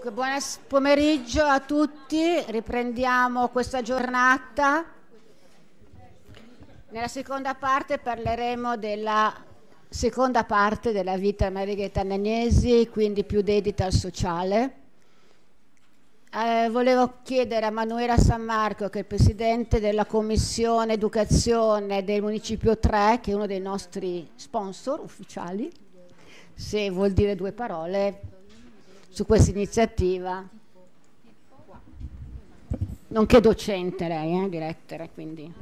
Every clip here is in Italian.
Dunque, buon pomeriggio a tutti, riprendiamo questa giornata. Nella seconda parte parleremo della seconda parte della vita Margherita Agnesi, quindi più dedita al sociale. Eh, volevo chiedere a Manuela San Marco, che è il presidente della Commissione Educazione del Municipio 3, che è uno dei nostri sponsor ufficiali, se vuol dire due parole su questa iniziativa, nonché docente lei eh, di lettere. Quindi.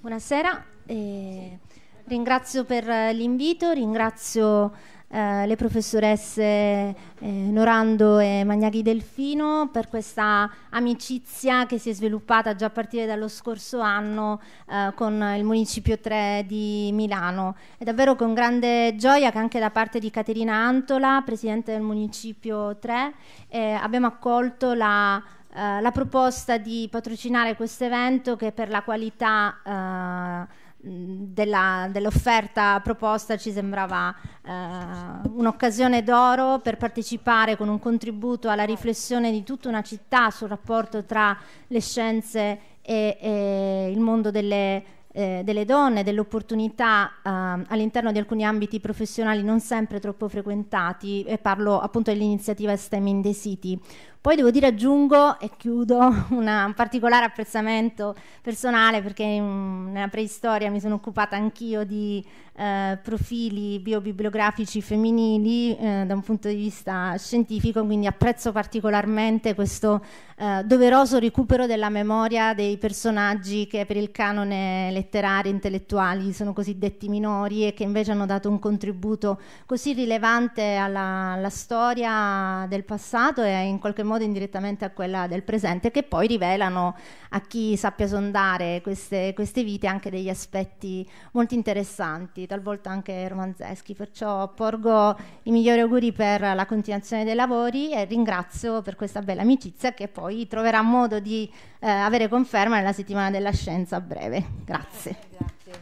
Buonasera, eh, ringrazio per eh, l'invito, ringrazio eh, le professoresse eh, Norando e Magnaghi Delfino per questa amicizia che si è sviluppata già a partire dallo scorso anno eh, con il Municipio 3 di Milano. È davvero con grande gioia che anche da parte di Caterina Antola, Presidente del Municipio 3, eh, abbiamo accolto la eh, la proposta di patrocinare questo evento che per la qualità eh, della, dell'offerta proposta ci sembrava eh, un'occasione d'oro per partecipare con un contributo alla riflessione di tutta una città sul rapporto tra le scienze e, e il mondo delle, eh, delle donne, dell'opportunità eh, all'interno di alcuni ambiti professionali non sempre troppo frequentati e parlo appunto dell'iniziativa STEM in the City, poi devo dire aggiungo e chiudo una, un particolare apprezzamento personale perché in, mm, nella preistoria mi sono occupata anch'io di eh, profili biobibliografici femminili eh, da un punto di vista scientifico, quindi apprezzo particolarmente questo eh, doveroso recupero della memoria dei personaggi che per il canone letterario e intellettuali sono cosiddetti minori e che invece hanno dato un contributo così rilevante alla, alla storia del passato e in qualche modo modo indirettamente a quella del presente, che poi rivelano a chi sappia sondare queste, queste vite anche degli aspetti molto interessanti, talvolta anche romanzeschi. Perciò porgo i migliori auguri per la continuazione dei lavori e ringrazio per questa bella amicizia che poi troverà modo di eh, avere conferma nella settimana della scienza a breve. Grazie. Grazie,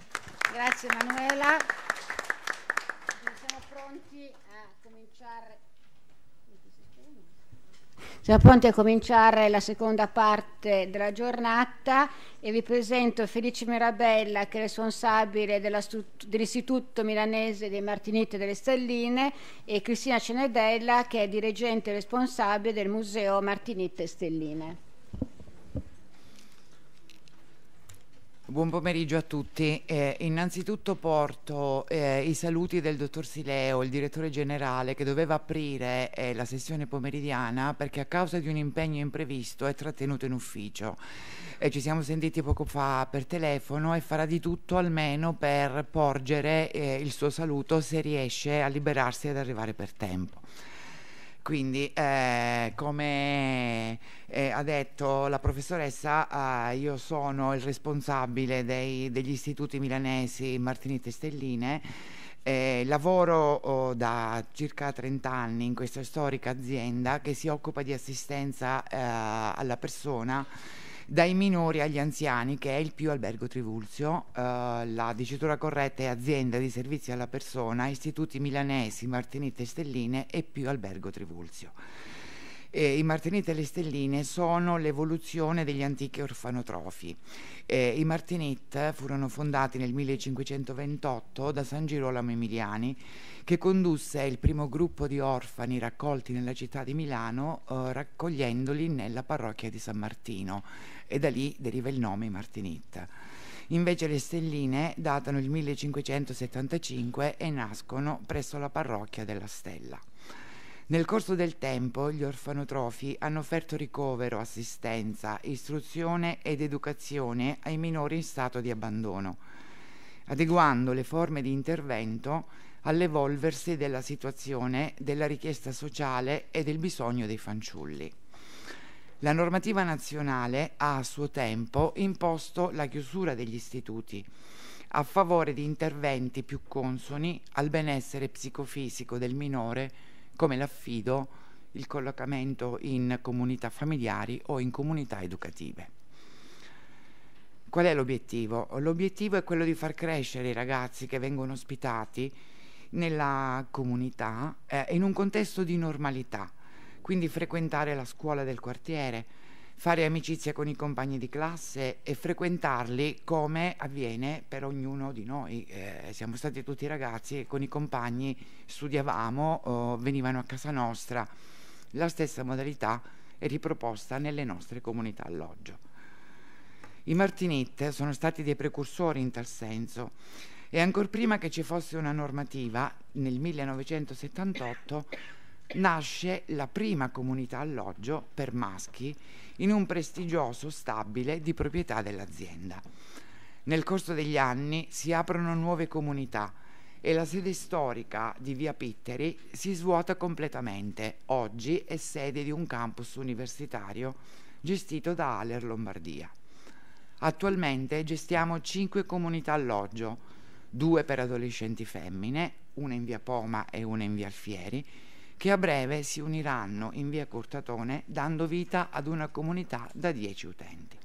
Grazie Manuela. Siamo pronti a cominciare la seconda parte della giornata e vi presento Felice Mirabella che è responsabile dell'Istituto Milanese dei Martiniti e delle Stelline e Cristina Cenedella che è dirigente responsabile del Museo Martiniti e Stelline. Buon pomeriggio a tutti. Eh, innanzitutto porto eh, i saluti del dottor Sileo, il direttore generale, che doveva aprire eh, la sessione pomeridiana perché a causa di un impegno imprevisto è trattenuto in ufficio. Eh, ci siamo sentiti poco fa per telefono e farà di tutto almeno per porgere eh, il suo saluto se riesce a liberarsi ed arrivare per tempo. Quindi, eh, come eh, ha detto la professoressa, eh, io sono il responsabile dei, degli istituti milanesi Martinite Stelline. Eh, lavoro oh, da circa 30 anni in questa storica azienda che si occupa di assistenza eh, alla persona dai minori agli anziani, che è il più albergo Trivulzio. Eh, la dicitura corretta è azienda di servizi alla persona, istituti milanesi, Martinite e Stelline e più albergo Trivulzio eh, i martiniti e le stelline sono l'evoluzione degli antichi orfanotrofi. Eh, I martinit furono fondati nel 1528 da San Girolamo Emiliani, che condusse il primo gruppo di orfani raccolti nella città di Milano, eh, raccogliendoli nella parrocchia di San Martino, e da lì deriva il nome martinit. Invece le stelline datano il 1575 e nascono presso la parrocchia della Stella. Nel corso del tempo gli orfanotrofi hanno offerto ricovero, assistenza, istruzione ed educazione ai minori in stato di abbandono, adeguando le forme di intervento all'evolversi della situazione, della richiesta sociale e del bisogno dei fanciulli. La normativa nazionale ha a suo tempo imposto la chiusura degli istituti a favore di interventi più consoni al benessere psicofisico del minore come l'affido, il collocamento in comunità familiari o in comunità educative. Qual è l'obiettivo? L'obiettivo è quello di far crescere i ragazzi che vengono ospitati nella comunità eh, in un contesto di normalità, quindi frequentare la scuola del quartiere, fare amicizia con i compagni di classe e frequentarli come avviene per ognuno di noi. Eh, siamo stati tutti ragazzi e con i compagni studiavamo, oh, venivano a casa nostra. La stessa modalità è riproposta nelle nostre comunità alloggio. I Martinit sono stati dei precursori in tal senso e ancora prima che ci fosse una normativa, nel 1978 nasce la prima comunità alloggio per maschi in un prestigioso stabile di proprietà dell'azienda. Nel corso degli anni si aprono nuove comunità e la sede storica di Via Pitteri si svuota completamente. Oggi è sede di un campus universitario gestito da Aller Lombardia. Attualmente gestiamo cinque comunità alloggio, due per adolescenti femmine, una in via Poma e una in via Alfieri, che a breve si uniranno in via Cortatone dando vita ad una comunità da 10 utenti.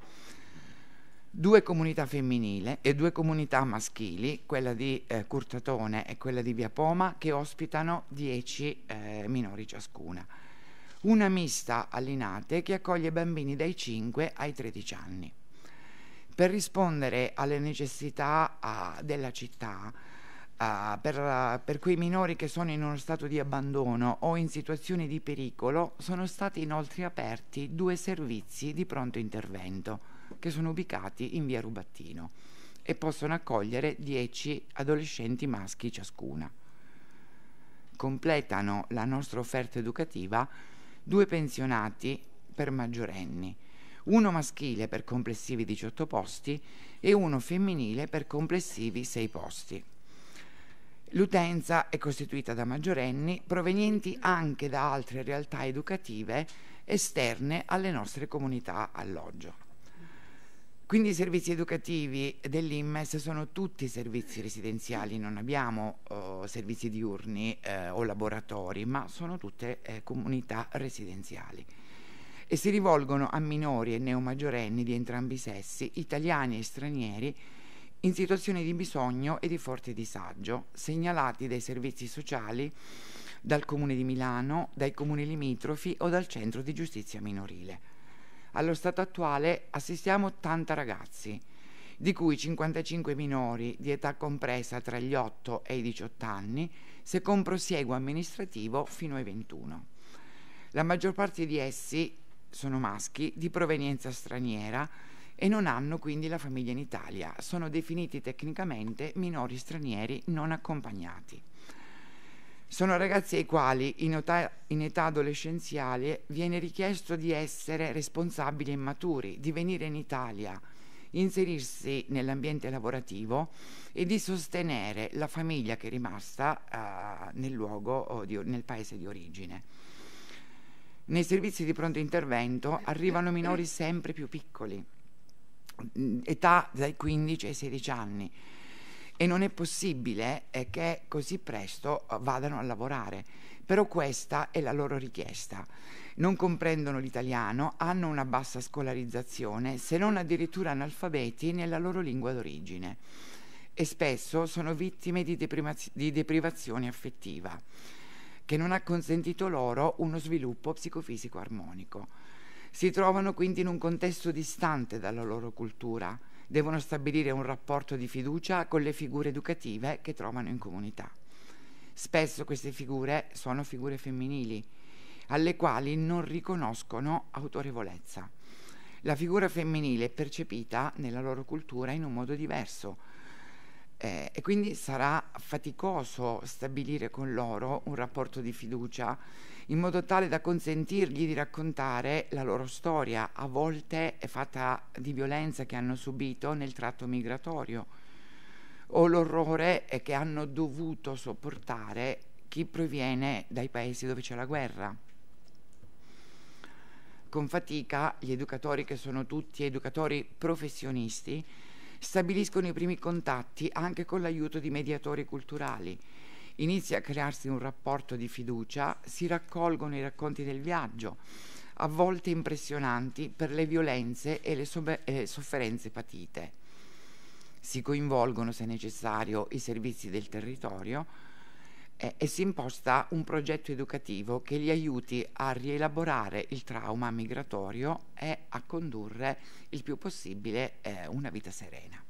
Due comunità femminili e due comunità maschili, quella di eh, Cortatone e quella di via Poma, che ospitano 10 eh, minori ciascuna. Una mista all'Inate che accoglie bambini dai 5 ai 13 anni. Per rispondere alle necessità a, ah, della città, uh, per, uh, per quei minori che sono in uno stato di abbandono o in situazioni di pericolo sono stati inoltre aperti due servizi di pronto intervento che sono ubicati in via Rubattino e possono accogliere 10 adolescenti maschi ciascuna. Completano la nostra offerta educativa due pensionati per maggiorenni, uno maschile per complessivi 18 posti e uno femminile per complessivi 6 posti. L'utenza è costituita da maggiorenni provenienti anche da altre realtà educative esterne alle nostre comunità alloggio. Quindi i servizi educativi dell'IMMES sono tutti servizi residenziali, non abbiamo eh, servizi diurni eh, o laboratori, ma sono tutte eh, comunità residenziali e si rivolgono a minori e neomaggiorenni di entrambi i sessi, italiani e stranieri, in situazioni di bisogno e di forte disagio, segnalati dai servizi sociali, dal Comune di Milano, dai comuni limitrofi o dal Centro di Giustizia Minorile. Allo stato attuale assistiamo 80 ragazzi, di cui 55 minori di età compresa tra gli 8 e i 18 anni, se con prosieguo amministrativo fino ai 21. La maggior parte di essi sono maschi di provenienza straniera, e non hanno quindi la famiglia in Italia. Sono definiti tecnicamente minori stranieri non accompagnati. Sono ragazzi ai quali in età, in età adolescenziale viene richiesto di essere responsabili e maturi, di venire in Italia, inserirsi nell'ambiente lavorativo e di sostenere la famiglia che è rimasta uh, nel luogo, di, nel paese di origine. Nei servizi di pronto intervento arrivano minori sempre più piccoli età dai 15 ai 16 anni e non è possibile eh, che così presto eh, vadano a lavorare, però questa è la loro richiesta. Non comprendono l'italiano, hanno una bassa scolarizzazione, se non addirittura analfabeti nella loro lingua d'origine e spesso sono vittime di, di deprivazione affettiva che non ha consentito loro uno sviluppo psicofisico armonico. Si trovano quindi in un contesto distante dalla loro cultura, devono stabilire un rapporto di fiducia con le figure educative che trovano in comunità. Spesso queste figure sono figure femminili, alle quali non riconoscono autorevolezza. La figura femminile è percepita nella loro cultura in un modo diverso eh, e quindi sarà faticoso stabilire con loro un rapporto di fiducia in modo tale da consentirgli di raccontare la loro storia, a volte è fatta di violenza che hanno subito nel tratto migratorio o l'orrore che hanno dovuto sopportare chi proviene dai paesi dove c'è la guerra. Con fatica gli educatori, che sono tutti educatori professionisti, stabiliscono i primi contatti anche con l'aiuto di mediatori culturali inizia a crearsi un rapporto di fiducia, si raccolgono i racconti del viaggio, a volte impressionanti per le violenze e le, sobe- e sofferenze patite. Si coinvolgono, se necessario, i servizi del territorio eh, e si imposta un progetto educativo che li aiuti a rielaborare il trauma migratorio e a condurre il più possibile eh, una vita serena.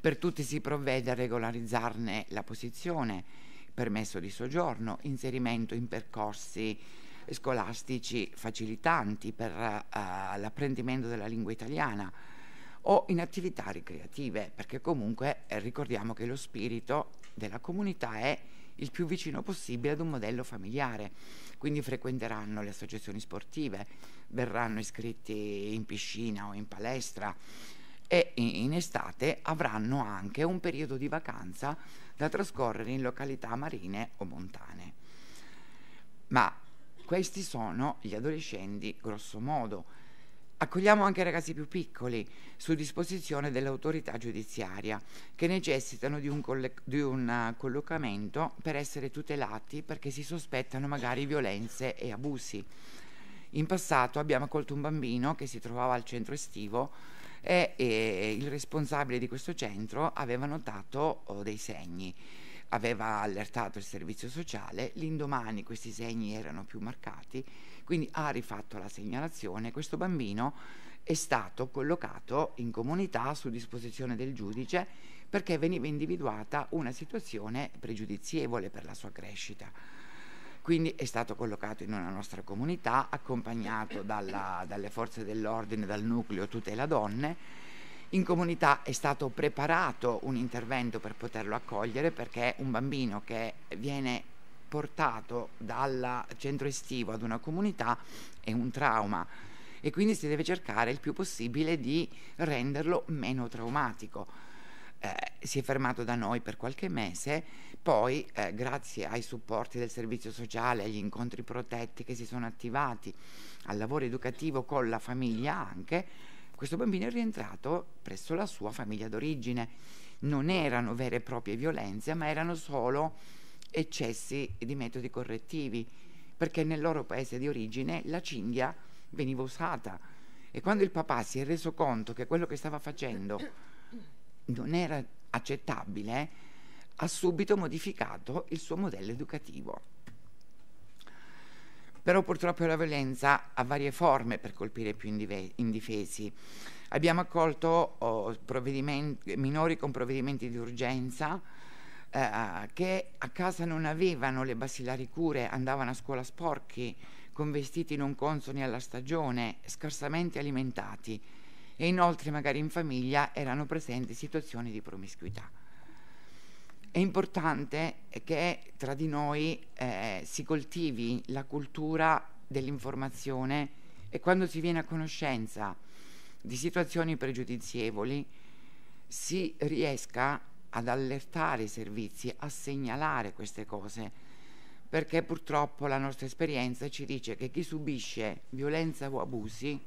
Per tutti si provvede a regolarizzarne la posizione permesso di soggiorno, inserimento in percorsi scolastici facilitanti per uh, l'apprendimento della lingua italiana o in attività ricreative, perché comunque eh, ricordiamo che lo spirito della comunità è il più vicino possibile ad un modello familiare, quindi frequenteranno le associazioni sportive, verranno iscritti in piscina o in palestra, e in estate avranno anche un periodo di vacanza da trascorrere in località marine o montane. Ma questi sono gli adolescenti grosso modo. Accogliamo anche ragazzi più piccoli su disposizione dell'autorità giudiziaria che necessitano di un, coll- di un, eh, collocamento per essere tutelati perché si sospettano magari violenze e abusi. In passato abbiamo accolto un bambino che si trovava al centro estivo e, eh, e il responsabile di questo centro aveva notato oh, dei segni aveva allertato il servizio sociale, l'indomani questi segni erano più marcati, quindi ha rifatto la segnalazione, questo bambino è stato collocato in comunità su disposizione del giudice perché veniva individuata una situazione pregiudizievole per la sua crescita. Quindi è stato collocato in una nostra comunità, accompagnato dalla, dalle forze dell'ordine, dal nucleo tutela donne. In comunità è stato preparato un intervento per poterlo accogliere perché un bambino che viene portato dal centro estivo ad una comunità è un trauma e quindi si deve cercare il più possibile di renderlo meno traumatico eh, si è fermato da noi per qualche mese, poi eh, grazie ai supporti del servizio sociale, agli incontri protetti che si sono attivati, al lavoro educativo con la famiglia anche, questo bambino è rientrato presso la sua famiglia d'origine. Non erano vere e proprie violenze, ma erano solo eccessi di metodi correttivi, perché nel loro paese di origine la cinghia veniva usata e quando il papà si è reso conto che quello che stava facendo non era accettabile, ha subito modificato il suo modello educativo. Però purtroppo la violenza ha varie forme per colpire più indifesi. Abbiamo accolto oh, minori con provvedimenti di urgenza eh, che a casa non avevano le basilari cure, andavano a scuola sporchi, con vestiti non consoni alla stagione, scarsamente alimentati e inoltre magari in famiglia erano presenti situazioni di promiscuità. È importante che tra di noi eh, si coltivi la cultura dell'informazione e quando si viene a conoscenza di situazioni pregiudizievoli si riesca ad allertare i servizi, a segnalare queste cose, perché purtroppo la nostra esperienza ci dice che chi subisce violenza o abusi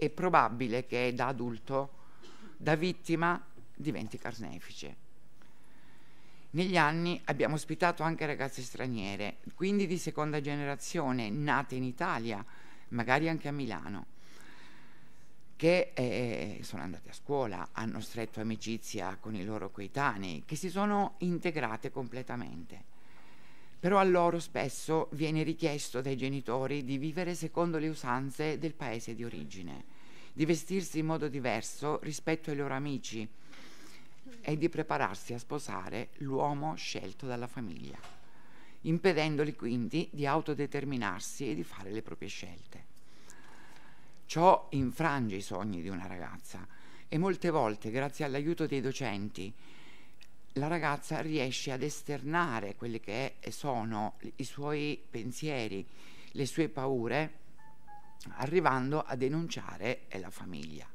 è probabile che da adulto, da vittima, diventi carnefice. Negli anni abbiamo ospitato anche ragazze straniere, quindi di seconda generazione, nate in Italia, magari anche a Milano, che eh, sono andate a scuola, hanno stretto amicizia con i loro coetanei, che si sono integrate completamente però a loro spesso viene richiesto dai genitori di vivere secondo le usanze del paese di origine, di vestirsi in modo diverso rispetto ai loro amici e di prepararsi a sposare l'uomo scelto dalla famiglia, impedendoli quindi di autodeterminarsi e di fare le proprie scelte. Ciò infrange i sogni di una ragazza e molte volte, grazie all'aiuto dei docenti, la ragazza riesce ad esternare quelli che sono i suoi pensieri, le sue paure, arrivando a denunciare la famiglia.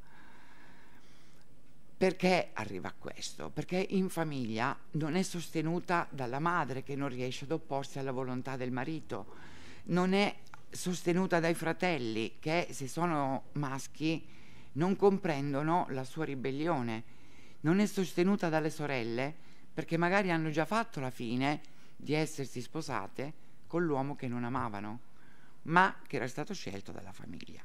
Perché arriva a questo? Perché in famiglia non è sostenuta dalla madre che non riesce ad opporsi alla volontà del marito, non è sostenuta dai fratelli che se sono maschi non comprendono la sua ribellione, non è sostenuta dalle sorelle perché magari hanno già fatto la fine di essersi sposate con l'uomo che non amavano, ma che era stato scelto dalla famiglia.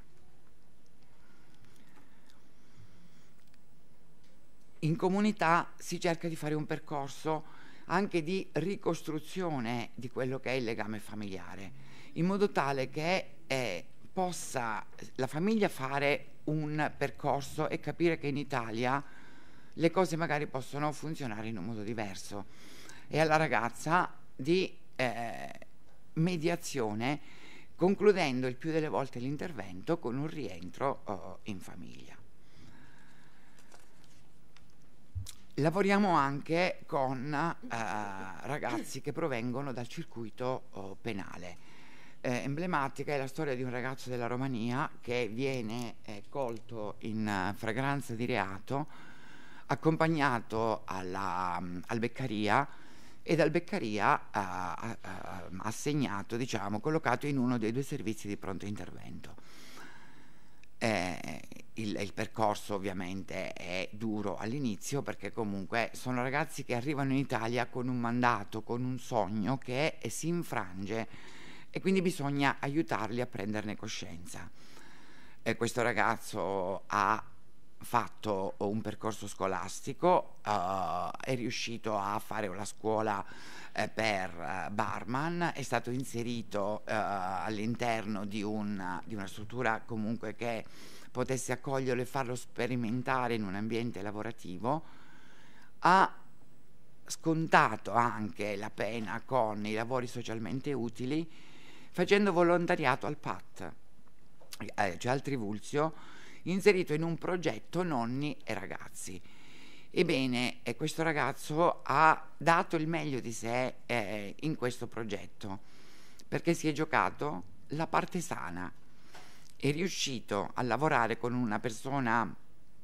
In comunità si cerca di fare un percorso anche di ricostruzione di quello che è il legame familiare, in modo tale che eh, possa la famiglia fare un percorso e capire che in Italia le cose magari possono funzionare in un modo diverso e alla ragazza di eh, mediazione concludendo il più delle volte l'intervento con un rientro oh, in famiglia. Lavoriamo anche con eh, ragazzi che provengono dal circuito oh, penale. Eh, emblematica è la storia di un ragazzo della Romania che viene eh, colto in eh, fragranza di reato accompagnato alla, al Beccaria e dal Beccaria uh, eh, uh, eh, assegnato, diciamo, collocato in uno dei due servizi di pronto intervento. Eh, il, il, percorso ovviamente è duro all'inizio perché comunque sono ragazzi che arrivano in Italia con un mandato, con un sogno che è, si infrange e quindi bisogna aiutarli a prenderne coscienza. Eh, questo ragazzo ha fatto un percorso scolastico, uh, è riuscito a fare la scuola eh, per uh, barman, è stato inserito uh, all'interno di, un, di una struttura comunque che potesse accoglierlo e farlo sperimentare in un ambiente lavorativo, ha scontato anche la pena con i lavori socialmente utili facendo volontariato al PAT, eh, cioè al Trivulzio, inserito in un progetto nonni e ragazzi. Ebbene, eh, questo ragazzo ha dato il meglio di sé eh, in questo progetto perché si è giocato la parte sana, è riuscito a lavorare con una persona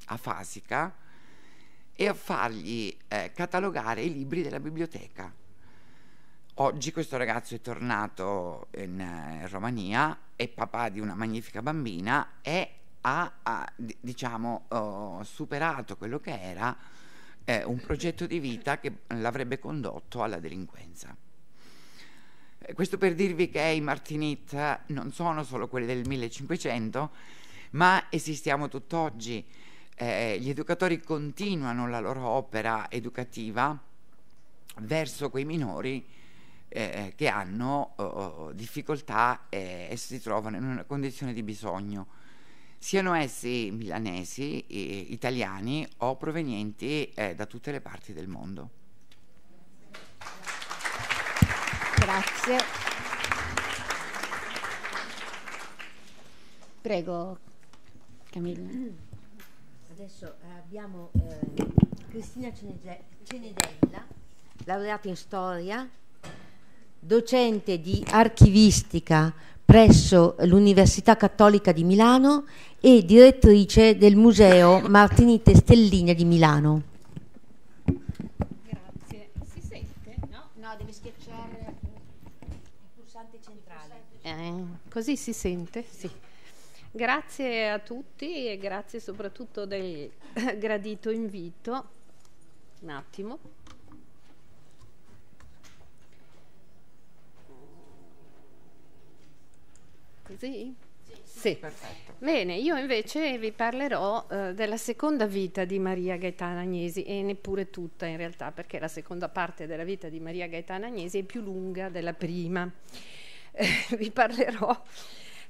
afasica e a fargli eh, catalogare i libri della biblioteca. Oggi questo ragazzo è tornato in, in eh, Romania, è papà di una magnifica bambina e ha, ha diciamo, oh, superato quello che era eh, un progetto di vita che l'avrebbe condotto alla delinquenza. Eh, questo per dirvi che i Martinit non sono solo quelli del 1500, ma esistiamo tutt'oggi. Eh, gli educatori continuano la loro opera educativa verso quei minori eh, che hanno oh, difficoltà e, eh, e si trovano in una condizione di bisogno siano essi milanesi, italiani o provenienti eh, da tutte le parti del mondo. Grazie. Prego, Camilla. Adesso eh, abbiamo eh, Cristina Cenedella, laureata in storia, docente di archivistica presso l'Università Cattolica di Milano e direttrice del Museo Martinite Stellina di Milano. Grazie. Si sente? No, no devi schiacciare il pulsante centrale. Eh, così si sente? Sì. Grazie a tutti e grazie soprattutto del gradito invito. Un attimo. Così? Sì. Perfetto. Bene, io invece vi parlerò eh, della seconda vita di Maria Gaetana Agnesi e neppure tutta in realtà, perché la seconda parte della vita di Maria Gaetana Agnesi è più lunga della prima. Eh, vi parlerò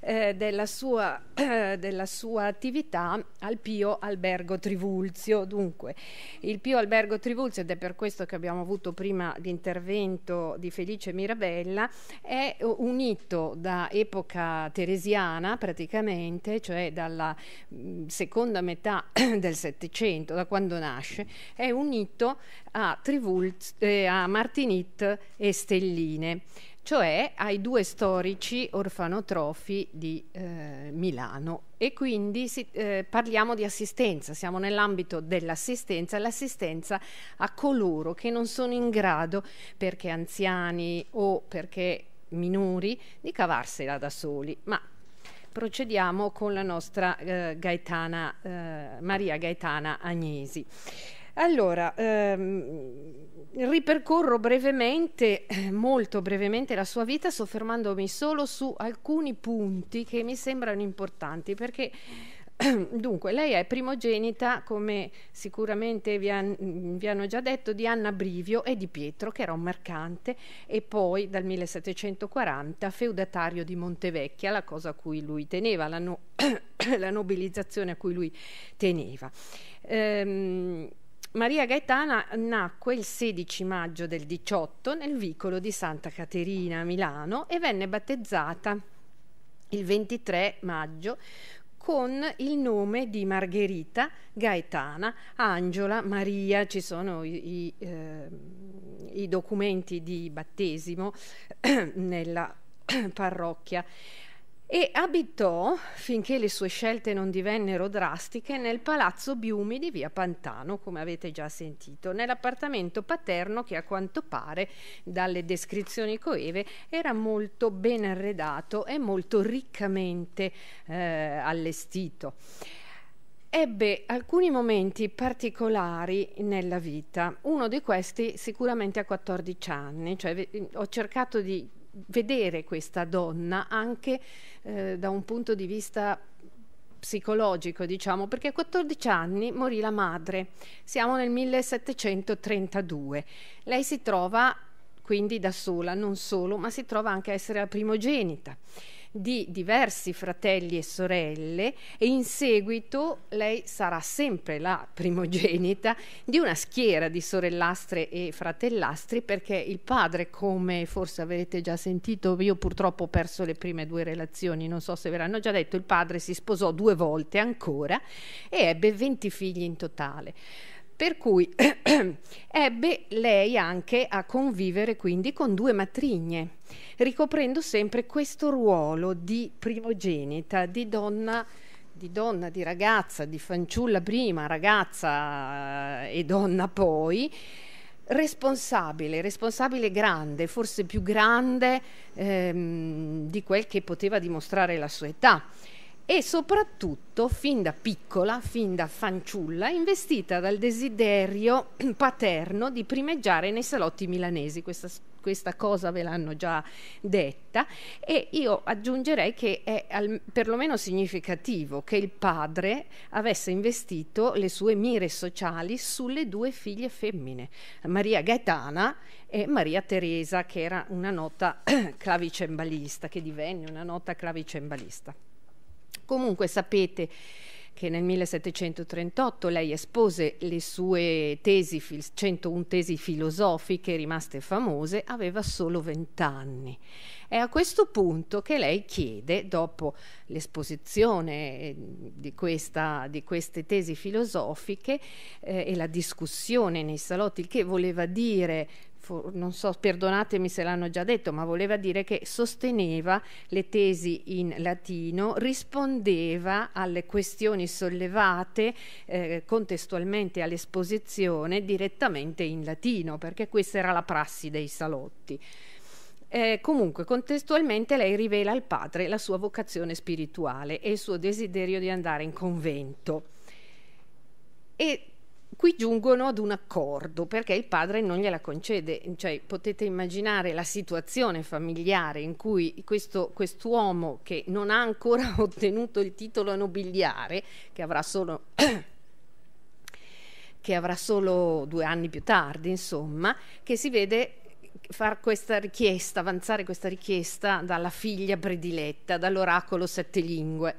eh, della, sua, eh, della, sua, attività al Pio Albergo Trivulzio. Dunque, il Pio Albergo Trivulzio, ed è per questo che abbiamo avuto prima l'intervento di Felice Mirabella, è unito da epoca teresiana praticamente, cioè dalla mm, seconda metà del Settecento, da quando nasce, è unito a, Trivulz, eh, a Martinit e Stelline cioè ai due storici orfanotrofi di eh, Milano. E quindi si, eh, parliamo di assistenza, siamo nell'ambito dell'assistenza, l'assistenza a coloro che non sono in grado, perché anziani o perché minori, di cavarsela da soli. Ma procediamo con la nostra eh, Gaetana, eh, Maria Gaetana Agnesi. Allora, ehm, ripercorro brevemente, eh, molto brevemente, la sua vita soffermandomi solo su alcuni punti che mi sembrano importanti perché Dunque, lei è primogenita, come sicuramente vi, han, vi, hanno già detto, di Anna Brivio e di Pietro, che era un mercante, e poi dal 1740 feudatario di Montevecchia, la cosa a cui lui teneva, la, no la nobilizzazione a cui lui teneva. Ehm, Maria Gaetana nacque il 16 maggio del 18 nel vicolo di Santa Caterina a Milano e venne battezzata il 23 maggio con il nome di Margherita Gaetana Angiola Maria. Ci sono i, i, eh, i documenti di battesimo nella parrocchia e abitò, finché le sue scelte non divennero drastiche, nel palazzo Biumi di via Pantano, come avete già sentito, nell'appartamento paterno che a quanto pare, dalle descrizioni coeve, era molto ben arredato e molto riccamente eh, allestito. Ebbe alcuni momenti particolari nella vita, uno di questi sicuramente a 14 anni, cioè ho cercato di vedere questa donna anche eh, da un punto di vista psicologico, diciamo, perché a 14 anni morì la madre. Siamo nel 1732. Lei si trova quindi da sola, non solo, ma si trova anche a essere la primogenita di diversi fratelli e sorelle e in seguito lei sarà sempre la primogenita di una schiera di sorellastre e fratellastri perché il padre, come forse avrete già sentito, io purtroppo ho perso le prime due relazioni, non so se ve l'hanno già detto, il padre si sposò due volte ancora e ebbe 20 figli in totale per cui ebbe lei anche a convivere quindi con due matrigne, ricoprendo sempre questo ruolo di primogenita, di donna di donna, di ragazza, di fanciulla prima, ragazza eh, e donna poi, responsabile, responsabile grande, forse più grande ehm, di quel che poteva dimostrare la sua età e soprattutto fin da piccola, fin da fanciulla, investita dal desiderio paterno di primeggiare nei salotti milanesi. Questa, questa cosa ve l'hanno già detta e io aggiungerei che è al, perlomeno significativo che il padre avesse investito le sue mire sociali sulle due figlie femmine, Maria Gaetana e Maria Teresa, che era una nota clavicembalista, che divenne una nota clavicembalista. Comunque sapete che nel 1738 lei espose le sue tesi, 101 tesi filosofiche rimaste famose, aveva solo 20 anni. È a questo punto che lei chiede, dopo l'esposizione eh, di, di, queste tesi filosofiche eh, e la discussione nei salotti, che voleva dire non so, perdonatemi se l'hanno già detto, ma voleva dire che sosteneva le tesi in latino, rispondeva alle questioni sollevate eh, contestualmente all'esposizione direttamente in latino, perché questa era la prassi dei salotti. Eh, comunque, contestualmente lei rivela al padre la sua vocazione spirituale e il suo desiderio di andare in convento. E Qui giungono ad un accordo perché il padre non gliela concede, cioè potete immaginare la situazione familiare in cui questo quest'uomo che non ha ancora ottenuto il titolo nobiliare, che avrà solo che avrà solo due anni più tardi, insomma, che si vede far questa richiesta, avanzare questa richiesta dalla figlia prediletta, dall'oracolo sette lingue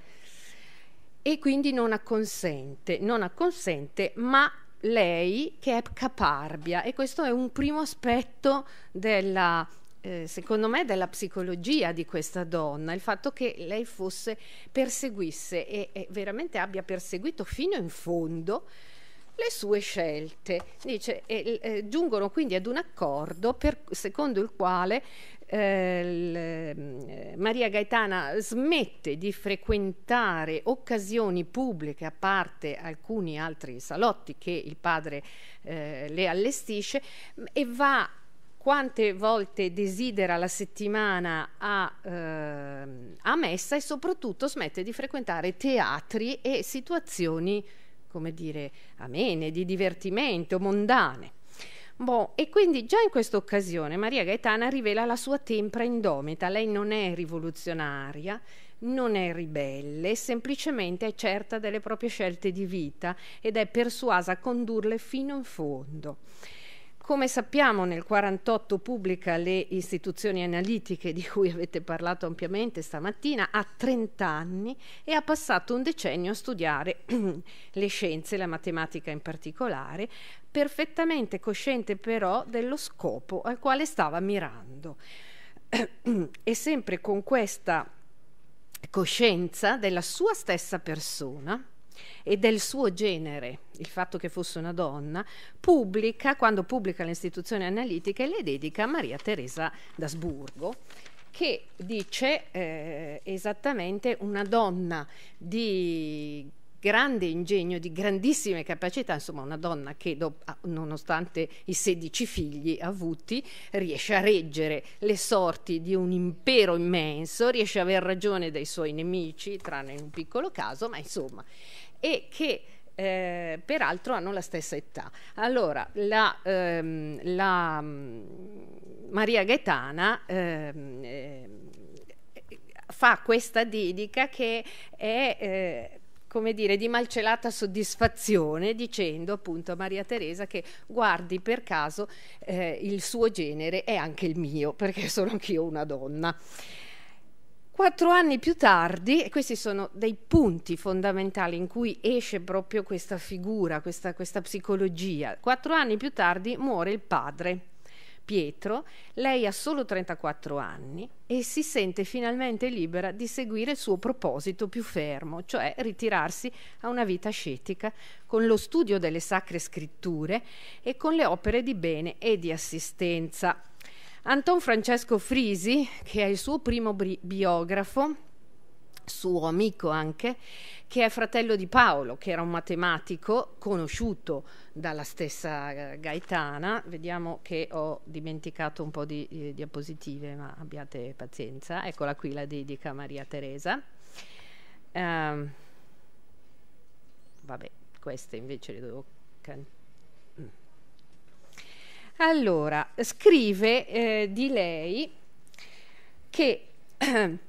e quindi non acconsente, non acconsente, ma lei che è caparbia e questo è un primo aspetto della eh, secondo me della psicologia di questa donna, il fatto che lei fosse perseguisse e, e veramente abbia perseguito fino in fondo le sue scelte. Dice, e, e, eh, giungono quindi ad un accordo per, secondo il quale eh, eh, Maria Gaetana smette di frequentare occasioni pubbliche, a parte alcuni altri salotti che il padre eh, le allestisce, e va quante volte desidera la settimana a, eh, a messa e soprattutto smette di frequentare teatri e situazioni, come dire, amene, di divertimento, mondane. Bon, e quindi già in questa occasione Maria Gaetana rivela la sua tempra indomita. Lei non è rivoluzionaria, non è ribelle, semplicemente è certa delle proprie scelte di vita ed è persuasa a condurle fino in fondo. Come sappiamo, nel 1948 pubblica le istituzioni analitiche di cui avete parlato ampiamente stamattina, ha 30 anni e ha passato un decennio a studiare le scienze, la matematica in particolare, perfettamente cosciente però dello scopo al quale stava mirando. E sempre con questa coscienza della sua stessa persona e del suo genere, il fatto che fosse una donna, pubblica, quando pubblica le istituzioni analitiche, le dedica a Maria Teresa d'Asburgo, che dice eh, esattamente una donna di grande ingegno, di grandissime capacità, insomma una donna che ah, nonostante i 16 figli avuti riesce a reggere le sorti di un impero immenso, riesce a aver ragione dei suoi nemici, tranne in un piccolo caso, ma insomma, e che eh, peraltro hanno la stessa età. Allora, la, ehm, la mm, Maria Gaetana ehm, eh, fa questa dedica che è... Eh, come dire, di malcelata soddisfazione dicendo appunto a Maria Teresa che guardi per caso eh, il suo genere è anche il mio, perché sono anch'io una donna. Quattro anni più tardi, e questi sono dei punti fondamentali in cui esce proprio questa figura, questa, questa psicologia, quattro anni più tardi muore il padre Pietro, lei ha solo 34 anni e si sente finalmente libera di seguire il suo proposito più fermo, cioè ritirarsi a una vita ascetica con lo studio delle sacre scritture e con le opere di bene e di assistenza. Anton Francesco Frisi, che è il suo primo biografo, suo amico anche, che è fratello di Paolo, che era un matematico conosciuto dalla stessa eh, Gaetana. Vediamo che ho dimenticato un po' di eh, diapositive, ma abbiate pazienza. Eccola qui, la dedica a Maria Teresa. Um, vabbè, queste invece le devo cantare. Mm. Allora, scrive eh, di lei che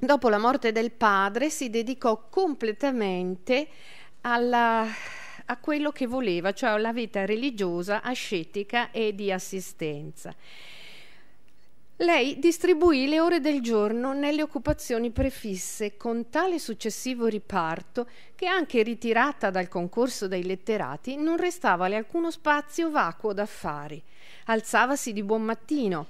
Dopo la morte del padre si dedicò completamente alla, a quello che voleva, cioè alla vita religiosa, ascetica e di assistenza. Lei distribuì le ore del giorno nelle occupazioni prefisse con tale successivo riparto che anche ritirata dal concorso dei letterati non restavale alcuno spazio vacuo d'affari. Alzavasi di buon mattino,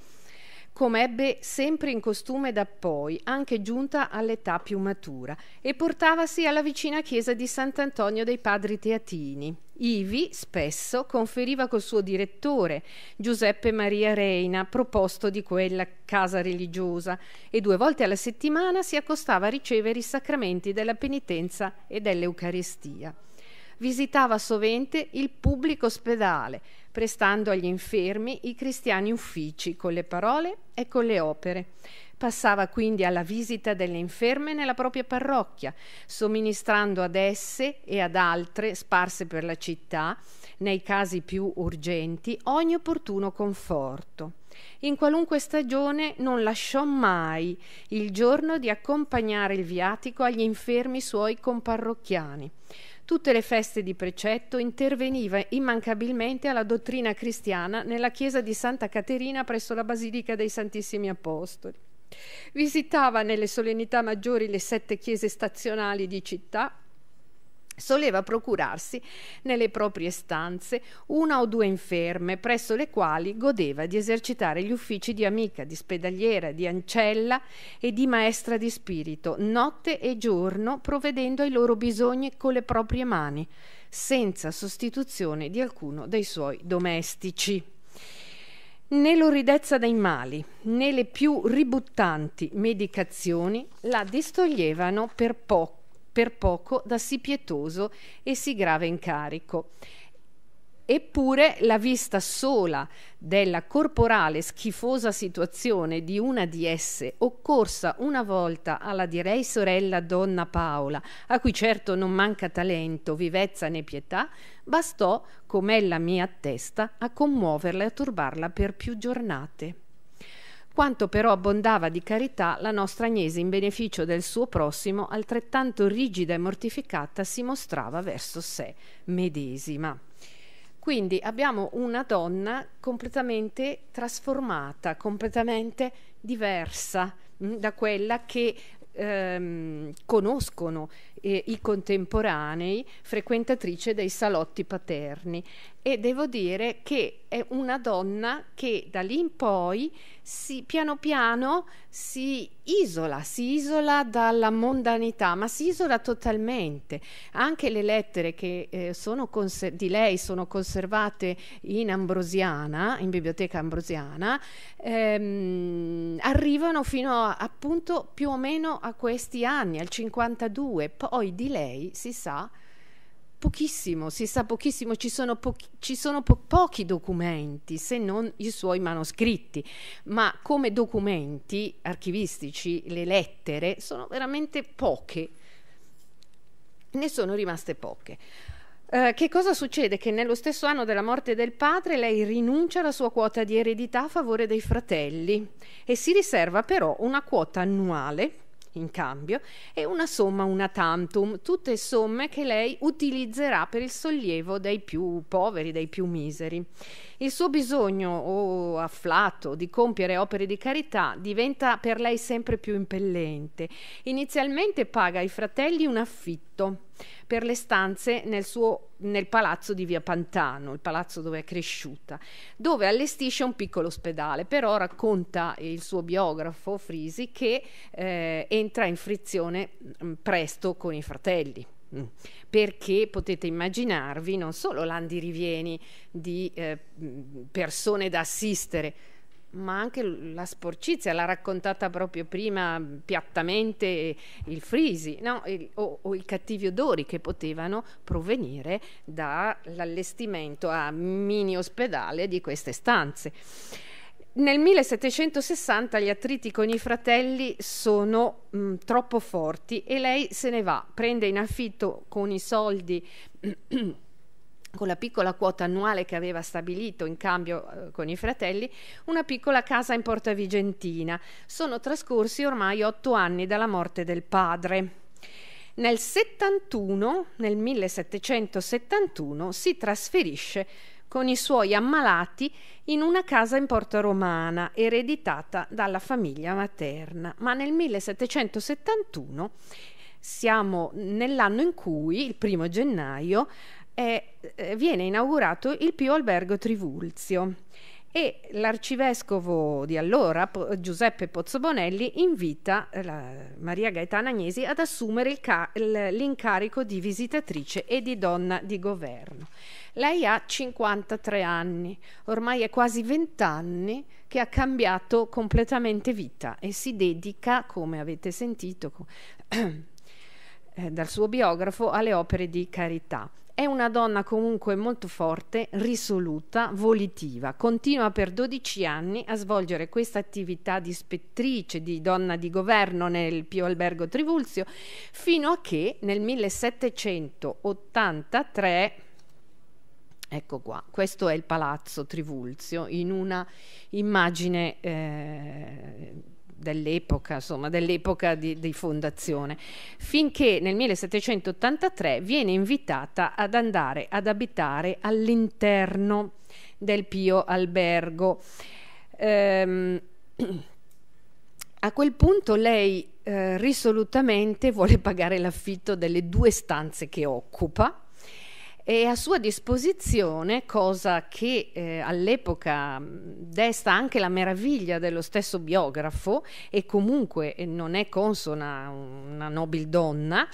come ebbe sempre in costume da poi, anche giunta all'età più matura, e portavasi alla vicina chiesa di Sant'Antonio dei Padri Teatini. Ivi spesso conferiva col suo direttore, Giuseppe Maria Reina, proposto di quella casa religiosa, e due volte alla settimana si accostava a ricevere i sacramenti della penitenza e dell'Eucaristia visitava sovente il pubblico ospedale, prestando agli infermi i cristiani uffici con le parole e con le opere. Passava quindi alla visita delle inferme nella propria parrocchia, somministrando ad esse e ad altre sparse per la città, nei casi più urgenti, ogni opportuno conforto. In qualunque stagione non lasciò mai il giorno di accompagnare il viatico agli infermi suoi comparrocchiani. Tutte le feste di precetto interveniva immancabilmente alla dottrina cristiana nella chiesa di Santa Caterina presso la Basilica dei Santissimi Apostoli. Visitava nelle solennità maggiori le sette chiese stazionali di città soleva procurarsi nelle proprie stanze una o due inferme presso le quali godeva di esercitare gli uffici di amica, di spedaliera, di ancella e di maestra di spirito, notte e giorno provvedendo ai loro bisogni con le proprie mani, senza sostituzione di alcuno dei suoi domestici. Né l'orridezza dei mali, né le più ributtanti medicazioni la distoglievano per poco per poco da sì pietoso e sì grave incarico. Eppure la vista sola della corporale schifosa situazione di una di esse, occorsa una volta alla direi sorella donna Paola, a cui certo non manca talento, vivezza né pietà, bastò, la mi attesta, a commuoverla e a turbarla per più giornate quanto però abbondava di carità la nostra Agnese in beneficio del suo prossimo, altrettanto rigida e mortificata si mostrava verso sé medesima. Quindi abbiamo una donna completamente trasformata, completamente diversa mh, mm, da quella che ehm, conoscono eh, i contemporanei, frequentatrice dei salotti paterni e devo dire che è una donna che da lì in poi si, piano piano si isola, si isola dalla mondanità, ma si isola totalmente. Anche le lettere che eh, sono di lei sono conservate in Ambrosiana, in biblioteca ambrosiana, ehm, arrivano fino a, appunto più o meno a questi anni, al 52. Poi poi di lei si sa pochissimo, si sa pochissimo, ci sono, pochi, ci sono po- pochi documenti se non i suoi manoscritti, ma come documenti archivistici le lettere sono veramente poche, ne sono rimaste poche. Uh, che cosa succede? Che nello stesso anno della morte del padre lei rinuncia alla sua quota di eredità a favore dei fratelli e si riserva però una quota annuale in cambio e una somma una tantum, tutte somme che lei utilizzerà per il sollievo dei più poveri, dei più miseri. Il suo bisogno o oh, afflato di compiere opere di carità diventa per lei sempre più impellente. Inizialmente paga ai fratelli un affitto per le stanze nel, suo, nel palazzo di via Pantano, il palazzo dove è cresciuta, dove allestisce un piccolo ospedale. Però racconta il suo biografo Frisi che eh, entra in frizione mh, mm, presto con i fratelli mm. perché potete immaginarvi non solo l'andirivieni di eh, mm, persone da assistere, ma anche la sporcizia, l'ha raccontata proprio prima piattamente il frisi, no? il, o, o, i cattivi odori che potevano provenire dall'allestimento a mini ospedale di queste stanze. Nel 1760 gli attriti con i fratelli sono mh, troppo forti e lei se ne va, prende in affitto con i soldi con la piccola quota annuale che aveva stabilito in cambio eh, con i fratelli, una piccola casa in Porta Vigentina. Sono trascorsi ormai otto anni dalla morte del padre. Nel 71, nel 1771, si trasferisce con i suoi ammalati in una casa in Porta Romana, ereditata dalla famiglia materna. Ma nel 1771 siamo nell'anno in cui, il primo gennaio, eh, viene inaugurato il Pio Albergo Trivulzio e l'arcivescovo di allora, Giuseppe Pozzobonelli, invita eh, Maria Gaetana Agnesi ad assumere l'incarico di visitatrice e di donna di governo. Lei ha 53 anni, ormai è quasi 20 anni che ha cambiato completamente vita e si dedica, come avete sentito, eh, dal suo biografo alle opere di carità. È una donna comunque molto forte, risoluta, volitiva. Continua per 12 anni a svolgere questa attività di ispettrice, di donna di governo nel Pio Albergo Trivulzio, fino a che nel 1783 Ecco qua, questo è il palazzo Trivulzio in una immagine eh, dell'epoca, insomma, dell'epoca di, di, fondazione, finché nel 1783 viene invitata ad andare ad abitare all'interno del Pio Albergo. Ehm, a quel punto lei eh, risolutamente vuole pagare l'affitto delle due stanze che occupa e a sua disposizione, cosa che eh, all'epoca mm, desta anche la meraviglia dello stesso biografo e comunque eh, non è consona una nobile donna,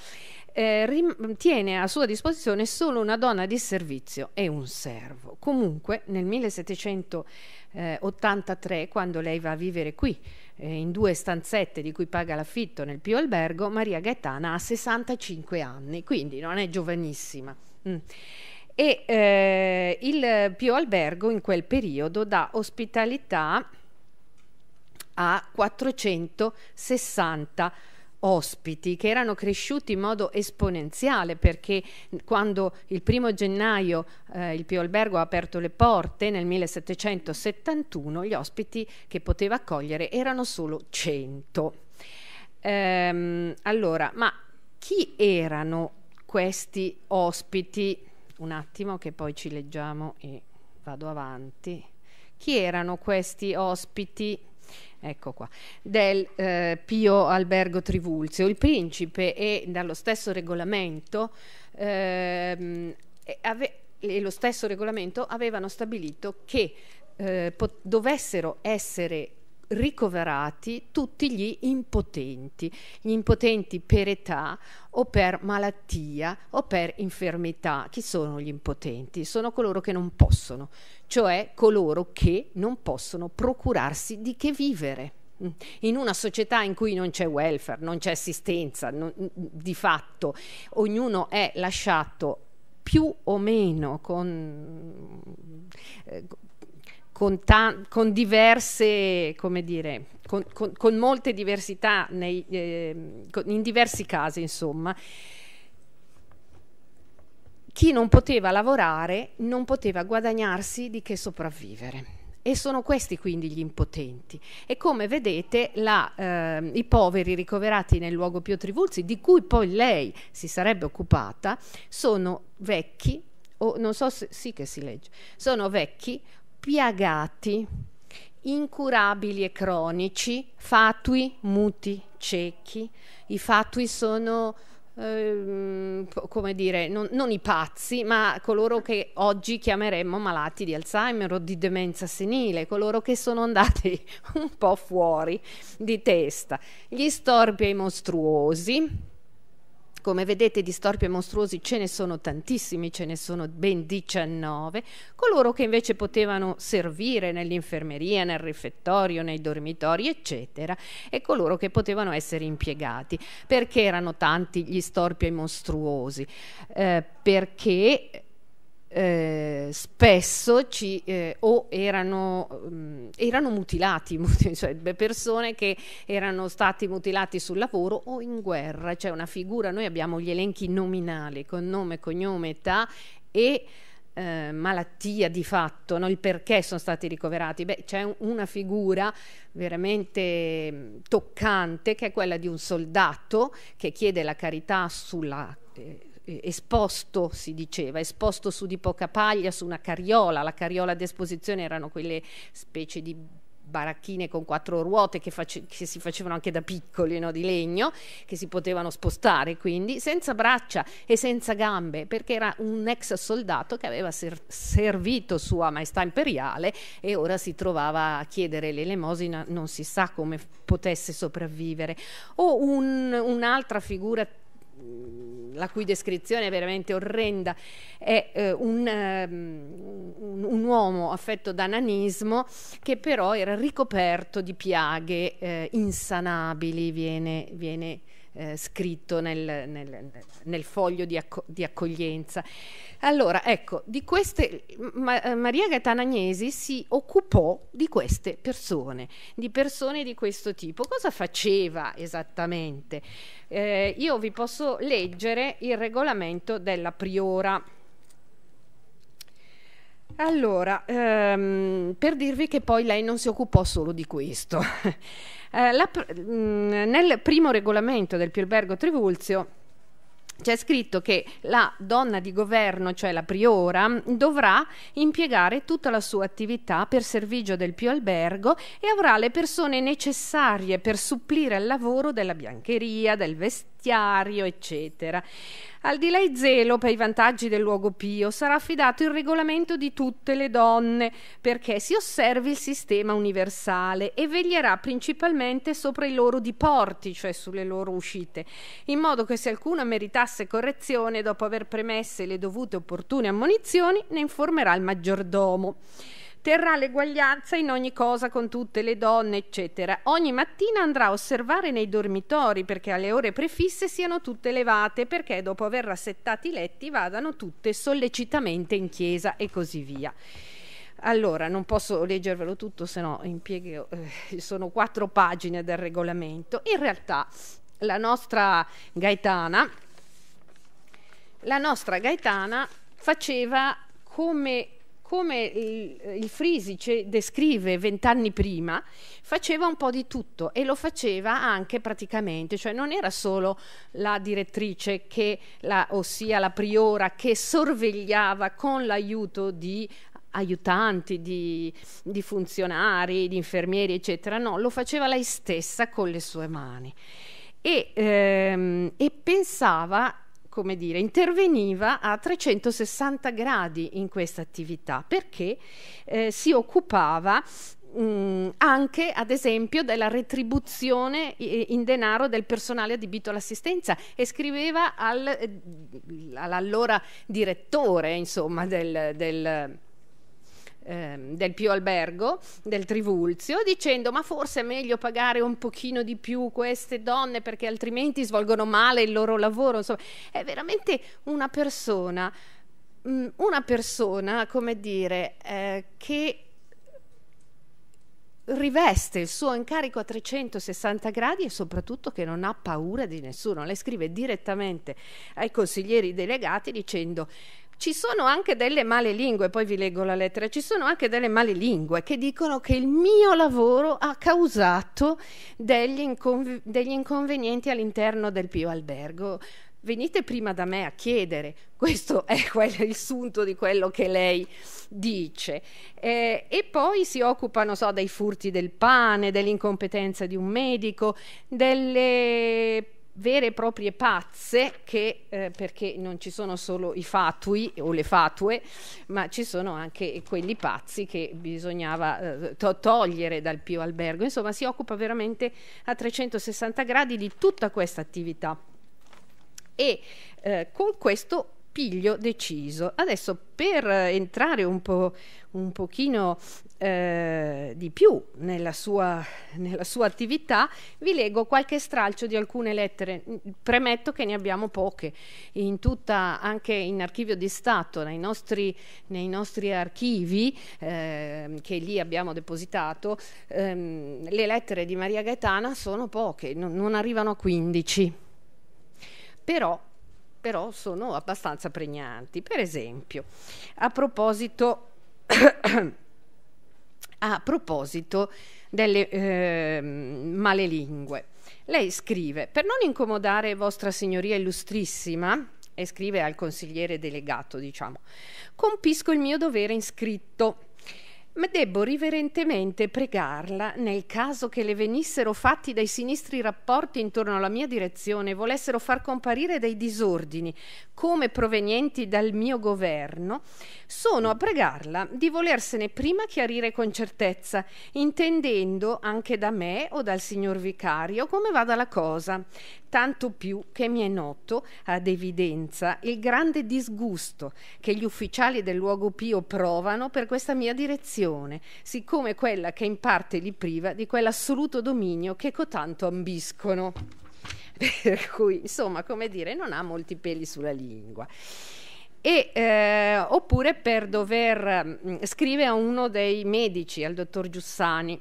eh, tiene a sua disposizione solo una donna di servizio e un servo. Comunque nel 1783, quando lei va a vivere qui, eh, in due stanzette di cui paga l'affitto nel Pio Albergo, Maria Gaetana ha 65 anni, quindi non è giovanissima. Mm. E eh, il Pio Albergo in quel periodo dà ospitalità a 460 ospiti che erano cresciuti in modo esponenziale perché quando il primo gennaio eh, il Pio Albergo ha aperto le porte nel 1771 gli ospiti che poteva accogliere erano solo 100. Ehm, allora, ma chi erano questi ospiti. Un attimo che poi ci leggiamo e vado avanti. Chi erano questi ospiti? Ecco qua, del eh, Pio Albergo Trivulzio. Il principe e dallo stesso regolamento eh, e lo stesso regolamento avevano stabilito che eh, dovessero essere ricoverati tutti gli impotenti, gli impotenti per età o per malattia o per infermità. Chi sono gli impotenti? Sono coloro che non possono, cioè coloro che non possono procurarsi di che vivere. Mm. In una società in cui non c'è welfare, non c'è assistenza, non, mm, mm, di fatto ognuno è lasciato più o meno con... Eh, con, con diverse, come dire, con, con, con molte diversità nei, eh, in diversi casi, insomma. Chi non poteva lavorare non poteva guadagnarsi di che sopravvivere e sono questi quindi gli impotenti. E come vedete la, eh, i poveri ricoverati nel luogo più Trivulzi, di cui poi lei si sarebbe occupata, sono vecchi, o non so se sì che si legge, sono vecchi piagati, incurabili e cronici, fatui, muti, ciechi. I fatui sono eh, come dire, non, non, i pazzi, ma coloro che oggi chiameremmo malati di Alzheimer o di demenza senile, coloro che sono andati un po' fuori di testa. Gli storpi e i mostruosi, come vedete di storpie mostruosi ce ne sono tantissimi, ce ne sono ben 19. Coloro che invece potevano servire nell'infermeria, nel refettorio, nei dormitori, eccetera, e coloro che potevano essere impiegati. Perché erano tanti gli storpi mostruosi? Eh, perché eh, spesso ci, eh, o erano, mh, mm, erano mutilati, cioè persone che erano stati mutilati sul lavoro o in guerra, cioè una figura, noi abbiamo gli elenchi nominali con nome, cognome, età e eh, malattia di fatto, no? il perché sono stati ricoverati. Beh, c'è una figura veramente mm, toccante che è quella di un soldato che chiede la carità sulla... Eh, eh, esposto, si diceva, esposto su di poca paglia, su una carriola. La carriola d'esposizione erano quelle specie di baracchine con quattro ruote che, face- che, si facevano anche da piccoli, no? di legno, che si potevano spostare quindi, senza braccia e senza gambe, perché era un ex soldato che aveva ser- servito Sua Maestà Imperiale e ora si trovava a chiedere l'elemosina, non si sa come potesse sopravvivere. O un, un'altra figura Mm, la cui descrizione è veramente orrenda, è eh, un, um, un, uomo affetto da nanismo che però era ricoperto di piaghe eh, insanabili, viene, viene eh, scritto nel, nel, nel foglio di, acco di, accoglienza. Allora, ecco, di queste, ma, Maria Gaetana Agnesi si occupò di queste persone, di persone di questo tipo. Cosa faceva esattamente? Eh, io vi posso leggere il regolamento della priora allora, ehm, per dirvi che poi lei non si occupò solo di questo. eh, la, mh, mm, nel primo regolamento del Piolbergo Trivulzio c'è scritto che la donna di governo, cioè la priora, dovrà impiegare tutta la sua attività per servizio del più albergo e avrà le persone necessarie per supplire al lavoro della biancheria, del vestito vestiario, eccetera. Al di là di zelo per i vantaggi del luogo pio sarà affidato il regolamento di tutte le donne perché si osservi il sistema universale e veglierà principalmente sopra i loro diporti, cioè sulle loro uscite, in modo che se alcuna meritasse correzione dopo aver premesse le dovute opportune ammonizioni ne informerà il maggiordomo terrà l'eguaglianza in ogni cosa con tutte le donne, eccetera. Ogni mattina andrà a osservare nei dormitori perché alle ore prefisse siano tutte levate, perché dopo aver rassettati i letti vadano tutte sollecitamente in chiesa e così via. Allora, non posso leggervelo tutto, se no impiego, eh, sono quattro pagine del regolamento. In realtà la nostra Gaetana, la nostra Gaetana faceva come come il, il Frisice descrive vent'anni prima, faceva un po' di tutto e lo faceva anche praticamente, cioè non era solo la direttrice, che la, ossia la priora, che sorvegliava con l'aiuto di aiutanti, di, di, funzionari, di infermieri, eccetera. No, lo faceva lei stessa con le sue mani. E, ehm, e pensava come dire, interveniva a 360 gradi in questa attività perché eh, si occupava Mm, anche ad esempio della retribuzione in denaro del personale adibito all'assistenza e scriveva al, eh, all'allora direttore insomma, del, del, Ehm, del Pio Albergo, del Trivulzio, dicendo ma forse è meglio pagare un pochino di più queste donne perché altrimenti svolgono male il loro lavoro. Insomma, è veramente una persona, mm, una persona, come dire, eh, che riveste il suo incarico a 360 gradi e soprattutto che non ha paura di nessuno. Lei scrive direttamente ai consiglieri delegati dicendo ci sono anche delle male lingue, poi vi leggo la lettera, ci sono anche delle male lingue che dicono che il mio lavoro ha causato degli, inconv degli inconvenienti all'interno del Pio Albergo venite prima da me a chiedere, questo è quel, il sunto di quello che lei dice. Eh, e poi si occupano, so, dei furti del pane, dell'incompetenza di un medico, delle vere e proprie pazze che, eh, perché non ci sono solo i fatui o le fatue, ma ci sono anche quelli pazzi che bisognava eh, to- togliere dal Pio Albergo. Insomma, si occupa veramente a 360 gradi di tutta questa attività. E eh, con questo piglio deciso. Adesso per entrare un po' un pochino eh, di più nella sua, nella sua, attività, vi leggo qualche stralcio di alcune lettere. Premetto che ne abbiamo poche, in tutta, anche in archivio di Stato, nei nostri, nei nostri archivi eh, che lì abbiamo depositato, ehm, le lettere di Maria Gaetana sono poche, non, non arrivano a 15. Però però sono abbastanza pregnanti. Per esempio, a proposito, a proposito delle eh, lingue, lei scrive, per non incomodare vostra signoria illustrissima, e scrive al consigliere delegato, diciamo, compisco il mio dovere in scritto ma debbo riverentemente pregarla, nel caso che le venissero fatti dai sinistri rapporti intorno alla mia direzione, e volessero far comparire dei disordini come provenienti dal mio governo, sono a pregarla di volersene prima chiarire con certezza, intendendo anche da me o dal signor vicario come vada la cosa, tanto più che mi è noto ad evidenza il grande disgusto che gli ufficiali del luogo pio provano per questa mia direzione ambizione, siccome quella che in parte li priva di quell'assoluto dominio che cotanto ambiscono. Per cui, insomma, come dire, non ha molti peli sulla lingua. E, eh, oppure per dover mh, mm, scrive a uno dei medici, al dottor Giussani.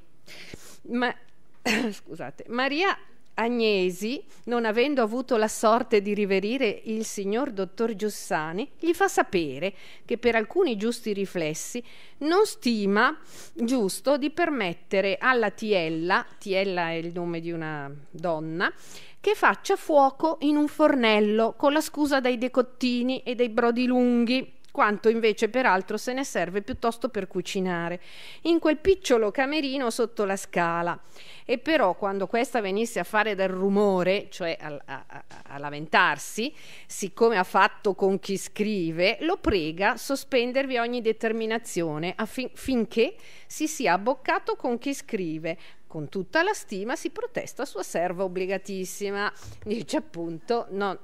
Ma, scusate, Maria Agnesi, non avendo avuto la sorte di riverire il signor dottor Giussani, gli fa sapere che per alcuni giusti riflessi non stima giusto di permettere alla Tiella, Tiella è il nome di una donna, che faccia fuoco in un fornello con la scusa dei decottini e dei brodi lunghi quanto invece peraltro se ne serve piuttosto per cucinare, in quel piccolo camerino sotto la scala. E però quando questa venisse a fare del rumore, cioè a, a, a, a lamentarsi, siccome ha fatto con chi scrive, lo prega sospendervi ogni determinazione affin- finché si sia abboccato con chi scrive, con tutta la stima si protesta sua serva obbligatissima. Dice appunto, no,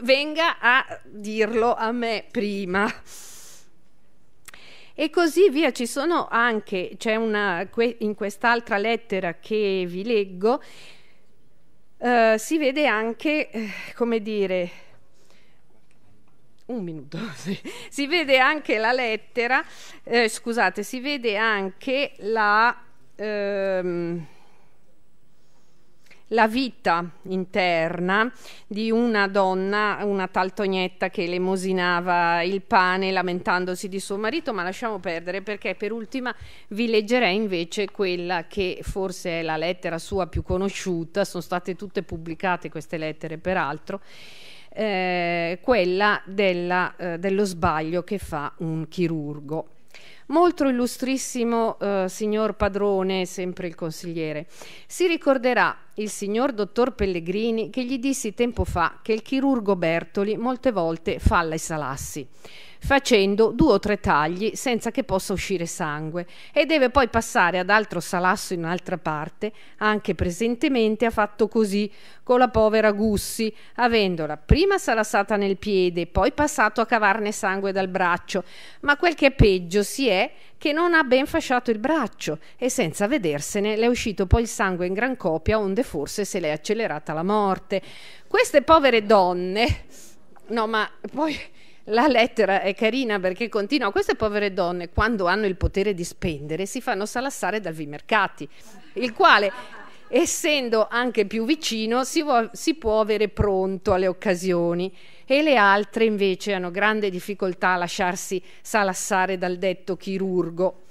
venga a dirlo a me prima. E così via, ci sono anche, c'è una, in quest'altra lettera che vi leggo, eh, si vede anche, eh, come dire, un minuto, sì. si vede anche la lettera, eh, scusate, si vede anche la... Ehm, la vita interna di una donna, una tal Tognetta che lemosinava il pane lamentandosi di suo marito, ma lasciamo perdere perché per ultima vi leggerei invece quella che forse è la lettera sua più conosciuta, sono state tutte pubblicate queste lettere peraltro. Eh, quella della, eh, dello sbaglio che fa un chirurgo. Molto illustrissimo eh, signor padrone, sempre il consigliere, si ricorderà il signor dottor Pellegrini che gli dissi tempo fa che il chirurgo Bertoli molte volte falla i salassi facendo due o tre tagli senza che possa uscire sangue e deve poi passare ad altro salasso in un'altra parte. Anche presentemente ha fatto così con la povera Gussi, avendola prima salassata nel piede, poi passato a cavarne sangue dal braccio. Ma quel che è peggio si è che non ha ben fasciato il braccio e senza vedersene le è uscito poi il sangue in gran copia onde forse se le è accelerata la morte. Queste povere donne... No, ma poi la lettera è carina perché continua. Queste povere donne, quando hanno il potere di spendere, si fanno salassare dal Vimercati, il quale essendo anche più vicino, si, si, può avere pronto alle occasioni e le altre invece hanno grande difficoltà a lasciarsi salassare dal detto chirurgo.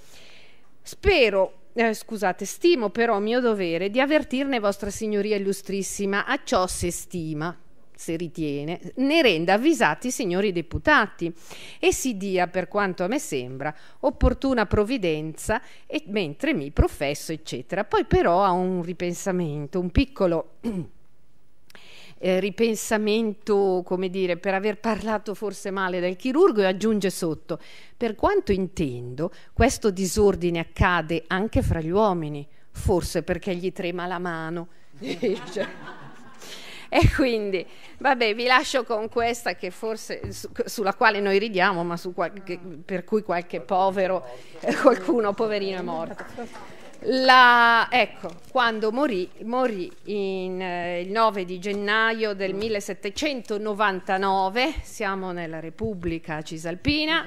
Spero eh, scusate, stimo però mio dovere di avvertirne vostra signoria illustrissima a ciò se stima se ritiene, ne renda avvisati i signori deputati e si dia, per quanto a me sembra, opportuna provvidenza e, mentre mi professo, eccetera. Poi però ha un ripensamento, un piccolo eh, ripensamento, come dire, per aver parlato forse male del chirurgo e aggiunge sotto, per quanto intendo, questo disordine accade anche fra gli uomini, forse perché gli trema la mano. Cioè. E quindi, vabbè, vi lascio con questa che forse su, sulla quale noi ridiamo, ma su qualche, per cui qualche povero, eh, qualcuno poverino è morto. La, ecco, quando morì, morì in, eh, il 9 di gennaio del 1799, siamo nella Repubblica Cisalpina,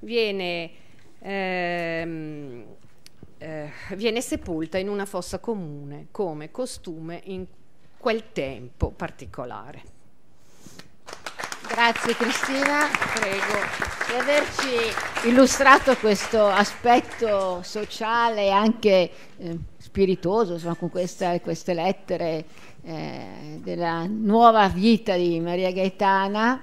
viene, ehm, eh, viene sepolta in una fossa comune come costume in quel tempo particolare. Grazie Cristina, prego, di averci illustrato questo aspetto sociale e anche eh, spiritoso, insomma, con questa, queste lettere eh, della nuova vita di Maria Gaetana.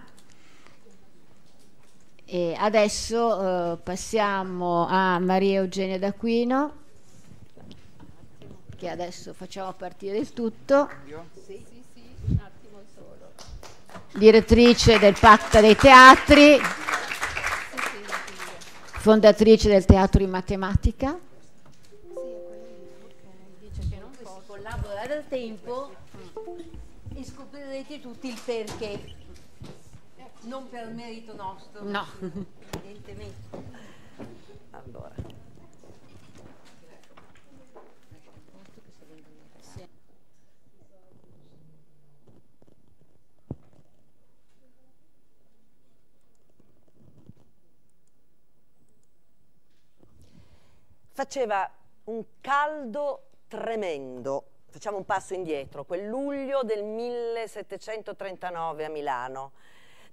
E adesso eh, passiamo a Maria Eugenia d'Aquino, che adesso facciamo partire il tutto direttrice del Pacta dei Teatri, fondatrice del Teatro in Matematica. Dice che non si collabora da tempo e scoprirete tutti il perché. Non per merito nostro. No. Evidentemente. Allora. faceva un caldo tremendo. Facciamo un passo indietro, quel luglio del 1739 a Milano.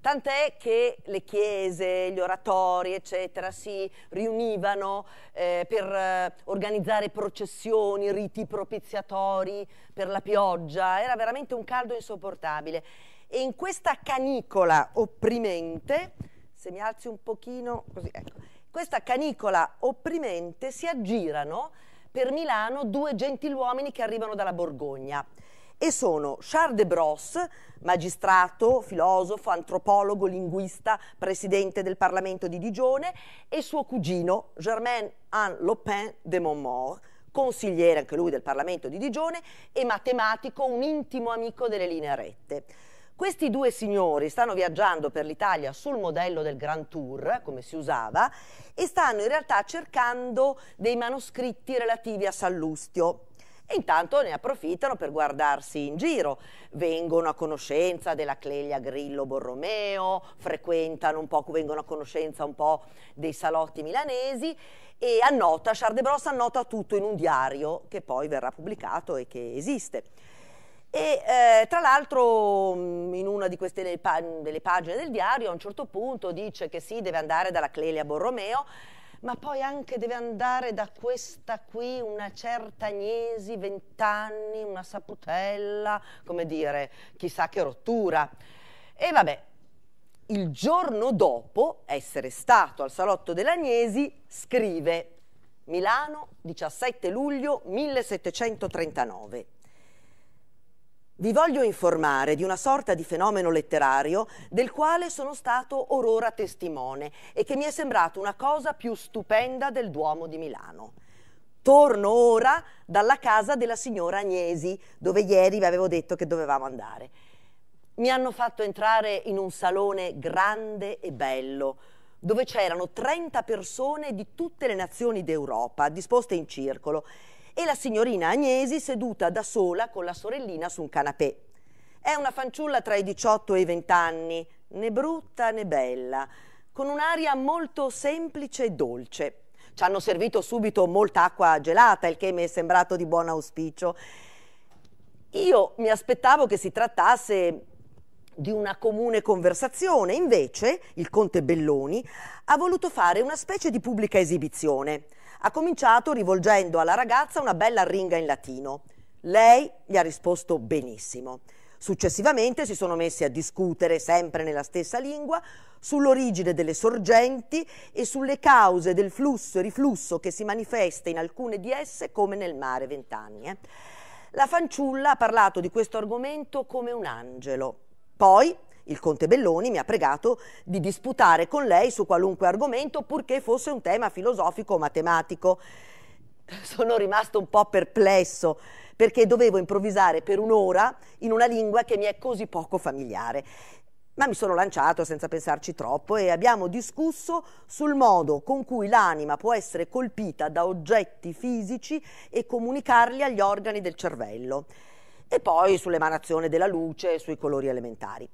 Tant'è che le chiese, gli oratori, eccetera, si riunivano eh, per eh, organizzare processioni, riti propiziatori per la pioggia. Era veramente un caldo insopportabile. E in questa canicola opprimente, se mi alzi un pochino, così, ecco, questa canicola opprimente si aggirano per Milano due gentiluomini che arrivano dalla Borgogna e sono Charles de Bros, magistrato, filosofo, antropologo, linguista, presidente del Parlamento di Digione, e suo cugino Germain-Anne Lopin de Montmort, consigliere anche lui del Parlamento di Digione e matematico, un intimo amico delle linee rette. Questi due signori stanno viaggiando per l'Italia sul modello del Grand Tour, come si usava, e stanno in realtà cercando dei manoscritti relativi a Sallustio e intanto ne approfittano per guardarsi in giro. Vengono a conoscenza della Cleglia Grillo Borromeo, frequentano un po', vengono a conoscenza un po' dei salotti milanesi e annota, Charles de Bross annota tutto in un diario che poi verrà pubblicato e che esiste. E eh, tra l'altro mm, in una di queste pa delle pagine del diario a un certo punto dice che sì, deve andare dalla Clelia Borromeo, ma poi anche deve andare da questa qui, una certa Agnesi, vent'anni, una saputella, come dire, chissà che rottura. E vabbè, il giorno dopo essere stato al salotto dell'Agnesi, scrive Milano, 17 luglio 1739. Vi voglio informare di una sorta di fenomeno letterario del quale sono stato orora testimone e che mi è sembrato una cosa più stupenda del Duomo di Milano. Torno ora dalla casa della signora Agnesi, dove ieri vi avevo detto che dovevamo andare. Mi hanno fatto entrare in un salone grande e bello, dove c'erano 30 persone di tutte le nazioni d'Europa, disposte in circolo, e la signorina Agnesi seduta da sola con la sorellina su un canapè. È una fanciulla tra i 18 e i 20 anni, né brutta né bella, con un'aria molto semplice e dolce. Ci hanno servito subito molta acqua gelata, il che mi è sembrato di buon auspicio. Io mi aspettavo che si trattasse di una comune conversazione, invece il conte Belloni ha voluto fare una specie di pubblica esibizione ha cominciato rivolgendo alla ragazza una bella ringa in latino. Lei gli ha risposto benissimo. Successivamente si sono messi a discutere, sempre nella stessa lingua, sull'origine delle sorgenti e sulle cause del flusso e riflusso che si manifesta in alcune di esse come nel mare vent'anni. Eh. La fanciulla ha parlato di questo argomento come un angelo. Poi il conte Belloni mi ha pregato di disputare con lei su qualunque argomento, purché fosse un tema filosofico o matematico. Sono rimasto un po' perplesso perché dovevo improvvisare per un'ora in una lingua che mi è così poco familiare. Ma mi sono lanciato senza pensarci troppo e abbiamo discusso sul modo con cui l'anima può essere colpita da oggetti fisici e comunicarli agli organi del cervello e poi sull'emanazione della luce e sui colori elementari.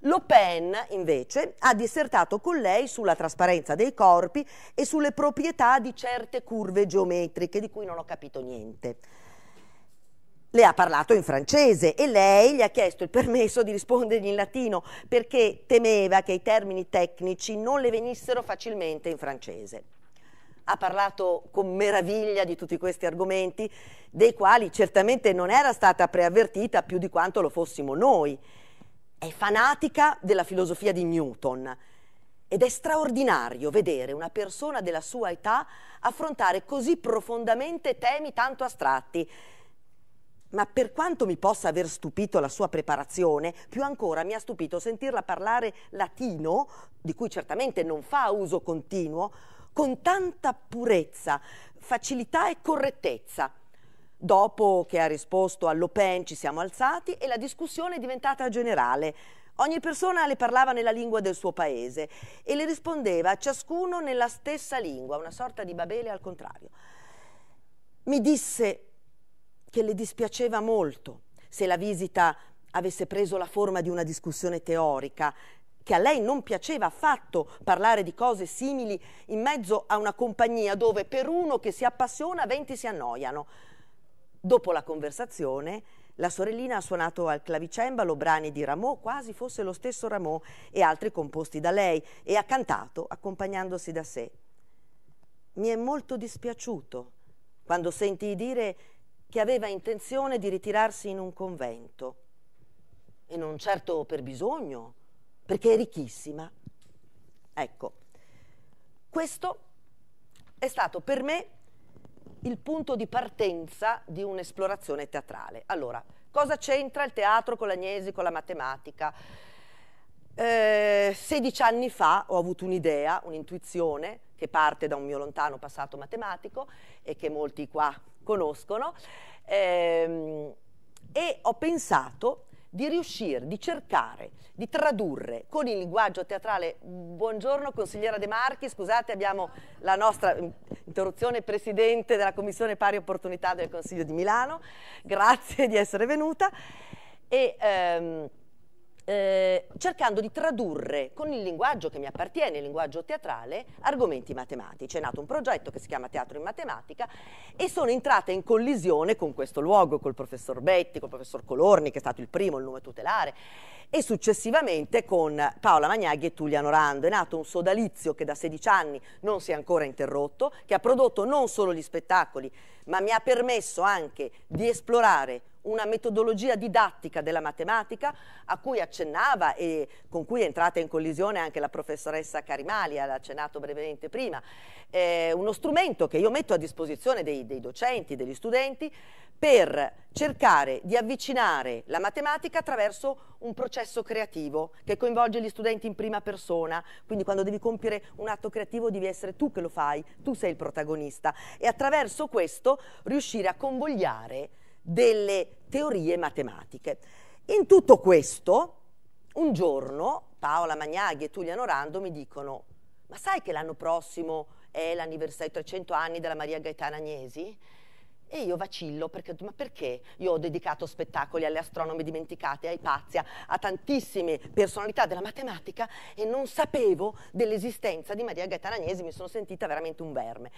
Le Pen, invece, ha dissertato con lei sulla trasparenza dei corpi e sulle proprietà di certe curve geometriche, di cui non ho capito niente. Le ha parlato in francese e lei gli ha chiesto il permesso di rispondergli in latino perché temeva che i termini tecnici non le venissero facilmente in francese ha parlato con meraviglia di tutti questi argomenti, dei quali certamente non era stata preavvertita più di quanto lo fossimo noi è fanatica della filosofia di Newton ed è straordinario vedere una persona della sua età affrontare così profondamente temi tanto astratti. Ma per quanto mi possa aver stupito la sua preparazione, più ancora mi ha stupito sentirla parlare latino, di cui certamente non fa uso continuo, con tanta purezza, facilità e correttezza. Dopo che ha risposto all'Open ci siamo alzati e la discussione è diventata generale. Ogni persona le parlava nella lingua del suo paese e le rispondeva ciascuno nella stessa lingua, una sorta di Babele al contrario. Mi disse che le dispiaceva molto se la visita avesse preso la forma di una discussione teorica, che a lei non piaceva affatto parlare di cose simili in mezzo a una compagnia dove per uno che si appassiona venti si annoiano. Dopo la conversazione, la sorellina ha suonato al clavicembalo brani di Rameau, quasi fosse lo stesso Rameau, e altri composti da lei, e ha cantato accompagnandosi da sé. Mi è molto dispiaciuto quando sentii dire che aveva intenzione di ritirarsi in un convento. E non certo per bisogno, perché è ricchissima. Ecco, questo è stato per me il punto di partenza di un'esplorazione teatrale. Allora, cosa c'entra il teatro con l'Agnesi, con la matematica? Eh, 16 anni fa ho avuto un'idea, un'intuizione che parte da un mio lontano passato matematico e che molti qua conoscono eh, e ho pensato di riuscire, di cercare, di tradurre con il linguaggio teatrale. Buongiorno consigliera De Marchi, scusate abbiamo la nostra mm, interruzione presidente della Commissione Pari Opportunità del Consiglio di Milano, grazie di essere venuta. E, ehm, eh, cercando di tradurre con il linguaggio che mi appartiene, il linguaggio teatrale, argomenti matematici. È nato un progetto che si chiama Teatro in Matematica e sono entrata in collisione con questo luogo, col professor Betti, col professor Colorni, che è stato il primo, il nome tutelare, e successivamente con Paola Magnaghi e Tullio Rando. È nato un sodalizio che da 16 anni non si è ancora interrotto, che ha prodotto non solo gli spettacoli, ma mi ha permesso anche di esplorare una metodologia didattica della matematica a cui accennava e con cui è entrata in collisione anche la professoressa Carimali, l'ha accennato brevemente prima, eh, uno strumento che io metto a disposizione dei, dei docenti, degli studenti, per cercare di avvicinare la matematica attraverso un processo creativo che coinvolge gli studenti in prima persona, quindi quando devi compiere un atto creativo devi essere tu che lo fai, tu sei il protagonista e attraverso questo riuscire a convogliare delle teorie matematiche. In tutto questo, un giorno Paola Magnaghi e Tullio Norando mi dicono ma sai che l'anno prossimo è l'anniversario 300 anni della Maria Gaetana Agnesi? E io vacillo perché, ma perché? Io ho dedicato spettacoli alle astronome dimenticate, ai pazzi, a tantissime personalità della matematica e non sapevo dell'esistenza di Maria Gaetana Agnesi, mi sono sentita veramente un verme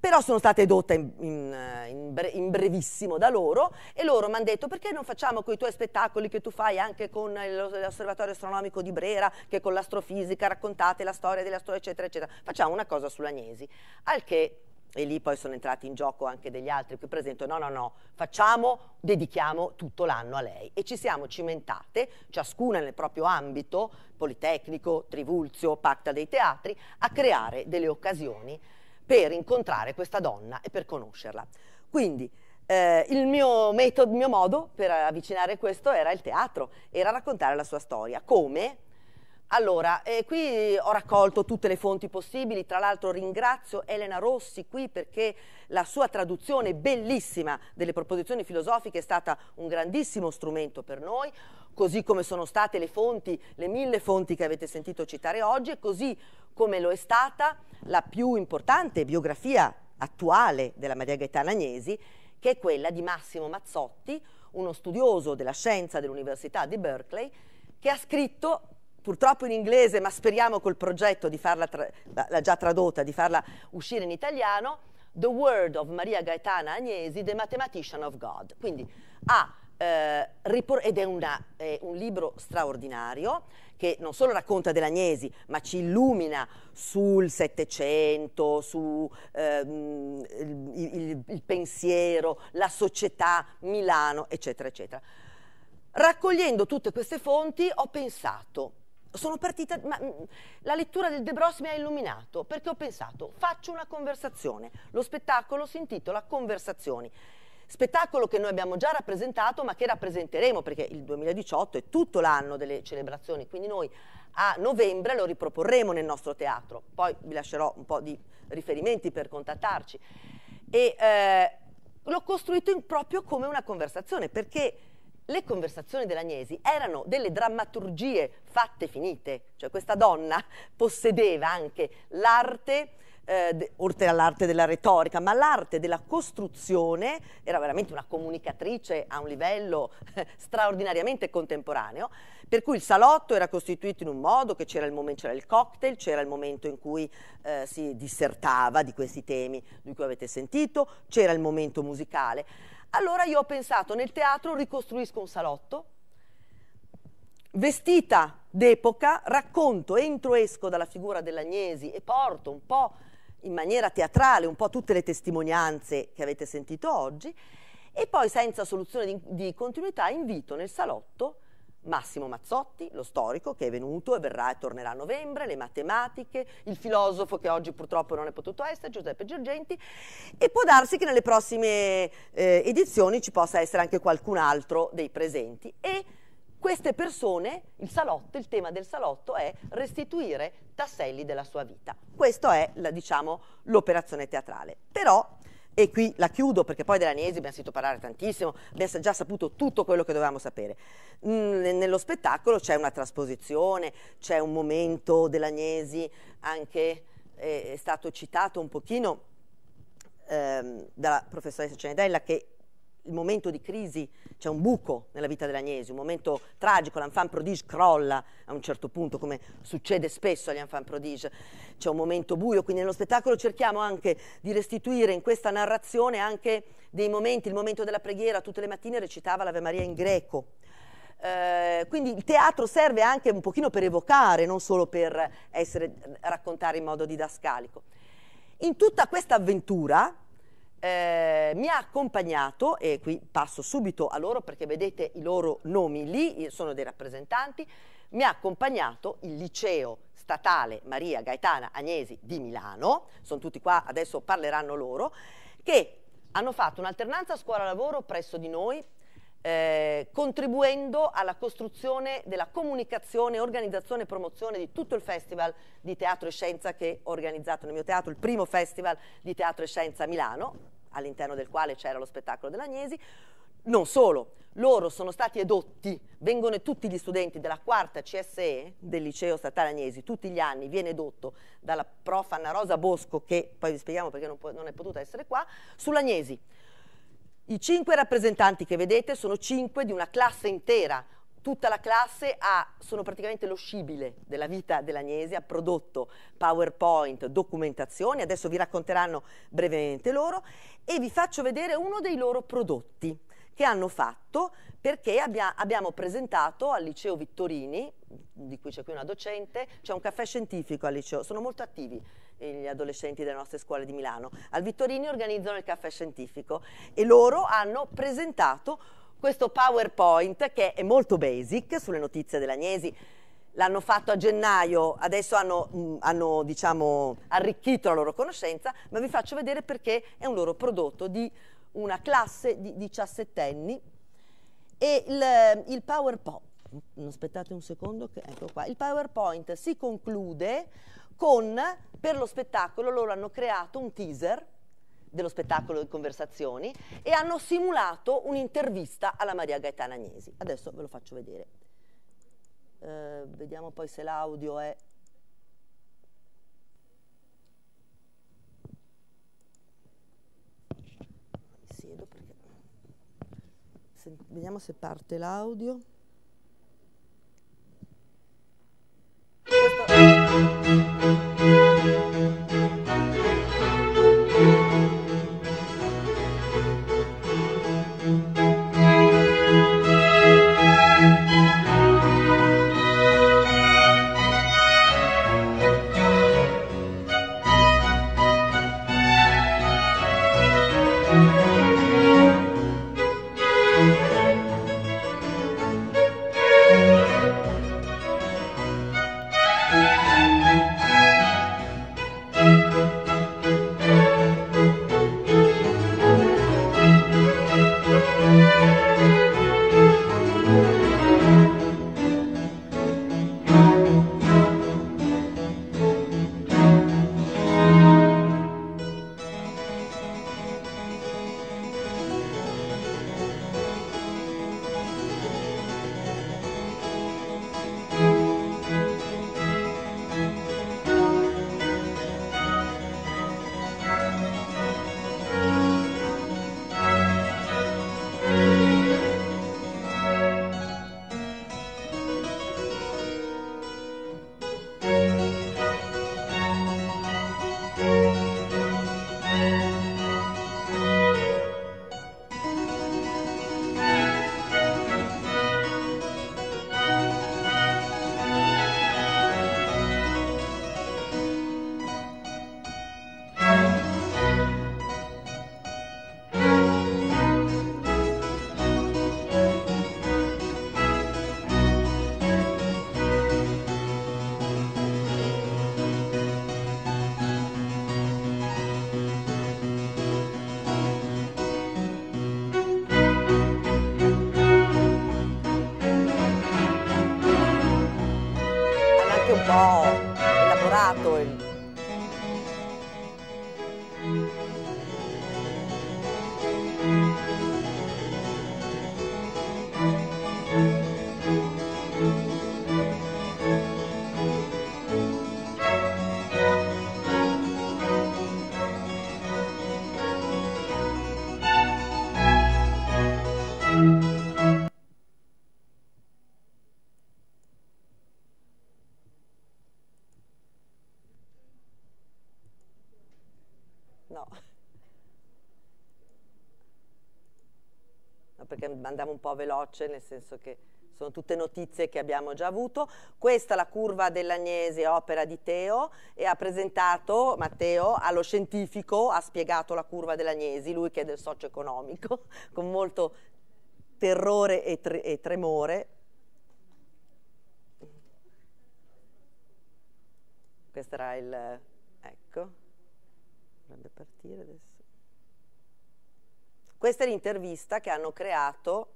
però sono stata edotta in, in, in, bre, in brevissimo da loro e loro mi hanno detto perché non facciamo quei tuoi spettacoli che tu fai anche con l'osservatorio astronomico di Brera, che con l'astrofisica raccontate la storia della storia, eccetera, eccetera. Facciamo una cosa sull'Agnesi. Al che e lì poi sono entrati in gioco anche degli altri qui presenti, no, no, no, facciamo, dedichiamo tutto l'anno a lei e ci siamo cimentate, ciascuna nel proprio ambito, Politecnico, Trivulzio, Pacta dei Teatri, a creare delle occasioni per incontrare questa donna e per conoscerla. Quindi eh, il mio metodo, il mio modo per avvicinare questo era il teatro, era raccontare la sua storia. Come? Allora, eh, qui ho raccolto tutte le fonti possibili, tra l'altro ringrazio Elena Rossi qui perché la sua traduzione bellissima delle proposizioni filosofiche è stata un grandissimo strumento per noi, così come sono state le fonti, le mille fonti che avete sentito citare oggi e così come lo è stata la più importante biografia attuale della Maria Gaetana Agnesi, che è quella di Massimo Mazzotti, uno studioso della scienza dell'Università di Berkeley, che ha scritto purtroppo in inglese, ma speriamo col progetto di farla, tra, la, già tradotta, di farla uscire in italiano, The Word of Maria Gaetana Agnesi, The Mathematician of God. Quindi ha eh, ed è, una, è, un libro straordinario che non solo racconta dell'Agnesi, ma ci illumina sul Settecento, sul eh, il, il pensiero, la società, Milano, eccetera, eccetera. Raccogliendo tutte queste fonti ho pensato, sono partita, ma mm, la lettura del De Bros mi ha illuminato perché ho pensato faccio una conversazione. Lo spettacolo si intitola Conversazioni. Spettacolo che noi abbiamo già rappresentato ma che rappresenteremo perché il 2018 è tutto l'anno delle celebrazioni, quindi noi a novembre lo riproporremo nel nostro teatro. Poi vi lascerò un po' di riferimenti per contattarci. E eh, l'ho costruito proprio come una conversazione perché le conversazioni dell'Agnesi erano delle drammaturgie fatte finite, cioè questa donna possedeva anche l'arte, eh, oltre all'arte della retorica, ma l'arte della costruzione, era veramente una comunicatrice a un livello eh, straordinariamente contemporaneo, per cui il salotto era costituito in un modo che c'era il, momento, c'era il cocktail, c'era il momento in cui eh, si dissertava di questi temi di cui avete sentito, c'era il momento musicale allora io ho pensato, nel teatro ricostruisco un salotto, vestita d'epoca, racconto, entro e esco dalla figura dell'Agnesi e porto un po' in maniera teatrale un po' tutte le testimonianze che avete sentito oggi e poi senza soluzione di, di continuità invito nel salotto Massimo Mazzotti, lo storico, che è venuto e verrà e tornerà a novembre, le matematiche, il filosofo che oggi purtroppo non è potuto essere, Giuseppe Giorgenti, e può darsi che nelle prossime eh, edizioni ci possa essere anche qualcun altro dei presenti. E queste persone, il salotto, il tema del salotto è restituire tasselli della sua vita. Questa è, la, diciamo, l'operazione teatrale. Però e qui la chiudo perché poi dell'Agnesi abbiamo sentito parlare tantissimo, abbiamo già saputo tutto quello che dovevamo sapere. Mm, nello spettacolo c'è una trasposizione, c'è un momento dell'Agnesi anche eh, è stato citato un pochino ehm, dalla professoressa Cenedella che il momento di crisi, c'è un buco nella vita dell'Agnesi, un momento tragico, l'enfant prodige crolla a un certo punto, come succede spesso agli enfant prodige, c'è un momento buio, quindi nello spettacolo cerchiamo anche di restituire in questa narrazione anche dei momenti, il momento della preghiera, tutte le mattine recitava l'Ave Maria in greco. Eh, quindi il teatro serve anche un pochino per evocare, non solo per essere, raccontare in modo didascalico. In tutta questa avventura, eh, mi ha accompagnato, e qui passo subito a loro perché vedete i loro nomi lì, sono dei rappresentanti, mi ha accompagnato il liceo statale Maria Gaetana Agnesi di Milano, sono tutti qua, adesso parleranno loro, che hanno fatto un'alternanza scuola-lavoro presso di noi eh, contribuendo alla costruzione della comunicazione, organizzazione e promozione di tutto il festival di teatro e scienza che ho organizzato nel mio teatro, il primo festival di teatro e scienza a Milano, all'interno del quale c'era lo spettacolo dell'Agnesi. Non solo, loro sono stati edotti, vengono tutti gli studenti della quarta CSE del liceo statale Agnesi, tutti gli anni viene edotto dalla prof Anna Rosa Bosco, che poi vi spieghiamo perché non, non è potuta essere qua, sull'Agnesi i cinque rappresentanti che vedete sono cinque di una classe intera, tutta la classe ha, sono praticamente lo scibile della vita dell'Agnese, ha prodotto PowerPoint, documentazioni, adesso vi racconteranno brevemente loro e vi faccio vedere uno dei loro prodotti che hanno fatto perché abbia, abbiamo presentato al liceo Vittorini, di cui c'è qui una docente, c'è un caffè scientifico al liceo, sono molto attivi, gli adolescenti delle nostre scuole di Milano. Al Vittorini organizzano il caffè scientifico e loro hanno presentato questo PowerPoint che è molto basic sulle notizie dell'Agnesi. L'hanno fatto a gennaio, adesso hanno, hanno diciamo, arricchito la loro conoscenza, ma vi faccio vedere perché è un loro prodotto di una classe di diciassettenni e il, il PowerPoint aspettate un secondo, che, ecco qua, il PowerPoint si conclude con, per lo spettacolo, loro hanno creato un teaser dello spettacolo di conversazioni e hanno simulato un'intervista alla Maria Gaetana Agnesi. Adesso ve lo faccio vedere. Eh, vediamo poi se l'audio è... Mi siedo perché... Se... Vediamo se parte l'audio. Questo... Música perché andavo un po' veloce, nel senso che sono tutte notizie che abbiamo già avuto. Questa è la curva dell'Agnesi, opera di Teo, e ha presentato Matteo allo scientifico, ha spiegato la curva dell'Agnesi, lui che è del socio-economico, con molto terrore e, tre e tremore. Questo era il... ecco, dovrebbe partire adesso. Questa è l'intervista che hanno creato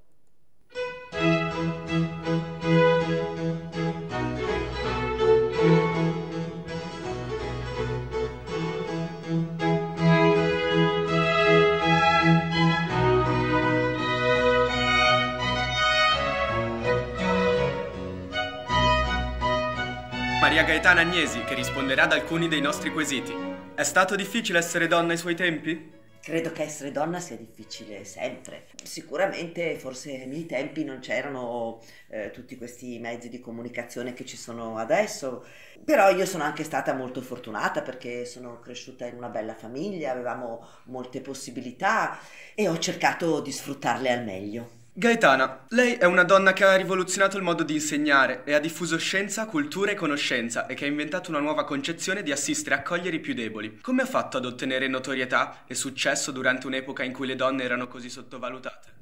Maria Gaetana Agnesi che risponderà ad alcuni dei nostri quesiti. È stato difficile essere donna ai suoi tempi? Credo che essere donna sia difficile sempre. Sicuramente forse nei miei tempi non c'erano eh, tutti questi mezzi di comunicazione che ci sono adesso, però io sono anche stata molto fortunata perché sono cresciuta in una bella famiglia, avevamo molte possibilità e ho cercato di sfruttarle al meglio. Gaetana, lei è una donna che ha rivoluzionato il modo di insegnare e ha diffuso scienza, cultura e conoscenza e che ha inventato una nuova concezione di assistere e accogliere i più deboli. Come ha fatto ad ottenere notorietà e successo durante un'epoca in cui le donne erano così sottovalutate?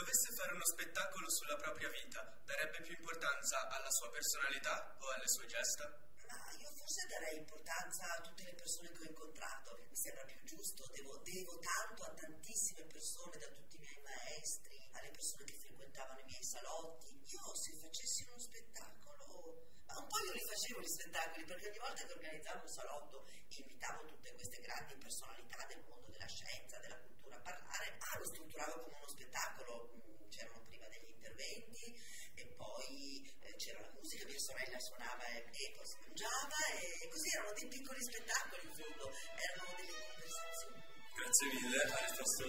dovesse fare uno spettacolo sulla propria vita, darebbe più importanza alla sua personalità o alle sue gesta? ma ah, io forse darei importanza a tutte le persone che ho incontrato, mi sembra più giusto, devo, devo tanto a tantissime persone, da tutti i miei maestri, alle persone che frequentavano i miei salotti. Io se facessi uno spettacolo, ma un po' io li facevo gli spettacoli, perché ogni volta che organizzavo un salotto invitavo tutte queste grandi personalità del mondo della scienza, della cultura a parlare, ah, lo strutturavo come uno spettacolo, mm, c'erano prima degli interventi, e poi eh, c'era la musica, mia sorella suonava e poi si mangiava e così erano dei piccoli spettacoli in fondo, erano delle conversazioni. Grazie mille, hai risposto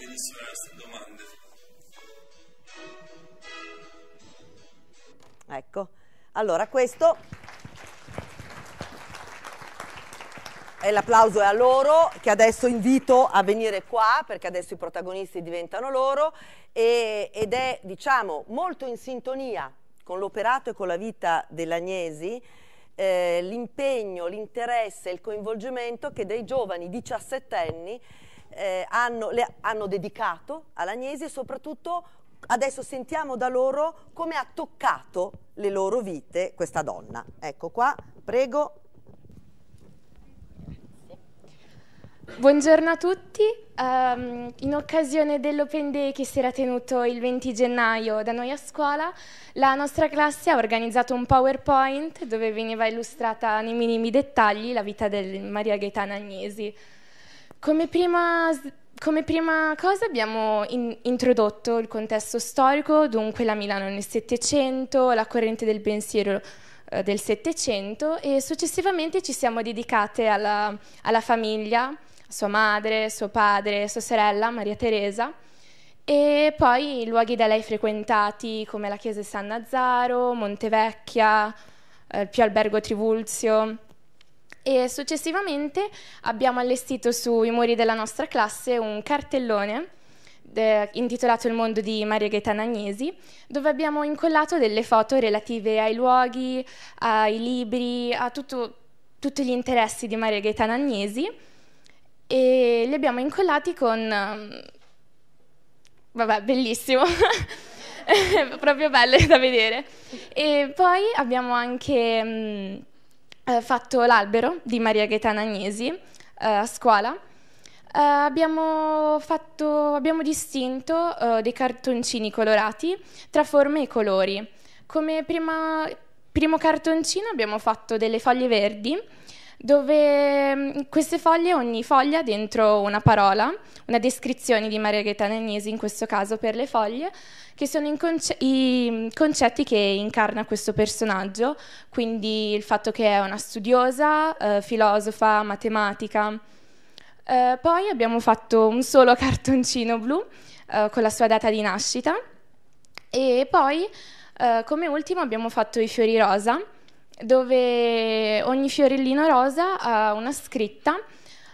benissimo alle nostre domande. Ecco, allora questo l'applauso è a loro che adesso invito a venire qua perché adesso i protagonisti diventano loro e, ed è diciamo molto in sintonia con l'operato e con la vita dell'Agnesi eh, l'impegno, l'interesse, e il coinvolgimento che dei giovani diciassettenni eh, hanno, le, hanno dedicato all'Agnesi e soprattutto adesso sentiamo da loro come ha toccato le loro vite questa donna. Ecco qua, prego. Buongiorno a tutti. Um, in occasione dell'Open Day che si era tenuto il 20 gennaio da noi a scuola, la nostra classe ha organizzato un PowerPoint dove veniva illustrata nei minimi dettagli la vita di Maria Gaetana Agnesi. Come prima, come prima cosa abbiamo in, introdotto il contesto storico, dunque la Milano nel Settecento, la corrente del pensiero eh, del Settecento e successivamente ci siamo dedicate alla, alla famiglia, sua madre, suo padre, sua sorella Maria Teresa e poi i luoghi da lei frequentati come la chiesa di San Nazaro, Montevecchia, eh, più albergo Trivulzio. E successivamente abbiamo allestito sui muri della nostra classe un cartellone intitolato Il mondo di Maria Gaetana Agnesi, dove abbiamo incollato delle foto relative ai luoghi, ai libri, a tutto, tutti gli interessi di Maria Gaetana Agnesi e li abbiamo incollati con... Ehm, vabbè, bellissimo, proprio belle da vedere. E poi abbiamo anche mh, mm, eh, fatto l'albero di Maria Gaetana Agnesi eh, a scuola. Uh, abbiamo, fatto, abbiamo, distinto uh, dei cartoncini colorati tra forme e colori. Come prima, primo cartoncino abbiamo fatto delle foglie verdi dove mm, queste foglie, ogni foglia dentro una parola, una descrizione di Margherita Nagnesi in questo caso per le foglie, che sono conce i mm, concetti che incarna questo personaggio, quindi il fatto che è una studiosa, eh, filosofa, matematica. Eh, poi abbiamo fatto un solo cartoncino blu eh, con la sua data di nascita e poi eh, come ultimo abbiamo fatto i fiori rosa dove ogni fiorellino rosa ha una scritta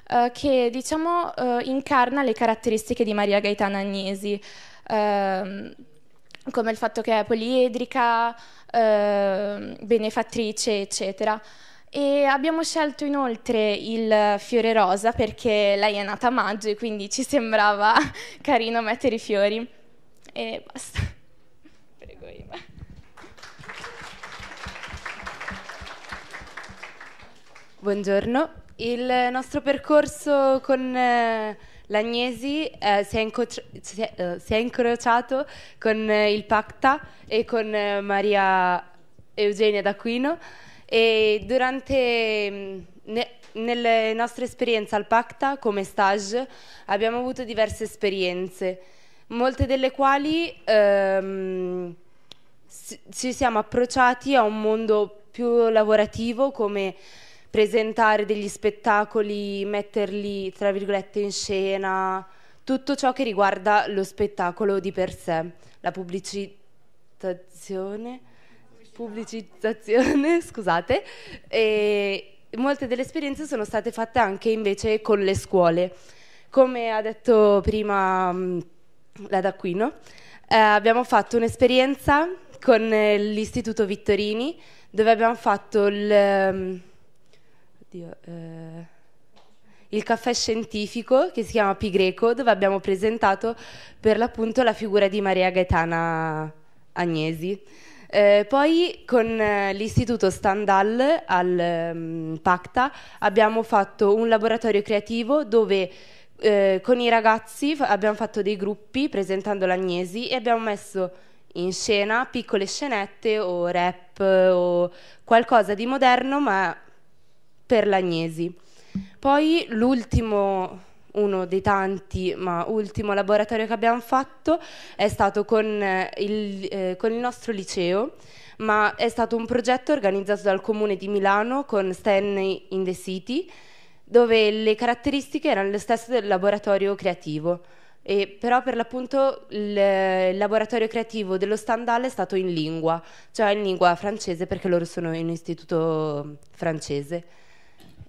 eh, che diciamo eh, incarna le caratteristiche di Maria Gaetana Agnesi, eh, come il fatto che è poliedrica, ehm, benefattrice, eccetera. E abbiamo scelto inoltre il fiore rosa perché lei è nata a maggio e quindi ci sembrava carino mettere i fiori. E basta. Buongiorno, il nostro percorso con eh, l'Agnesi eh, si, si, eh, si, è incrociato con eh, il Pacta e con eh, Maria Eugenia d'Aquino e durante mm, ne, nelle nostre esperienze al Pacta come stage abbiamo avuto diverse esperienze, molte delle quali ehm, ci siamo approcciati a un mondo più lavorativo come presentare degli spettacoli, metterli, tra virgolette, in scena, tutto ciò che riguarda lo spettacolo di per sé, la pubblicizzazione, pubblicizzazione, scusate, e molte delle esperienze sono state fatte anche invece con le scuole. Come ha detto prima mm, la D'Aquino, eh, abbiamo fatto un'esperienza con eh, l'Istituto Vittorini dove abbiamo fatto il... Mm, Dio, eh, il caffè scientifico che si chiama Pi Greco, dove abbiamo presentato per l'appunto la figura di Maria Gaetana Agnesi. Eh, poi con eh, l'istituto Standal al um, Pacta abbiamo fatto un laboratorio creativo dove eh, con i ragazzi abbiamo fatto dei gruppi presentando l'Agnesi e abbiamo messo in scena piccole scenette o rap o qualcosa di moderno ma per l'Agnesi. Poi l'ultimo, uno dei tanti, ma ultimo laboratorio che abbiamo fatto è stato con eh, il, eh, con il nostro liceo, ma è stato un progetto organizzato dal Comune di Milano con Stanley in the City, dove le caratteristiche erano le stesse del laboratorio creativo. E però per l'appunto il, laboratorio creativo dello Standale è stato in lingua, cioè in lingua francese perché loro sono in un istituto francese.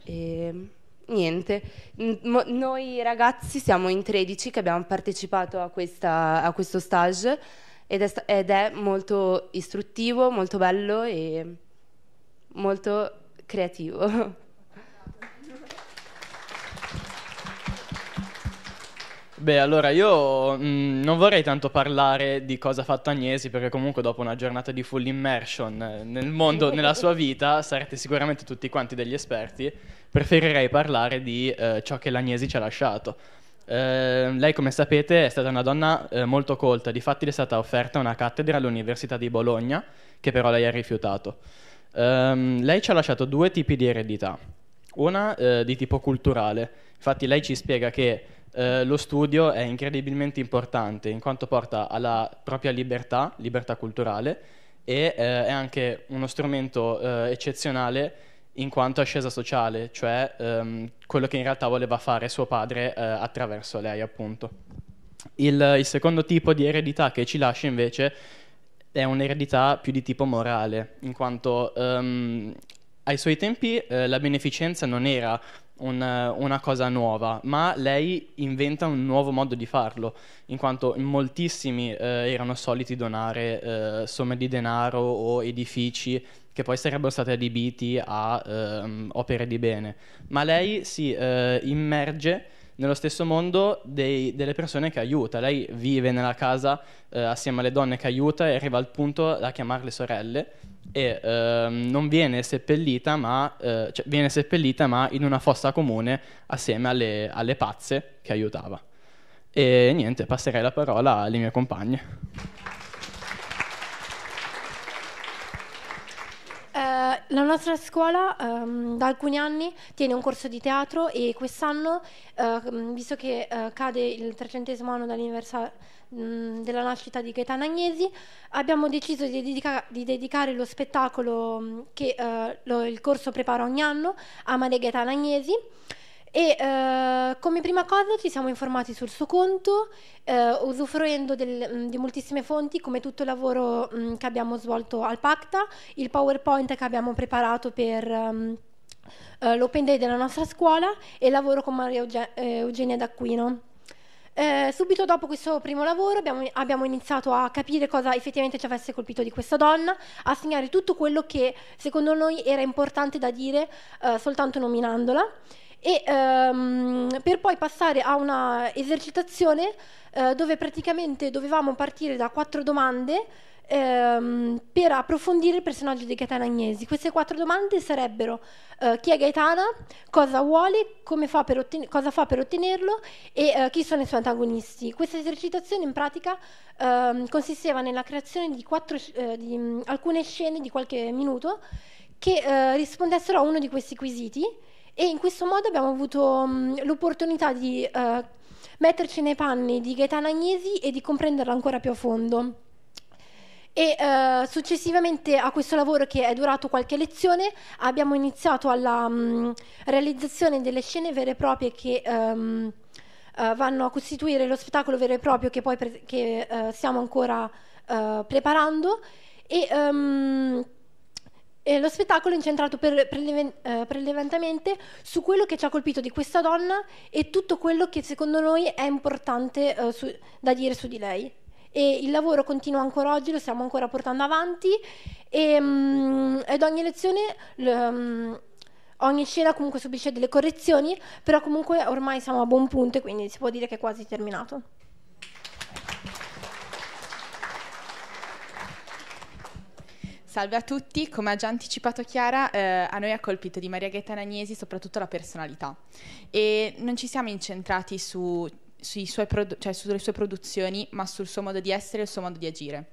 E ehm, niente, N- noi ragazzi siamo in 13 che abbiamo partecipato a, questa, a questo stage ed è, ed è, molto istruttivo, molto bello e molto creativo. Beh, allora io mh, mm, non vorrei tanto parlare di cosa ha fatto Agnesi, perché comunque dopo una giornata di full immersion eh, nel mondo, nella sua vita, sarete sicuramente tutti quanti degli esperti. Preferirei parlare di eh, ciò che l'Agnesi ci ha lasciato. Eh, lei, come sapete, è stata una donna eh, molto colta, difatti le è stata offerta una cattedra all'Università di Bologna, che però lei ha rifiutato. Ehm, lei ci ha lasciato due tipi di eredità, una eh, di tipo culturale, infatti lei ci spiega che eh, lo studio è incredibilmente importante in quanto porta alla propria libertà, libertà culturale, e eh, è anche uno strumento eh, eccezionale in quanto ascesa sociale, cioè ehm, quello che in realtà voleva fare suo padre eh, attraverso lei, appunto. Il, il secondo tipo di eredità che ci lascia invece è un'eredità più di tipo morale, in quanto ehm, ai suoi tempi eh, la beneficenza non era un, una cosa nuova, ma lei inventa un nuovo modo di farlo, in quanto moltissimi eh, erano soliti donare eh, somme di denaro o edifici che poi sarebbero stati adibiti a ehm, opere di bene, ma lei si eh, immerge nello stesso mondo dei, delle persone che aiuta. Lei vive nella casa eh, assieme alle donne che aiuta e arriva al punto da chiamarle sorelle e ehm, non viene seppellita, ma, eh, cioè, viene seppellita ma in una fossa comune assieme alle, alle pazze che aiutava. E niente, passerei la parola alle mie compagne. Eh, la nostra scuola ehm, da alcuni anni tiene un corso di teatro e quest'anno, eh, mm, visto che eh, cade il 300 anno mm, della nascita di Gaetano Agnesi, abbiamo deciso di, dedica di dedicare lo spettacolo mm, che eh, lo, il corso prepara ogni anno a Maria Gaetano Agnesi. E eh, come prima cosa ci siamo informati sul suo conto, eh, usufruendo del, mm, di moltissime fonti, come tutto il lavoro mh, mm, che abbiamo svolto al Pacta, il PowerPoint che abbiamo preparato per... Mh, mm, eh, l'open day della nostra scuola e il lavoro con Maria eh, Eugenia D'Aquino. Eh, subito dopo questo primo lavoro abbiamo, abbiamo, iniziato a capire cosa effettivamente ci avesse colpito di questa donna, a segnare tutto quello che secondo noi era importante da dire eh, soltanto nominandola e um, per poi passare a una esercitazione uh, dove praticamente dovevamo partire da quattro domande um, per approfondire il personaggio di Gaetana Agnesi. Queste quattro domande sarebbero uh, chi è Gaetana, cosa vuole, fa cosa fa per ottenerlo e uh, chi sono i suoi antagonisti. Questa esercitazione in pratica ehm, consisteva nella creazione di, quattro, di um, alcune scene di qualche minuto che rispondessero a uno di questi quesiti e in questo modo abbiamo avuto mh, mm, l'opportunità di uh, metterci nei panni di Gaetano Agnesi e di comprenderla ancora più a fondo. E uh, successivamente a questo lavoro che è durato qualche lezione abbiamo iniziato alla mh, mm, realizzazione delle scene vere e proprie che um, uh, vanno a costituire lo spettacolo vero e proprio che poi pre- che, stiamo ancora preparando e um, e lo spettacolo è incentrato per, eh, prelevantemente su quello che ci ha colpito di questa donna e tutto quello che secondo noi è importante eh, su, da dire su di lei. E il lavoro continua ancora oggi, lo stiamo ancora portando avanti e mh, mm, ad ogni lezione mh, mm, ogni scena comunque subisce delle correzioni, però comunque ormai siamo a buon punto e quindi si può dire che è quasi terminato. Salve a tutti, come ha già anticipato Chiara, eh, a noi ha colpito di Maria Ghetta Agnesi soprattutto la personalità e non ci siamo incentrati su, produ- cioè sulle sue produzioni, ma sul suo modo di essere e il suo modo di agire.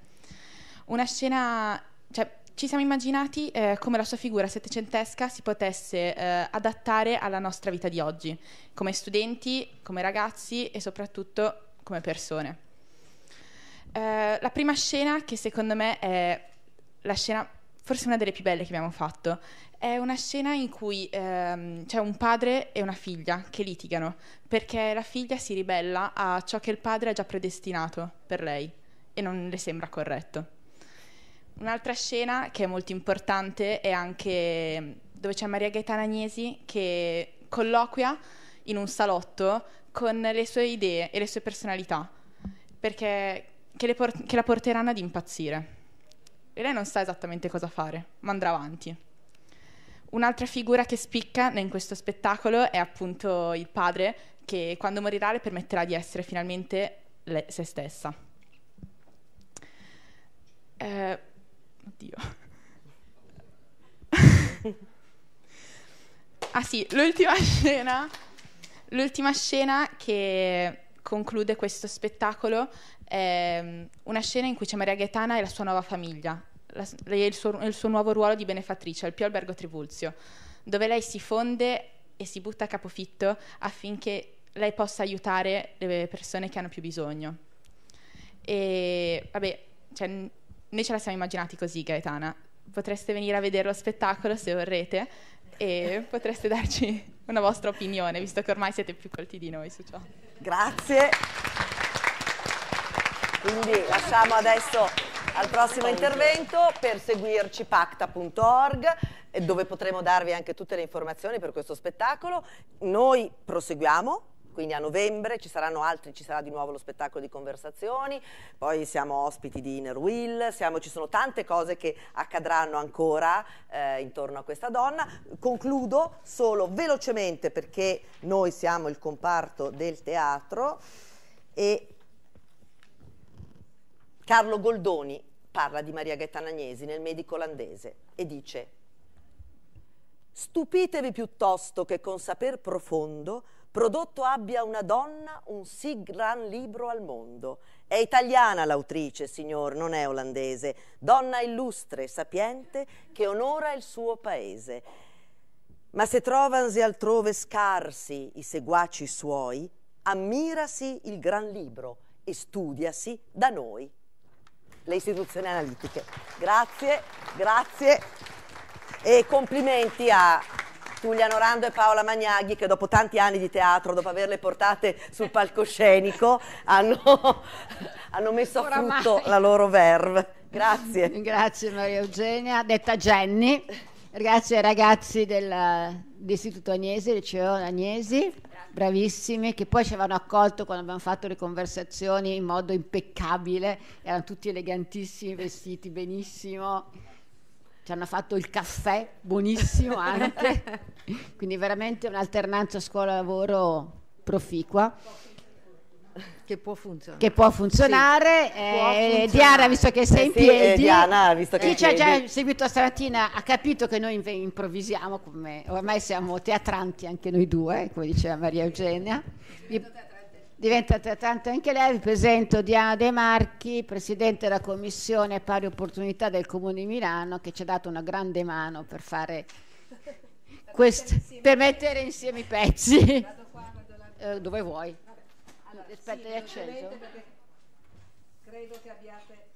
Una scena, cioè, ci siamo immaginati eh, come la sua figura settecentesca si potesse eh, adattare alla nostra vita di oggi, come studenti, come ragazzi e soprattutto come persone. Eh, la prima scena che secondo me è la scena, forse una delle più belle che abbiamo fatto, è una scena in cui ehm, c'è un padre e una figlia che litigano perché la figlia si ribella a ciò che il padre ha già predestinato per lei e non le sembra corretto. Un'altra scena che è molto importante è anche ehm, dove c'è Maria Gaetana Agnesi che colloquia in un salotto con le sue idee e le sue personalità, perché che, por- che la porteranno ad impazzire e lei non sa esattamente cosa fare, ma andrà avanti. Un'altra figura che spicca in questo spettacolo è appunto il padre che quando morirà le permetterà di essere finalmente le, se stessa. Eh, oddio. ah sì, l'ultima scena, l'ultima scena che conclude questo spettacolo è mm, una scena in cui c'è Maria Gaetana e la sua nuova famiglia la, il, suo, il, suo, nuovo ruolo di benefattrice al Pio Albergo Trivulzio, dove lei si fonde e si butta a capofitto affinché lei possa aiutare le persone che hanno più bisogno. E vabbè, cioè, noi ce la siamo immaginati così, Gaetana. Potreste venire a vedere lo spettacolo se vorrete e potreste darci una vostra opinione, visto che ormai siete più colti di noi su ciò. Grazie. Quindi lasciamo adesso al prossimo intervento per seguirci pacta.org eh, dove potremo darvi anche tutte le informazioni per questo spettacolo. Noi proseguiamo quindi a novembre ci saranno altri, ci sarà di nuovo lo spettacolo di conversazioni, poi siamo ospiti di Inner Will, siamo, ci sono tante cose che accadranno ancora eh, intorno a questa donna. Concludo solo velocemente perché noi siamo il comparto del teatro e Carlo Goldoni parla di Maria Gaetana Agnesi nel Medico olandese e dice Stupitevi piuttosto che con saper profondo prodotto abbia una donna un sì gran libro al mondo. È italiana l'autrice, signor, non è olandese. Donna illustre e sapiente che onora il suo paese. Ma se trovansi altrove scarsi i seguaci suoi, ammirasi il gran libro e studiasi da noi le istituzioni analitiche. Grazie, grazie e complimenti a Giuliano Rando e Paola Magnaghi che dopo tanti anni di teatro, dopo averle portate sul palcoscenico, hanno, hanno messo a frutto la loro verve. Grazie. Grazie Maria Eugenia, detta Jenny. Grazie ai ragazzi dell'Istituto Agnesi, Liceo Agnesi bravissimi, che poi ci avevano accolto quando abbiamo fatto le conversazioni in modo impeccabile, erano tutti elegantissimi, vestiti benissimo, ci hanno fatto il caffè buonissimo anche, quindi veramente un'alternanza scuola-lavoro proficua. Che può funzionare. Che può funzionare. Sì, eh, può funzionare. Diana, visto che sei eh in sì, eh, piedi, eh, Diana, visto che chi ci ha già seguito stamattina ha capito che noi improvvisiamo, come, ormai siamo teatranti anche noi due, come diceva Maria Eugenia. Diventa teatrante anche lei, vi presento Diana De Marchi, Presidente della Commissione Pari Opportunità del Comune di Milano, che ci ha dato una grande mano per fare per, quest- mettere, insieme. per mettere insieme i pezzi. Qua, eh, dove vuoi? aspetta, sì, è acceso. Credo che abbiate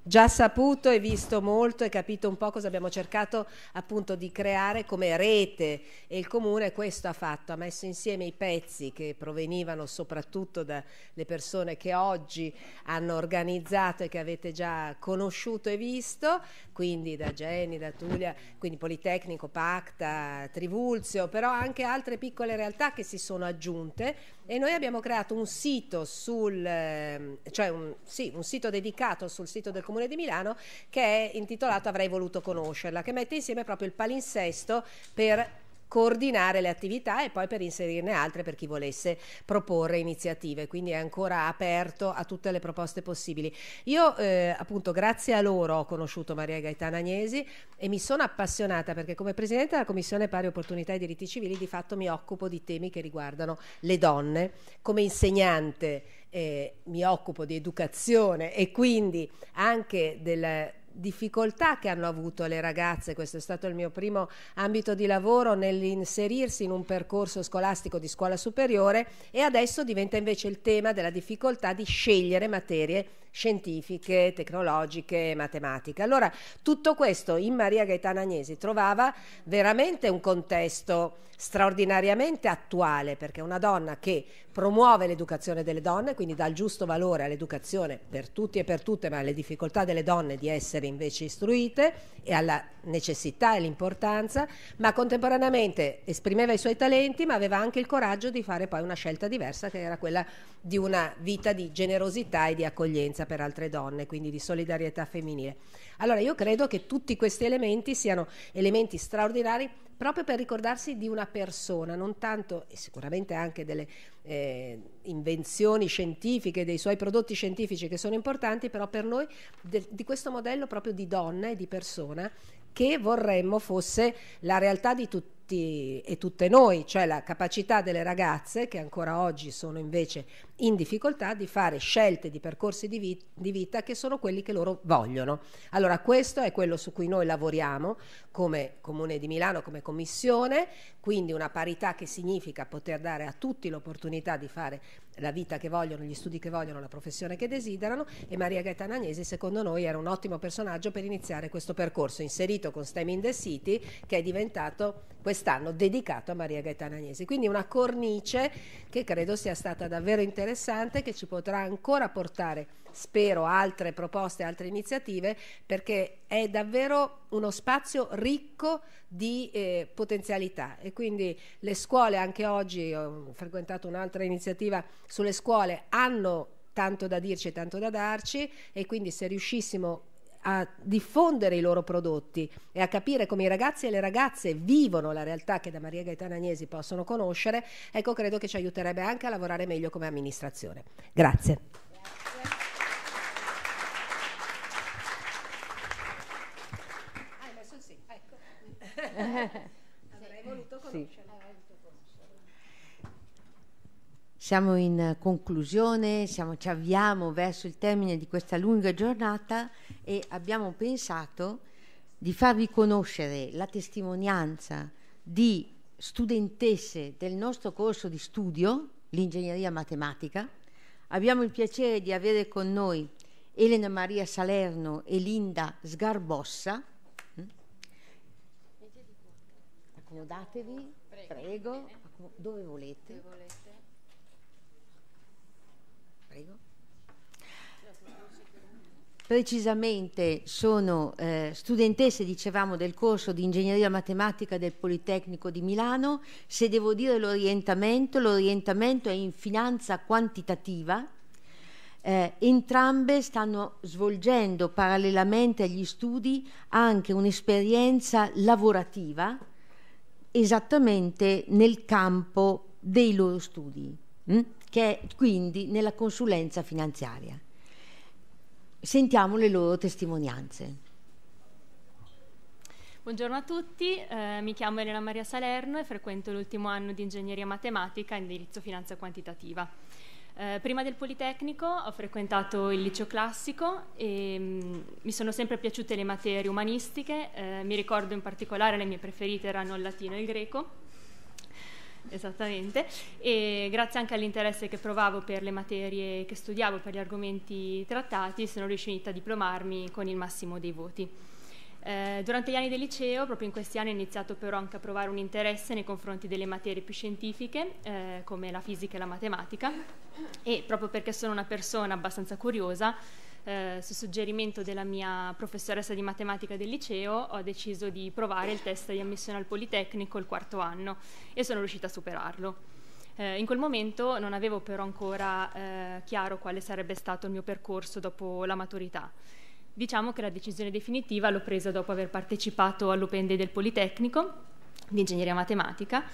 già saputo e visto molto e capito un po' cosa abbiamo cercato appunto di creare come rete e il comune questo ha fatto, ha messo insieme i pezzi che provenivano soprattutto dalle persone che oggi hanno organizzato e che avete già conosciuto e visto, quindi da Geni, da Tulia, quindi Politecnico, Pacta, Trivulzio, però anche altre piccole realtà che si sono aggiunte e noi abbiamo creato un sito sul, ehm, cioè un, sì, un sito dedicato sul sito del Comune di Milano che è intitolato Avrei voluto conoscerla, che mette insieme proprio il palinsesto per coordinare le attività e poi per inserirne altre per chi volesse proporre iniziative, quindi è ancora aperto a tutte le proposte possibili. Io eh, appunto grazie a loro ho conosciuto Maria Gaetana Agnesi e mi sono appassionata perché come Presidente della Commissione Pari Opportunità e Diritti Civili di fatto mi occupo di temi che riguardano le donne, come insegnante eh, mi occupo di educazione e quindi anche del difficoltà che hanno avuto le ragazze, questo è stato il mio primo ambito di lavoro nell'inserirsi in un percorso scolastico di scuola superiore e adesso diventa invece il tema della difficoltà di scegliere materie scientifiche, tecnologiche e matematiche. Allora tutto questo in Maria Gaetana Agnesi trovava veramente un contesto straordinariamente attuale perché è una donna che promuove l'educazione delle donne, quindi dà il giusto valore all'educazione per tutti e per tutte, ma alle difficoltà delle donne di essere invece istruite e alla necessità e l'importanza, ma contemporaneamente esprimeva i suoi talenti, ma aveva anche il coraggio di fare poi una scelta diversa che era quella di una vita di generosità e di accoglienza sofferenza per altre donne, quindi di solidarietà femminile. Allora io credo che tutti questi elementi siano elementi straordinari proprio per ricordarsi di una persona, non tanto, e sicuramente anche delle eh, invenzioni scientifiche, dei suoi prodotti scientifici che sono importanti, però per noi de, di questo modello proprio di donna e di persona che vorremmo fosse la realtà di tutti e tutte noi, cioè la capacità delle ragazze che ancora oggi sono invece in difficoltà di fare scelte di percorsi di, vit- di, vita che sono quelli che loro vogliono. Allora questo è quello su cui noi lavoriamo come Comune di Milano, come Commissione, quindi una parità che significa poter dare a tutti l'opportunità di fare la vita che vogliono, gli studi che vogliono, la professione che desiderano e Maria Gaetana Agnesi secondo noi era un ottimo personaggio per iniziare questo percorso inserito con STEM in the City che è diventato quest'anno dedicato a Maria Gaetana Agnesi. Quindi una cornice che credo sia stata davvero interessante interessante che ci potrà ancora portare, spero, altre proposte, altre iniziative, perché è davvero uno spazio ricco di eh, potenzialità e quindi le scuole, anche oggi ho frequentato un'altra iniziativa sulle scuole, hanno tanto da dirci e tanto da darci e quindi se riuscissimo a diffondere i loro prodotti e a capire come i ragazzi e le ragazze vivono la realtà che da Maria Gaetana Agnesi possono conoscere, ecco credo che ci aiuterebbe anche a lavorare meglio come amministrazione. Grazie. Grazie. Ah, sì. ecco. Avrei voluto conoscere. Sì. Siamo in conclusione, siamo, ci avviamo verso il termine di questa lunga giornata e abbiamo pensato di farvi conoscere la testimonianza di studentesse del nostro corso di studio, l'ingegneria matematica. Abbiamo il piacere di avere con noi Elena Maria Salerno e Linda Sgarbossa. Accomodatevi, prego, dove volete. Dove volete. Prego. Precisamente sono eh, studentesse, dicevamo, del corso di ingegneria matematica del Politecnico di Milano. Se devo dire l'orientamento, l'orientamento è in finanza quantitativa. Eh, entrambe stanno svolgendo parallelamente agli studi anche un'esperienza lavorativa esattamente nel campo dei loro studi. Mm? che è quindi nella consulenza finanziaria. Sentiamo le loro testimonianze. Buongiorno a tutti, eh, mi chiamo Elena Maria Salerno e frequento l'ultimo anno di ingegneria matematica e indirizzo finanza quantitativa. Eh, prima del Politecnico ho frequentato il liceo classico e mh, mm, mi sono sempre piaciute le materie umanistiche, eh, mi ricordo in particolare le mie preferite erano il latino e il greco esattamente, e grazie anche all'interesse che provavo per le materie che studiavo, per gli argomenti trattati, sono riuscita a diplomarmi con il massimo dei voti. Eh, durante gli anni del liceo, proprio in questi anni, ho iniziato però anche a provare un interesse nei confronti delle materie più scientifiche, eh, come la fisica e la matematica, e proprio perché sono una persona abbastanza curiosa, eh, su suggerimento della mia professoressa di matematica del liceo, ho deciso di provare il test di ammissione al Politecnico il quarto anno e sono riuscita a superarlo eh, in quel momento non avevo però ancora eh, chiaro quale sarebbe stato il mio percorso dopo la maturità. Diciamo che la decisione definitiva l'ho presa dopo aver partecipato all'Open Day del Politecnico di ingegneria matematica,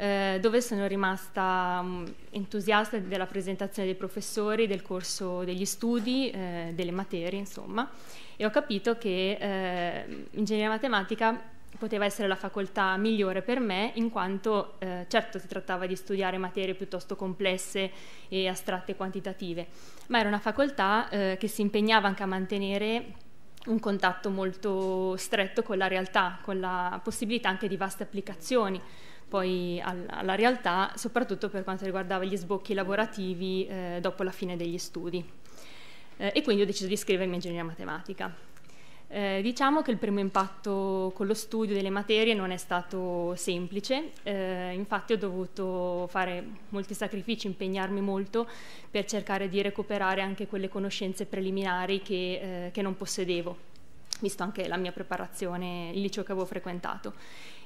eh, dove sono rimasta mh, mm, entusiasta della presentazione dei professori, del corso degli studi, eh, delle materie, insomma, e ho capito che eh, ingegneria matematica poteva essere la facoltà migliore per me in quanto eh, certo si trattava di studiare materie piuttosto complesse e astratte quantitative, ma era una facoltà eh, che si impegnava anche a mantenere un contatto molto stretto con la realtà, con la possibilità anche di vaste applicazioni poi alla realtà, soprattutto per quanto riguardava gli sbocchi lavorativi eh, dopo la fine degli studi. Eh, e quindi ho deciso di iscrivermi a ingegneria matematica. Eh, diciamo che il primo impatto con lo studio delle materie non è stato semplice, eh, infatti ho dovuto fare molti sacrifici, impegnarmi molto per cercare di recuperare anche quelle conoscenze preliminari che, eh, che non possedevo, visto anche la mia preparazione, il liceo che avevo frequentato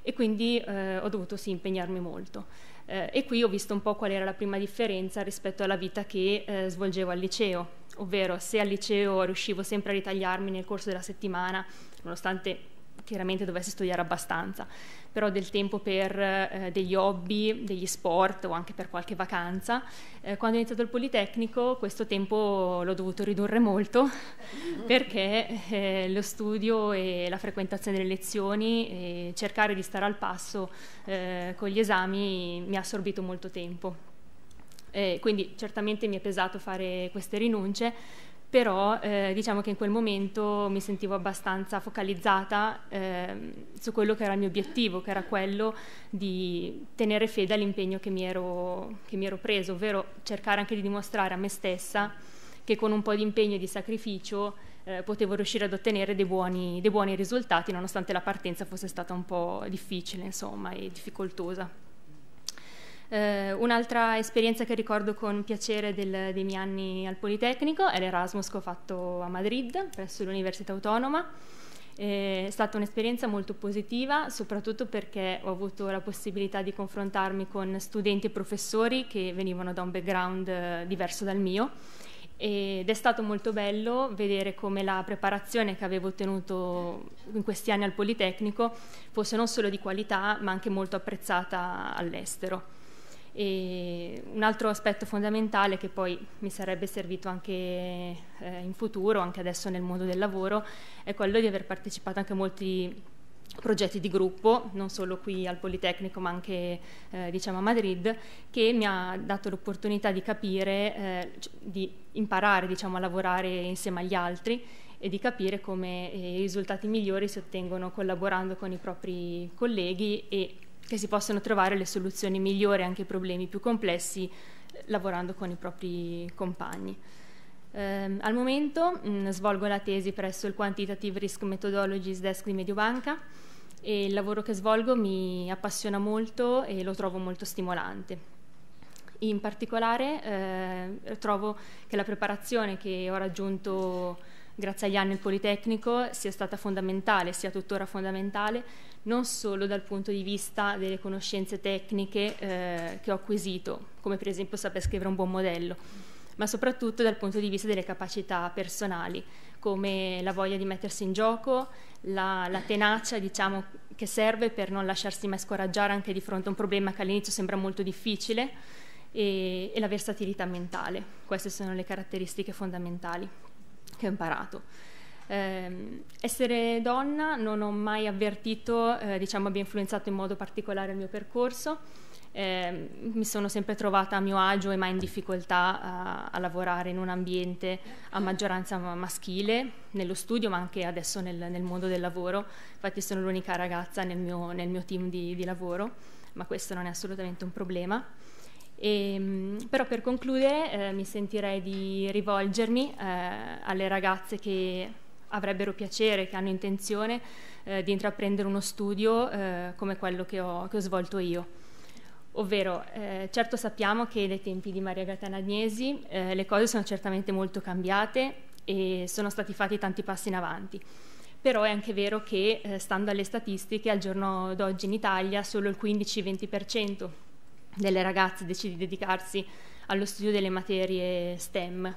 e quindi eh, ho dovuto sì impegnarmi molto. Eh, e qui ho visto un po' qual era la prima differenza rispetto alla vita che eh, svolgevo al liceo, ovvero se al liceo riuscivo sempre a ritagliarmi nel corso della settimana, nonostante chiaramente dovessi studiare abbastanza, però del tempo per eh, degli hobby, degli sport o anche per qualche vacanza. Eh, quando ho iniziato il Politecnico questo tempo l'ho dovuto ridurre molto perché eh, lo studio e la frequentazione delle lezioni e cercare di stare al passo eh, con gli esami mi ha assorbito molto tempo. Eh, quindi certamente mi è pesato fare queste rinunce, però eh, diciamo che in quel momento mi sentivo abbastanza focalizzata eh, su quello che era il mio obiettivo, che era quello di tenere fede all'impegno che mi, ero, che mi ero preso, ovvero cercare anche di dimostrare a me stessa che con un po' di impegno e di sacrificio eh, potevo riuscire ad ottenere dei buoni, dei buoni risultati nonostante la partenza fosse stata un po' difficile insomma e difficoltosa. Eh, un'altra esperienza che ricordo con piacere del, dei miei anni al Politecnico è l'Erasmus che ho fatto a Madrid presso l'Università Autonoma. Eh, è stata un'esperienza molto positiva, soprattutto perché ho avuto la possibilità di confrontarmi con studenti e professori che venivano da un background eh, diverso dal mio ed è stato molto bello vedere come la preparazione che avevo ottenuto in questi anni al Politecnico fosse non solo di qualità ma anche molto apprezzata all'estero. E un altro aspetto fondamentale che poi mi sarebbe servito anche eh, in futuro, anche adesso nel mondo del lavoro, è quello di aver partecipato anche a molti progetti di gruppo, non solo qui al Politecnico ma anche eh, diciamo a Madrid, che mi ha dato l'opportunità di capire, eh, di imparare diciamo, a lavorare insieme agli altri e di capire come eh, i risultati migliori si ottengono collaborando con i propri colleghi e che si possono trovare le soluzioni migliori anche ai problemi più complessi lavorando con i propri compagni. Eh, al momento mh, mm, svolgo la tesi presso il Quantitative Risk Methodologies Desk di Mediobanca e il lavoro che svolgo mi appassiona molto e lo trovo molto stimolante. In particolare eh, trovo che la preparazione che ho raggiunto grazie agli anni il Politecnico sia stata fondamentale, sia tuttora fondamentale, non solo dal punto di vista delle conoscenze tecniche eh, che ho acquisito, come per esempio saper scrivere un buon modello, ma soprattutto dal punto di vista delle capacità personali, come la voglia di mettersi in gioco, la, la tenacia diciamo, che serve per non lasciarsi mai scoraggiare anche di fronte a un problema che all'inizio sembra molto difficile, e, e la versatilità mentale. Queste sono le caratteristiche fondamentali che ho imparato. Eh, essere donna non ho mai avvertito, eh, diciamo, abbia influenzato in modo particolare il mio percorso. Eh, mi sono sempre trovata a mio agio e mai in difficoltà a, a, lavorare in un ambiente a maggioranza maschile, nello studio ma anche adesso nel, nel mondo del lavoro. Infatti sono l'unica ragazza nel mio, nel mio team di, di lavoro, ma questo non è assolutamente un problema. E, ehm, però per concludere eh, mi sentirei di rivolgermi eh, alle ragazze che avrebbero piacere, che hanno intenzione eh, di intraprendere uno studio eh, come quello che ho, che ho, svolto io. Ovvero, eh, certo sappiamo che dai tempi di Maria Gaetana Agnesi eh, le cose sono certamente molto cambiate e sono stati fatti tanti passi in avanti però è anche vero che, eh, stando alle statistiche, al giorno d'oggi in Italia solo il 15-20% delle ragazze decide di dedicarsi allo studio delle materie STEM,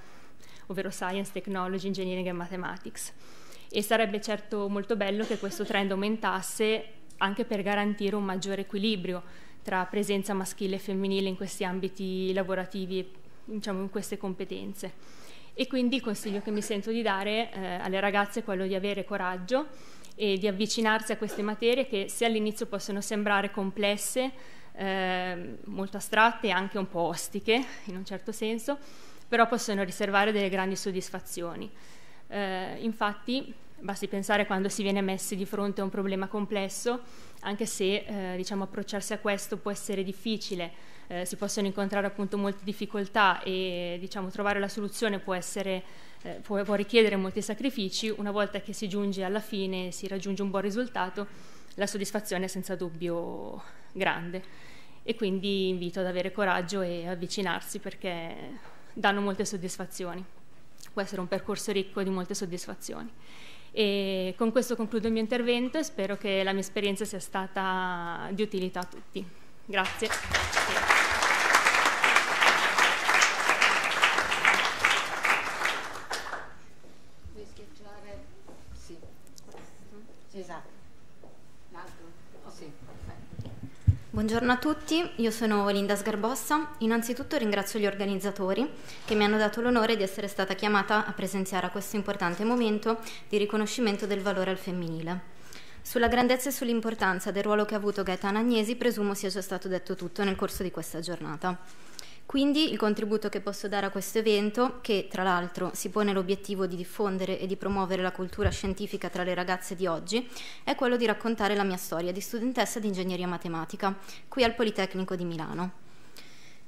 ovvero Science, Technology, Engineering e Mathematics. E sarebbe certo molto bello che questo trend aumentasse anche per garantire un maggiore equilibrio tra presenza maschile e femminile in questi ambiti lavorativi e diciamo, in queste competenze. E quindi il consiglio che mi sento di dare eh, alle ragazze è quello di avere coraggio e di avvicinarsi a queste materie che se all'inizio possono sembrare complesse, Ehm, molto astratte e anche un po' ostiche in un certo senso, però possono riservare delle grandi soddisfazioni. Eh, infatti, basti pensare quando si viene messi di fronte a un problema complesso, anche se eh, diciamo, approcciarsi a questo può essere difficile, eh, si possono incontrare appunto molte difficoltà e diciamo, trovare la soluzione può, essere, eh, può, può richiedere molti sacrifici, una volta che si giunge alla fine, si raggiunge un buon risultato, la soddisfazione è senza dubbio grande e quindi invito ad avere coraggio e avvicinarsi perché danno molte soddisfazioni. Può essere un percorso ricco di molte soddisfazioni. E con questo concludo il mio intervento e spero che la mia esperienza sia stata di utilità a tutti. Grazie. Buongiorno a tutti, io sono Linda Sgarbossa. Innanzitutto ringrazio gli organizzatori che mi hanno dato l'onore di essere stata chiamata a presenziare a questo importante momento di riconoscimento del valore al femminile. Sulla grandezza e sull'importanza del ruolo che ha avuto Gaetano Agnesi presumo sia già stato detto tutto nel corso di questa giornata. Quindi il contributo che posso dare a questo evento, che tra l'altro si pone l'obiettivo di diffondere e di promuovere la cultura scientifica tra le ragazze di oggi, è quello di raccontare la mia storia di studentessa di ingegneria matematica, qui al Politecnico di Milano.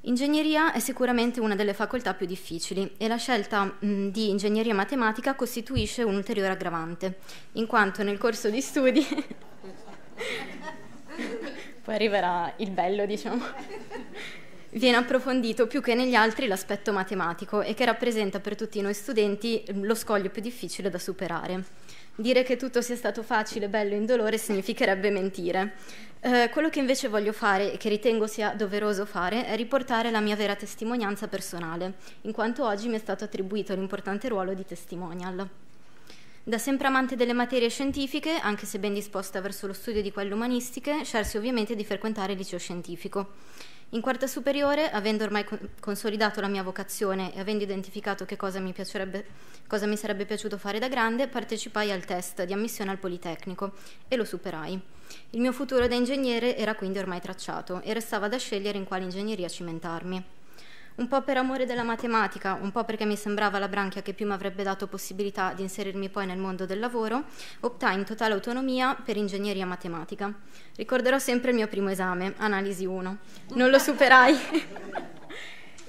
Ingegneria è sicuramente una delle facoltà più difficili e la scelta mh, di ingegneria matematica costituisce un ulteriore aggravante, in quanto nel corso di studi... Poi arriverà il bello, diciamo viene approfondito più che negli altri l'aspetto matematico e che rappresenta per tutti noi studenti lo scoglio più difficile da superare. Dire che tutto sia stato facile, bello, e indolore significherebbe mentire. Eh, quello che invece voglio fare e che ritengo sia doveroso fare è riportare la mia vera testimonianza personale, in quanto oggi mi è stato attribuito l'importante ruolo di testimonial. Da sempre amante delle materie scientifiche, anche se ben disposta verso lo studio di quelle umanistiche, scelsi ovviamente di frequentare il liceo scientifico. In quarta superiore, avendo ormai consolidato la mia vocazione e avendo identificato che cosa mi, cosa mi sarebbe piaciuto fare da grande, partecipai al test di ammissione al Politecnico e lo superai. Il mio futuro da ingegnere era quindi ormai tracciato e restava da scegliere in quale ingegneria cimentarmi un po' per amore della matematica, un po' perché mi sembrava la branchia che più mi avrebbe dato possibilità di inserirmi poi nel mondo del lavoro, optai in totale autonomia per ingegneria matematica. Ricorderò sempre il mio primo esame, analisi 1. Non lo superai.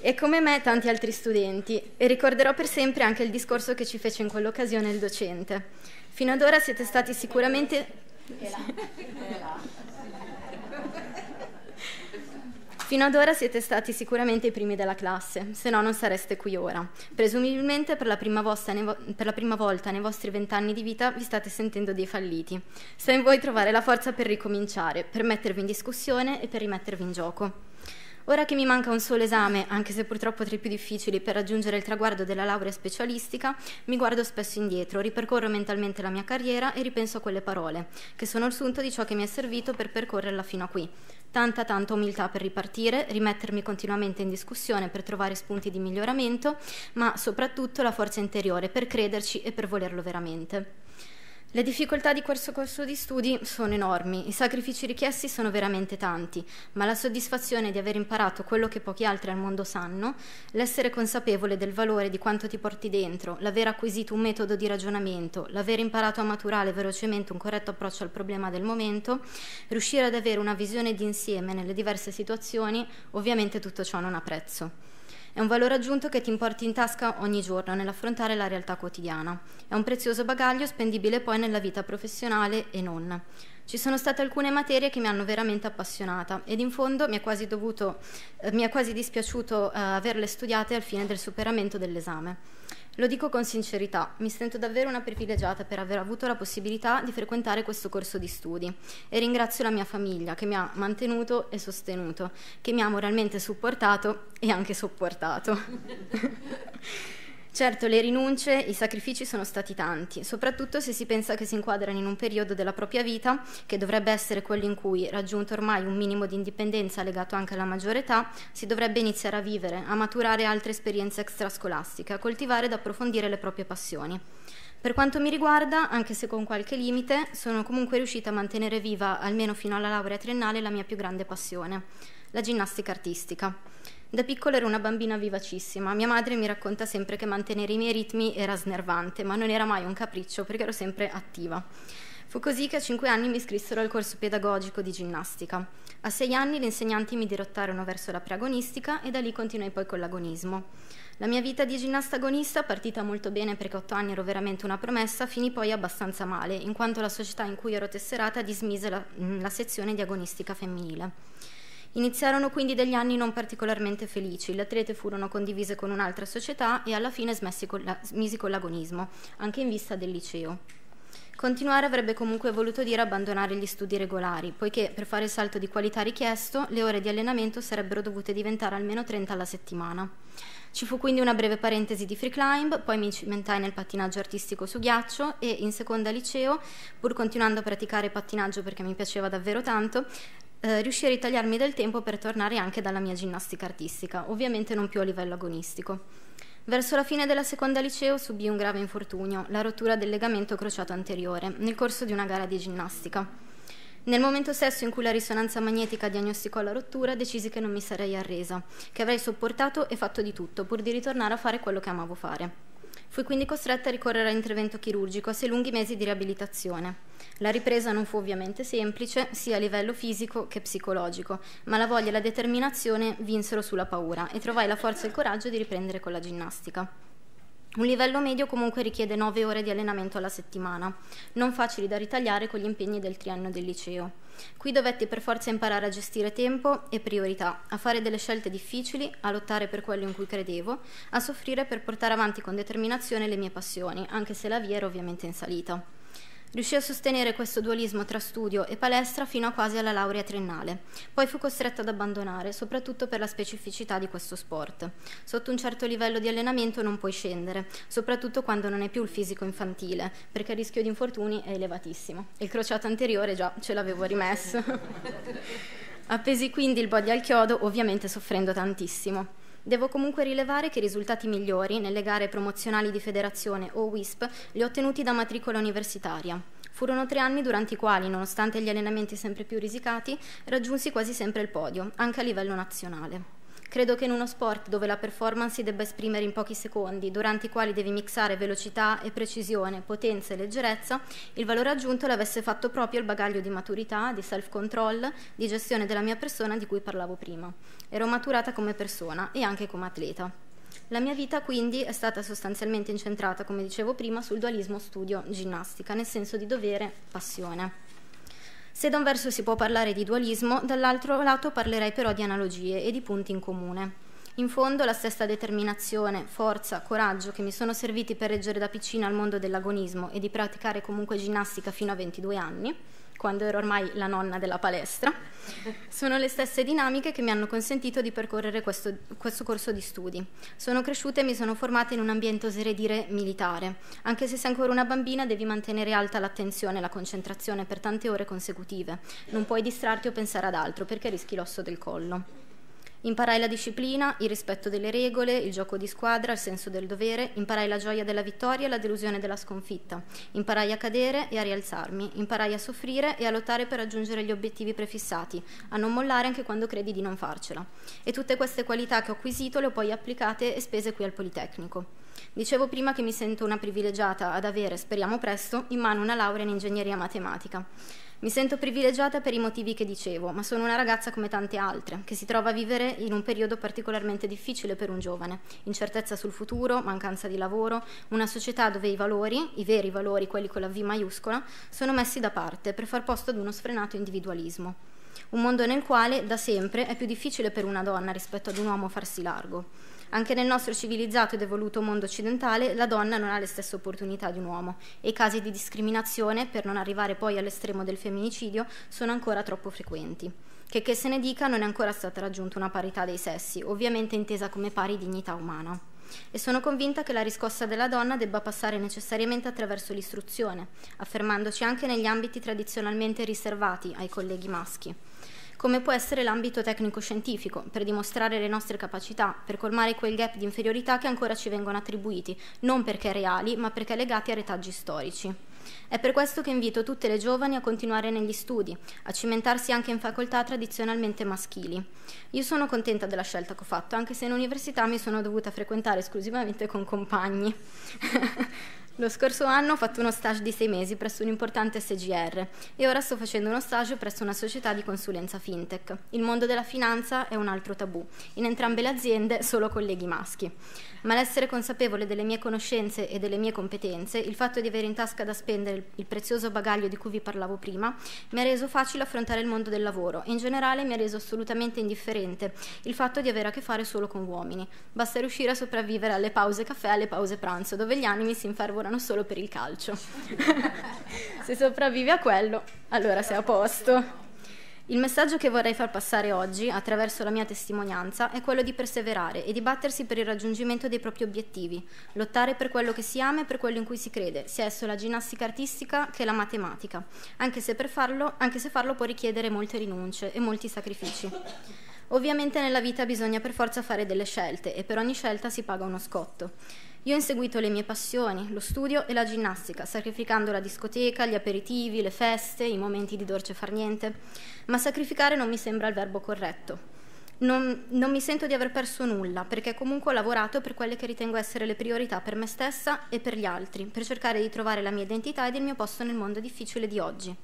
e come me tanti altri studenti, e ricorderò per sempre anche il discorso che ci fece in quell'occasione il docente. Fino ad ora siete stati sicuramente... è È là. là. Fino ad ora siete stati sicuramente i primi della classe, se no non sareste qui ora. Presumibilmente per la prima, per la prima volta nei vostri vent'anni di vita vi state sentendo dei falliti. Sta in voi trovare la forza per ricominciare, per mettervi in discussione e per rimettervi in gioco. Ora che mi manca un solo esame, anche se purtroppo tra i più difficili, per raggiungere il traguardo della laurea specialistica, mi guardo spesso indietro, ripercorro mentalmente la mia carriera e ripenso a quelle parole, che sono il sunto di ciò che mi è servito per percorrerla fino a qui. Tanta, tanta umiltà per ripartire, rimettermi continuamente in discussione per trovare spunti di miglioramento, ma soprattutto la forza interiore per crederci e per volerlo veramente. Le difficoltà di questo corso di studi sono enormi, i sacrifici richiesti sono veramente tanti, ma la soddisfazione di aver imparato quello che pochi altri al mondo sanno, l'essere consapevole del valore di quanto ti porti dentro, l'aver acquisito un metodo di ragionamento, l'aver imparato a maturare velocemente un corretto approccio al problema del momento, riuscire ad avere una visione d'insieme nelle diverse situazioni, ovviamente tutto ciò non ha prezzo. È un valore aggiunto che ti importi in tasca ogni giorno nell'affrontare la realtà quotidiana. È un prezioso bagaglio spendibile poi nella vita professionale e non. Ci sono state alcune materie che mi hanno veramente appassionata ed in fondo mi è quasi, dovuto, eh, mi è quasi dispiaciuto eh, averle studiate al fine del superamento dell'esame. Lo dico con sincerità, mi sento davvero una privilegiata per aver avuto la possibilità di frequentare questo corso di studi e ringrazio la mia famiglia che mi ha mantenuto e sostenuto, che mi ha moralmente supportato e anche sopportato. Certo, le rinunce, i sacrifici sono stati tanti, soprattutto se si pensa che si inquadrano in un periodo della propria vita che dovrebbe essere quello in cui, raggiunto ormai un minimo di indipendenza legato anche alla maggiore età, si dovrebbe iniziare a vivere, a maturare altre esperienze extrascolastiche, a coltivare ed approfondire le proprie passioni. Per quanto mi riguarda, anche se con qualche limite, sono comunque riuscita a mantenere viva, almeno fino alla laurea triennale, la mia più grande passione, la ginnastica artistica. Da piccola ero una bambina vivacissima. Mia madre mi racconta sempre che mantenere i miei ritmi era snervante, ma non era mai un capriccio perché ero sempre attiva. Fu così che a 5 anni mi iscrissero al corso pedagogico di ginnastica. A 6 anni gli insegnanti mi dirottarono verso la preagonistica e da lì continuai poi con l'agonismo. La mia vita di ginnasta agonista, partita molto bene perché a 8 anni ero veramente una promessa, finì poi abbastanza male, in quanto la società in cui ero tesserata dismise la, mm, la sezione di agonistica femminile. Iniziarono quindi degli anni non particolarmente felici, le atlete furono condivise con un'altra società e alla fine con la, smisi con l'agonismo, anche in vista del liceo. Continuare avrebbe comunque voluto dire abbandonare gli studi regolari, poiché per fare il salto di qualità richiesto le ore di allenamento sarebbero dovute diventare almeno 30 alla settimana. Ci fu quindi una breve parentesi di free climb, poi mi cimentai nel pattinaggio artistico su ghiaccio e in seconda liceo, pur continuando a praticare pattinaggio perché mi piaceva davvero tanto, eh, riuscii a ritagliarmi del tempo per tornare anche dalla mia ginnastica artistica, ovviamente non più a livello agonistico. Verso la fine della seconda liceo subì un grave infortunio, la rottura del legamento crociato anteriore, nel corso di una gara di ginnastica. Nel momento stesso in cui la risonanza magnetica diagnosticò la rottura, decisi che non mi sarei arresa, che avrei sopportato e fatto di tutto pur di ritornare a fare quello che amavo fare. Fui quindi costretta a ricorrere all'intervento chirurgico a sei lunghi mesi di riabilitazione. La ripresa non fu ovviamente semplice, sia a livello fisico che psicologico, ma la voglia e la determinazione vinsero sulla paura e trovai la forza e il coraggio di riprendere con la ginnastica. Un livello medio comunque richiede 9 ore di allenamento alla settimana, non facili da ritagliare con gli impegni del triennio del liceo. Qui dovetti per forza imparare a gestire tempo e priorità, a fare delle scelte difficili, a lottare per quello in cui credevo, a soffrire per portare avanti con determinazione le mie passioni, anche se la via era ovviamente in salita. Riuscì a sostenere questo dualismo tra studio e palestra fino a quasi alla laurea triennale, poi fu costretto ad abbandonare, soprattutto per la specificità di questo sport. Sotto un certo livello di allenamento non puoi scendere, soprattutto quando non è più il fisico infantile, perché il rischio di infortuni è elevatissimo. Il crociato anteriore già ce l'avevo rimesso. Appesi quindi il body al chiodo, ovviamente soffrendo tantissimo. Devo comunque rilevare che i risultati migliori nelle gare promozionali di federazione o WISP li ho ottenuti da matricola universitaria. Furono tre anni durante i quali, nonostante gli allenamenti sempre più risicati, raggiunsi quasi sempre il podio, anche a livello nazionale. Credo che in uno sport dove la performance si debba esprimere in pochi secondi, durante i quali devi mixare velocità e precisione, potenza e leggerezza, il valore aggiunto l'avesse fatto proprio il bagaglio di maturità, di self-control, di gestione della mia persona di cui parlavo prima. Ero maturata come persona e anche come atleta. La mia vita quindi è stata sostanzialmente incentrata, come dicevo prima, sul dualismo studio-ginnastica, nel senso di dovere-passione. Se da un verso si può parlare di dualismo, dall'altro lato parlerei però di analogie e di punti in comune. In fondo la stessa determinazione, forza, coraggio che mi sono serviti per reggere da piccina al mondo dell'agonismo e di praticare comunque ginnastica fino a 22 anni, quando ero ormai la nonna della palestra, sono le stesse dinamiche che mi hanno consentito di percorrere questo, questo corso di studi. Sono cresciuta e mi sono formata in un ambiente, oserei dire, militare. Anche se sei ancora una bambina devi mantenere alta l'attenzione e la concentrazione per tante ore consecutive. Non puoi distrarti o pensare ad altro perché rischi l'osso del collo. Imparai la disciplina, il rispetto delle regole, il gioco di squadra, il senso del dovere, imparai la gioia della vittoria e la delusione della sconfitta, imparai a cadere e a rialzarmi, imparai a soffrire e a lottare per raggiungere gli obiettivi prefissati, a non mollare anche quando credi di non farcela. E tutte queste qualità che ho acquisito le ho poi applicate e spese qui al Politecnico. Dicevo prima che mi sento una privilegiata ad avere, speriamo presto, in mano una laurea in ingegneria matematica. Mi sento privilegiata per i motivi che dicevo, ma sono una ragazza come tante altre, che si trova a vivere in un periodo particolarmente difficile per un giovane. Incertezza sul futuro, mancanza di lavoro, una società dove i valori, i veri valori, quelli con la V maiuscola, sono messi da parte per far posto ad uno sfrenato individualismo. Un mondo nel quale da sempre è più difficile per una donna rispetto ad un uomo farsi largo. Anche nel nostro civilizzato ed evoluto mondo occidentale la donna non ha le stesse opportunità di un uomo e i casi di discriminazione, per non arrivare poi all'estremo del femminicidio, sono ancora troppo frequenti. Che che se ne dica non è ancora stata raggiunta una parità dei sessi, ovviamente intesa come pari dignità umana e sono convinta che la riscossa della donna debba passare necessariamente attraverso l'istruzione, affermandoci anche negli ambiti tradizionalmente riservati ai colleghi maschi come può essere l'ambito tecnico-scientifico, per dimostrare le nostre capacità, per colmare quel gap di inferiorità che ancora ci vengono attribuiti, non perché reali, ma perché legati a retaggi storici. È per questo che invito tutte le giovani a continuare negli studi, a cimentarsi anche in facoltà tradizionalmente maschili. Io sono contenta della scelta che ho fatto, anche se in università mi sono dovuta frequentare esclusivamente con compagni. Lo scorso anno ho fatto uno stage di sei mesi presso un importante SGR e ora sto facendo uno stage presso una società di consulenza fintech. Il mondo della finanza è un altro tabù, in entrambe le aziende solo colleghi maschi. Ma l'essere consapevole delle mie conoscenze e delle mie competenze, il fatto di avere in tasca da spendere il prezioso bagaglio di cui vi parlavo prima, mi ha reso facile affrontare il mondo del lavoro e in generale mi ha reso assolutamente indifferente il fatto di avere a che fare solo con uomini. Basta riuscire a sopravvivere alle pause caffè, alle pause pranzo, dove gli animi si infervorano lavorano solo per il calcio. se sopravvivi a quello, allora sei a posto. Il messaggio che vorrei far passare oggi, attraverso la mia testimonianza, è quello di perseverare e di battersi per il raggiungimento dei propri obiettivi, lottare per quello che si ama e per quello in cui si crede, sia esso la ginnastica artistica che la matematica, anche se, farlo, anche se farlo può richiedere molte rinunce e molti sacrifici. Ovviamente nella vita bisogna per forza fare delle scelte e per ogni scelta si paga uno scotto. Io ho inseguito le mie passioni, lo studio e la ginnastica, sacrificando la discoteca, gli aperitivi, le feste, i momenti di dolce far niente, ma sacrificare non mi sembra il verbo corretto. Non, non mi sento di aver perso nulla, perché comunque ho lavorato per quelle che ritengo essere le priorità per me stessa e per gli altri, per cercare di trovare la mia identità ed il mio posto nel mondo difficile di oggi.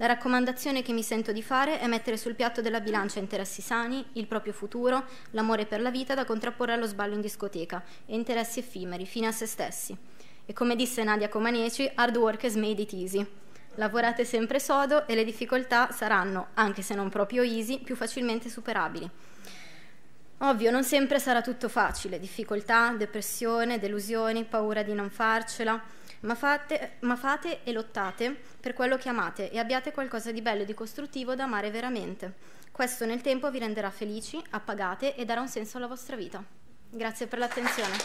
La raccomandazione che mi sento di fare è mettere sul piatto della bilancia interessi sani, il proprio futuro, l'amore per la vita da contrapporre allo sballo in discoteca e interessi effimeri, fine a se stessi. E come disse Nadia Comaneci, hard work has made it easy. Lavorate sempre sodo e le difficoltà saranno, anche se non proprio easy, più facilmente superabili. Ovvio, non sempre sarà tutto facile, difficoltà, depressione, delusioni, paura di non farcela ma fate, ma fate e lottate per quello che amate e abbiate qualcosa di bello e di costruttivo da amare veramente. Questo nel tempo vi renderà felici, appagate e darà un senso alla vostra vita. Grazie per l'attenzione.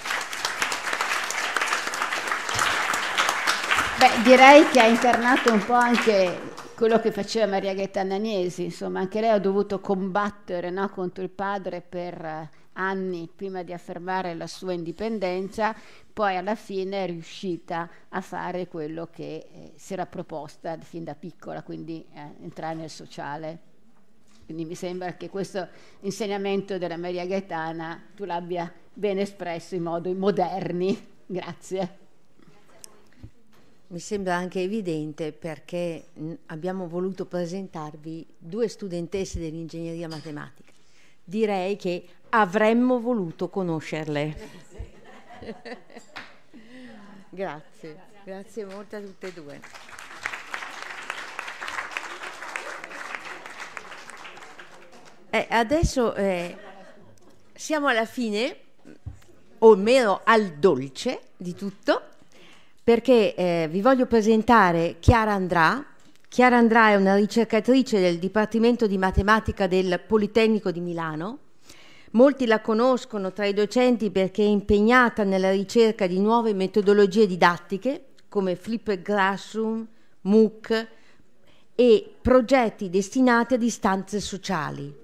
Beh, direi che ha internato un po' anche quello che faceva Maria Gaetana Agnesi, insomma, anche lei ha dovuto combattere no, contro il padre per eh, anni prima di affermare la sua indipendenza, poi alla fine è riuscita a fare quello che eh, si era proposta fin da piccola, quindi eh, entrare nel sociale. Quindi mi sembra che questo insegnamento della Maria Gaetana tu l'abbia ben espresso in modi moderni. Grazie. Mi sembra anche evidente perché mm, abbiamo voluto presentarvi due studentesse dell'ingegneria matematica. Direi che avremmo voluto conoscerle. grazie, grazie molto a tutte e due. Eh, adesso eh, siamo alla fine, o meno al dolce di tutto, perché eh, vi voglio presentare Chiara Andrà, Chiara Andrà è una ricercatrice del Dipartimento di Matematica del Politecnico di Milano Molti la conoscono tra i docenti perché è impegnata nella ricerca di nuove metodologie didattiche come Flipped Classroom, MOOC e progetti destinati a distanze sociali.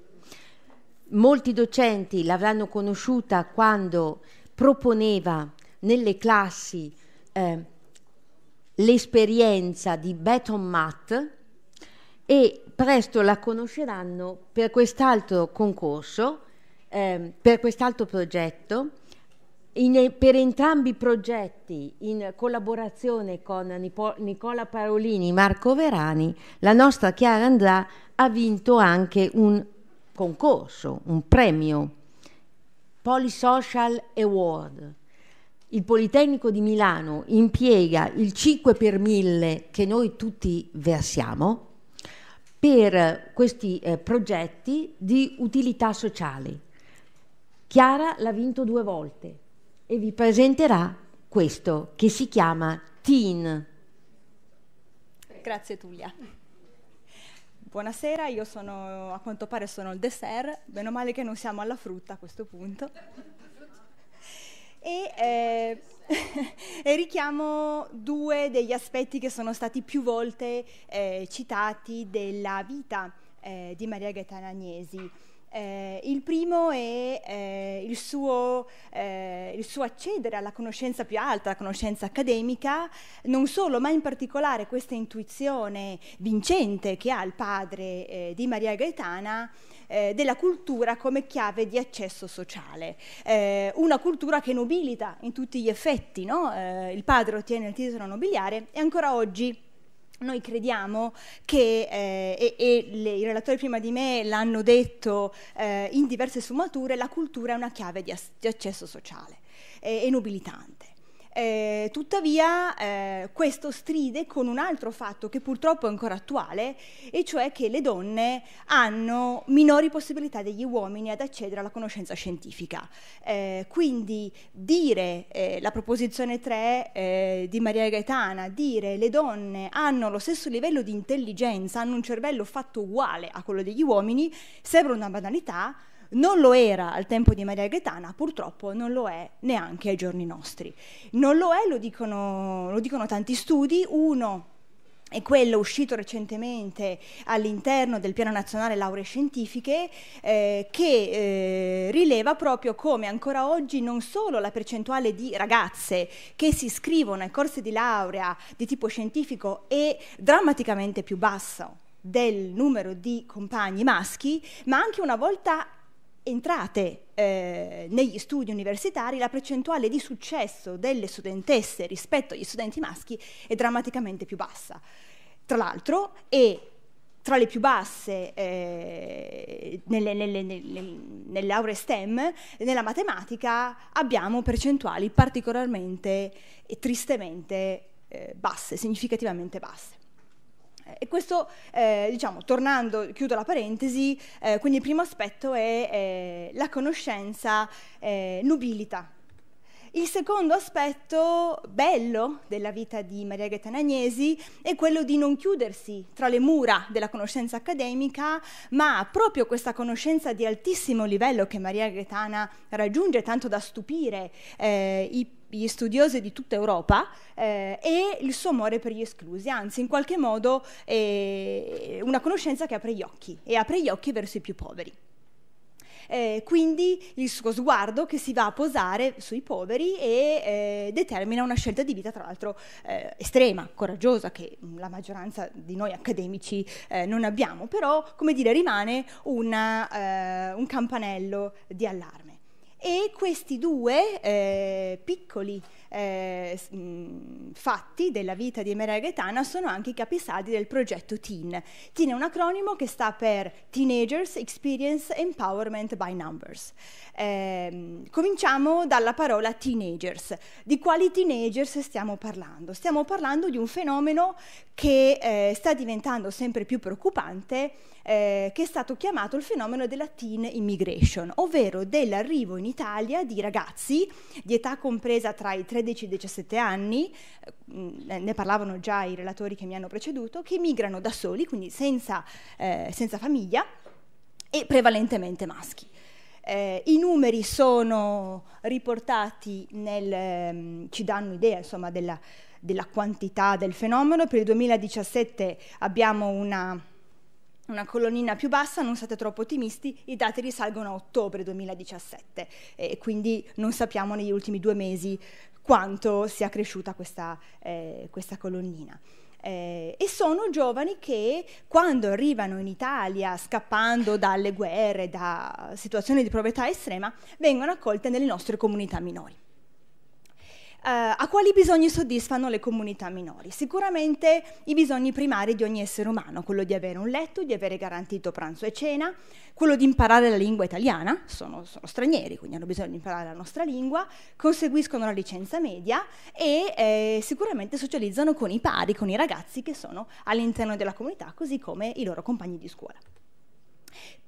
Molti docenti l'avranno conosciuta quando proponeva nelle classi eh, l'esperienza di Beton Math e presto la conosceranno per quest'altro concorso Ehm, per quest'altro progetto. In, per entrambi i progetti, in collaborazione con Nipo, Nicola Parolini e Marco Verani, la nostra Chiara Andrà ha vinto anche un concorso, un premio, Polisocial Award. Il Politecnico di Milano impiega il 5 per 1000 che noi tutti versiamo per questi eh, progetti di utilità sociale Chiara l'ha vinto due volte e vi presenterà questo che si chiama Teen. Grazie Tulia. Buonasera, io sono, a quanto pare sono il dessert, meno male che non siamo alla frutta a questo punto. E, eh, e, richiamo due degli aspetti che sono stati più volte eh, citati della vita eh, di Maria Gaetana Agnesi. Eh, il primo è eh, il, suo, eh, il, suo, accedere alla conoscenza più alta, la conoscenza accademica, non solo, ma in particolare questa intuizione vincente che ha il padre eh, di Maria Gaetana eh, della cultura come chiave di accesso sociale. Eh, una cultura che nobilita in tutti gli effetti, no? il padre ottiene il titolo nobiliare e ancora oggi noi crediamo che, eh, e, e le, i relatori prima di me l'hanno detto eh, in diverse sfumature, la cultura è una chiave di, di accesso sociale eh, e nobilitante. Eh, tuttavia eh, questo stride con un altro fatto che purtroppo è ancora attuale, e cioè che le donne hanno minori possibilità degli uomini ad accedere alla conoscenza scientifica. Eh, quindi dire eh, la proposizione 3 eh, di Maria Gaetana, dire le donne hanno lo stesso livello di intelligenza, hanno un cervello fatto uguale a quello degli uomini, sembra una banalità, non lo era al tempo di Maria Gaetana, purtroppo non lo è neanche ai giorni nostri. Non lo è, lo dicono, lo dicono tanti studi, uno è quello uscito recentemente all'interno del Piano Nazionale Lauree Scientifiche eh, che eh, rileva proprio come ancora oggi non solo la percentuale di ragazze che si iscrivono ai corsi di laurea di tipo scientifico è drammaticamente più bassa del numero di compagni maschi, ma anche una volta entrate eh, negli studi universitari, la percentuale di successo delle studentesse rispetto agli studenti maschi è drammaticamente più bassa. Tra l'altro è tra le più basse eh, nelle, nelle, nelle, nelle, lauree STEM, nella matematica abbiamo percentuali particolarmente e tristemente eh, basse, significativamente basse. Eh, e questo, eh, diciamo, tornando, chiudo la parentesi, eh, quindi il primo aspetto è eh, la conoscenza eh, nubilita. Il secondo aspetto bello della vita di Maria Gaetana Agnesi è quello di non chiudersi tra le mura della conoscenza accademica, ma proprio questa conoscenza di altissimo livello che Maria Gaetana raggiunge tanto da stupire eh, i gli studiosi di tutta Europa eh, e il suo amore per gli esclusi, anzi in qualche modo eh, una conoscenza che apre gli occhi e apre gli occhi verso i più poveri. Eh, quindi il suo sguardo che si va a posare sui poveri e eh, determina una scelta di vita tra l'altro eh, estrema, coraggiosa, che la maggioranza di noi accademici eh, non abbiamo, però come dire rimane una, eh, un campanello di allarme e questi due eh, piccoli eh, mm, fatti della vita di Emerea Gaetana sono anche i capisaldi del progetto TEEN. TEEN è un acronimo che sta per Teenagers Experience Empowerment by Numbers. Eh, cominciamo dalla parola teenagers. Di quali teenagers stiamo parlando? Stiamo parlando di un fenomeno che eh, sta diventando sempre più preoccupante, eh, che è stato chiamato il fenomeno della teen immigration, ovvero dell'arrivo in Italia di ragazzi di età compresa tra i 13 e i 17 anni, eh, ne parlavano già i relatori che mi hanno preceduto, che migrano da soli, quindi senza, eh, senza famiglia, e prevalentemente maschi. Eh, I numeri sono riportati nel, ehm, ci danno idea insomma, della, della, quantità del fenomeno, per il 2017 abbiamo una, una colonnina più bassa, non siate troppo ottimisti, i dati risalgono a ottobre 2017 e quindi non sappiamo negli ultimi due mesi quanto sia cresciuta questa, eh, questa colonnina. Eh, e sono giovani che quando arrivano in Italia scappando dalle guerre, da situazioni di proprietà estrema, vengono accolte nelle nostre comunità minori. Eh, a quali bisogni soddisfano le comunità minori? Sicuramente i bisogni primari di ogni essere umano, quello di avere un letto, di avere garantito pranzo e cena, quello di imparare la lingua italiana, sono, sono stranieri, quindi hanno bisogno di imparare la nostra lingua, conseguiscono la licenza media e eh, sicuramente socializzano con i pari, con i ragazzi che sono all'interno della comunità, così come i loro compagni di scuola.